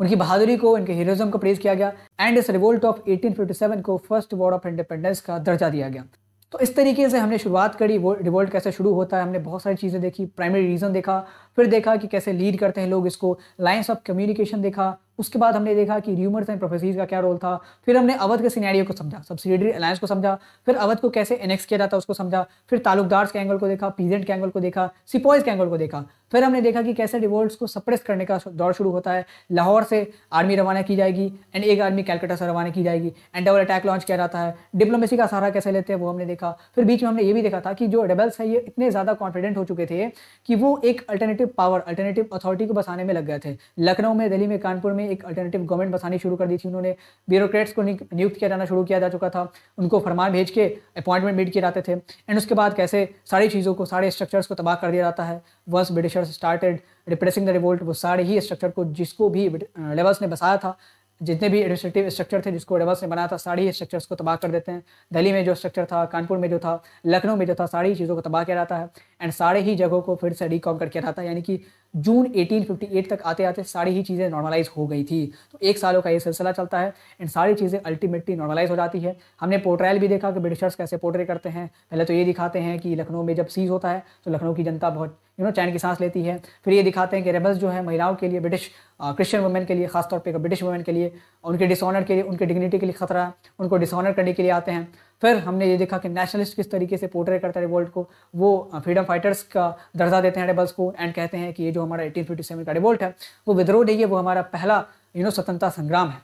उनकी बहादुरी को उनके हीरोज़म को प्रेज किया गया एंड इस रिवोल्ट ऑफ 1857 को फर्स्ट वॉर ऑफ इंडिपेंडेंस का दर्जा दिया गया तो इस तरीके से हमने शुरुआत करी वो रिवोल्ट कैसे शुरू होता है हमने बहुत सारी चीज़ें देखी प्राइमरी रीज़न देखा फिर देखा कि कैसे लीड करते हैं लोग इसको लाइन्स ऑफ कम्युनिकेशन देखा उसके बाद हमने देखा कि र्यूमर्स एंड प्रोफेसीज का क्या रोल था फिर हमने अवध के सिनेरियो को समझा सब्सिडरी अलायंस को समझा फिर अवध को कैसे एनेक्स किया जाता है उसको समझा फिर तालुकदार्स के एंगल को देखा पीजेंट के एंगल को देखा सिपॉइज के एंगल को देखा फिर हमने देखा कि कैसे रिवोल्ट को सप्रेस करने का दौर शुरू होता है लाहौर से आर्मी रवाना की जाएगी एंड एक आर्मी कैलकटा से रवाना की जाएगी एंड डबल अटैक लॉन्च किया जाता है डिप्लोमेसी का सहारा कैसे लेते हैं वो हमने देखा फिर बीच में हमने ये भी देखा था कि जो रेबल्स है ये इतने ज़्यादा कॉन्फिडेंट हो चुके थे कि वो एक अल्टरनेटिव पावर अल्टरनेटिव अथॉरिटी को बसाने में लग गए थे लखनऊ में दिल्ली में कानपुर में एक अल्टरनेटिव गवर्नमेंट बसानी शुरू कर दी थी उन्होंने ब्यूरोक्रेट्स को नियुक्त किया जाना शुरू किया जा चुका था उनको फरमान भेज के अपॉइंटमेंट मीट किए जाते थे एंड उसके बाद कैसे सारी चीज़ों को सारे स्ट्रक्चर्स को तबाह कर दिया जाता है once Britishers started repressing the revolt वो सारे ही स्ट्रक्चर को जिसको भी लेवल्स ने बसाया था जितने भी एडमिनिस्ट्रेटिव स्ट्रक्चर थे जिसको लेवल्स ने बनाया था सारी ही स्ट्रक्चर्स को तबाह कर देते हैं दिल्ली में जो स्ट्रक्चर था कानपुर में जो था लखनऊ में जो था सारी चीज़ों को तबाह किया जाता है एंड सारे ही जगहों को फिर से रिकॉम करके रहा था यानी कि जून 1858 तक आते आते सारी ही चीज़ें नॉर्मलाइज हो गई थी तो एक सालों का ये सिलसिला चलता है एंड सारी चीज़ें अल्टीमेटली नॉर्मलाइज हो जाती है हमने पोर्ट्रायल भी देखा कि ब्रिटिशर्स कैसे पोर्ट्रे करते हैं पहले तो ये दिखाते हैं कि लखनऊ में जब सीज होता है तो लखनऊ की जनता बहुत यू नो चैन की सांस लेती है फिर ये दिखाते हैं कि रेबल्स जो है महिलाओं के लिए ब्रिटिश क्रिश्चियन वुमेन के लिए खासतौर पर ब्रिटिश वुमेन के लिए उनके डिसऑनर के लिए उनके डिग्निटी के लिए खतरा उनको डिसऑनर करने के लिए आते हैं फिर हमने ये देखा कि नेशनलिस्ट किस तरीके से पोर्ट्रे करता है रिवोल्ट को वो फ्रीडम फाइटर्स का दर्जा देते हैं रेबल्स को एंड कहते हैं कि ये जो हमारा एटीन सेवन का रिवोल्ट है वो विद्रोह नहीं है वो हमारा पहला यू नो स्वतंत्रता संग्राम है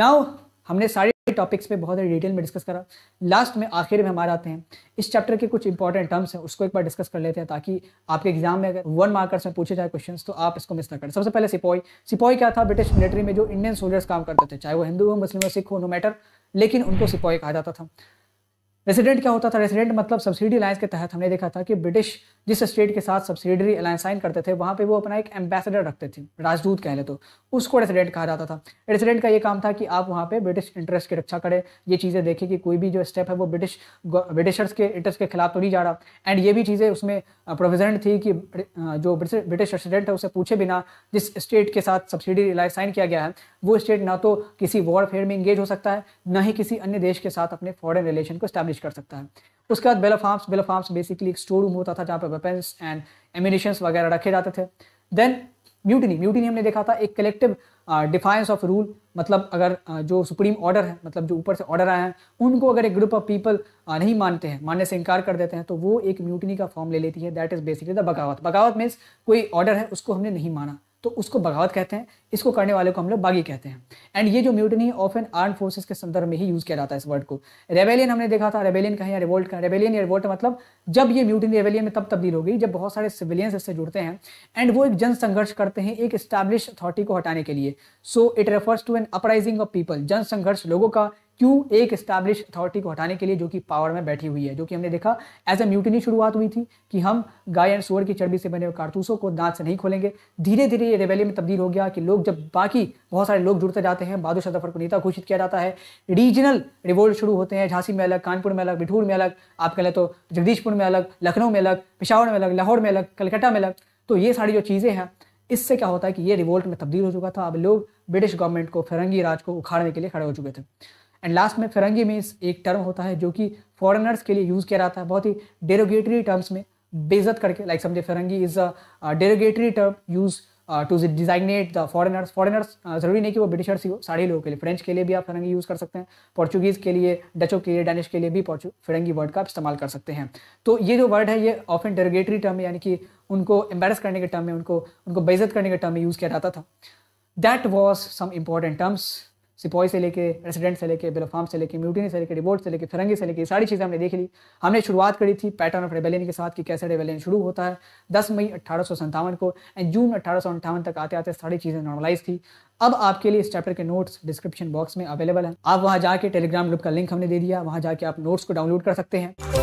नाउ हमने सारे टॉपिक्स पे बहुत ही डिटेल में डिस्कस करा लास्ट में आखिर में हमारे आते हैं इस चैप्टर के कुछ इंपॉर्टेंट टर्म्स हैं उसको एक बार डिस्कस कर लेते हैं ताकि आपके एग्जाम में अगर वन मार्कर्स में पूछे जाए क्वेश्चन तो आप इसको मिस ना करें सबसे पहले सिपाही सिपाही क्या था ब्रिटिश मिलिट्री में जो इंडियन सोल्जर्स काम करते थे चाहे वो हिंदू हो मुस्लिम हो सिख हो नो मैटर लेकिन उनको सिपाही कहा जाता था रेसिडेंट क्या होता था रेसिडेंट मतलब सब्सिडी लाइन्स के तहत हमने देखा था कि ब्रिटिश जिस स्टेट के साथ सब्सिडरी अलायंस साइन करते थे वहाँ पे वो अपना एक एम्बेसडर रखते थे राजदूत कह ले तो उसको रेसिडेंट कहा जाता था रेसिडेंट का ये काम था कि आप वहाँ पे ब्रिटिश इंटरेस्ट की रक्षा करें ये चीज़ें देखें कि कोई भी जो स्टेप है वो ब्रिटिश ब्रिटिशर्स के इंटरेस्ट के खिलाफ तो नहीं जा रहा एंड ये भी चीज़ें उसमें प्रोविजन थी कि जो ब्रिटिश रेसिडेंट है उसे पूछे बिना जिस स्टेट के साथ सब्सिडरी अलायंस साइन किया गया है वो स्टेट ना तो किसी वॉरफेयर में इंगेज हो सकता है ना ही किसी अन्य देश के साथ अपने फॉरन रिलेशन को स्टैब्लिश कर सकता है उसके बाद arms bell of arms basically एक स्टोर रूम होता था जहाँ पर वेपन्स एंड एमिनेशन वगैरह रखे जाते थे देन म्यूटिनी म्यूटिनी हमने देखा था एक कलेक्टिव डिफाइंस ऑफ रूल मतलब अगर uh, जो सुप्रीम ऑर्डर है मतलब जो ऊपर से ऑर्डर आए हैं उनको अगर एक ग्रुप ऑफ पीपल नहीं मानते हैं मानने से इनकार कर देते हैं तो वो एक म्यूटिनी का फॉर्म ले लेती है दैट इज बेसिकली द बगावत बगावत मीन्स कोई ऑर्डर है उसको हमने नहीं माना तो उसको बगावत कहते हैं इसको करने वाले को हम लोग बागी कहते हैं एंड ये जो mutiny of an arm forces के संदर्भ में ही यूज़ किया जाता है इस वर्ड को रेबेलियन हमने देखा था रेबेलियन कहें या रिवोल्ट का रेबेलियन या रिवोल्ट मतलब जब ये म्यूटनी रेबेलियन में तब तब्दील हो गई जब बहुत सारे सिविलियंस इससे जुड़ते हैं एंड वो एक जन संघर्ष करते हैं एक स्टैब्लिश अथॉरिटी को हटाने के लिए so it refers to an uprising of people जन संघर्ष लोगों का क्यों एक स्टैब्लिश अथॉरिटी को हटाने के लिए जो कि पावर में बैठी हुई है जो कि हमने देखा एज ए म्यूटनी शुरुआत हुई थी कि हम गाय एंड सोर की चर्बी से बने हुए कारतूसों को दांत से नहीं खोलेंगे धीरे धीरे ये रेवेली में तब्दील हो गया कि लोग जब बाकी बहुत सारे लोग जुड़ते जाते हैं बहादुर शाह जफर को नेता घोषित किया जाता है रीजनल रिवोल्ट शुरू होते हैं झांसी में अलग कानपुर में अलग बिठूर में अलग आप कह लें तो जगदीशपुर में अलग लखनऊ में अलग पिशावर में अलग लाहौर में अलग कलकत्ता में अलग तो ये सारी जो चीज़ें हैं इससे क्या होता है कि ये रिवोल्ट में तब्दील हो चुका था अब लोग ब्रिटिश गवर्नमेंट को फिरंगी राज को उखाड़ने के लिए खड़े हो चुके थे एंड लास्ट में फिरंगी मीन्स एक टर्म होता है जो कि फॉरेनर्स के लिए यूज़ किया जाता है बहुत ही डेरोगेटरी टर्म्स में बेजत करके लाइक समझे firangi is a derogatory term use to designate the foreigners foreigners जरूरी नहीं कि वो ब्रिटिशर्स ही हो सारे लोगों के लिए फ्रेंच के लिए भी आप फिरंगी यूज़ कर सकते हैं पोर्चुगीज़ के लिए डचों के लिए डैनिश के लिए भी फिरंगी वर्ड का आप इस्तेमाल कर सकते हैं तो ये जो वर्ड है ये ऑफ एंड डेरोगेटरी टर्म है यानी कि उनको एम्बेरस करने के टर्म में उनको उनको बेजत करने के टर्म में यूज़ किया जाता था that was some important terms sepoy से लेके रेसिडेंट से लेके बिल फार्म से लेके म्यूटी से लेके रिबोट से लेके फिरंगी से लेके सारी चीज़ें हमने देख ली हमने शुरुआत करी थी पैटर्न ऑफ रेबेलियन के साथ कि कैसे रेबेलियन शुरू होता है दस मई अट्ठारह को एंड जून अट्ठारह तक आते आते सारी चीज़ें नॉर्मलाइज थी अब आपके लिए इस चैप्टर के नोट्स डिस्क्रिप्शन बॉक्स में अवेलेबल है आप वहाँ जाके टेलीग्राम ग्रुप का लिंक हमने दे दिया वहाँ जाके आप नोट्स को डाउनलोड कर सकते हैं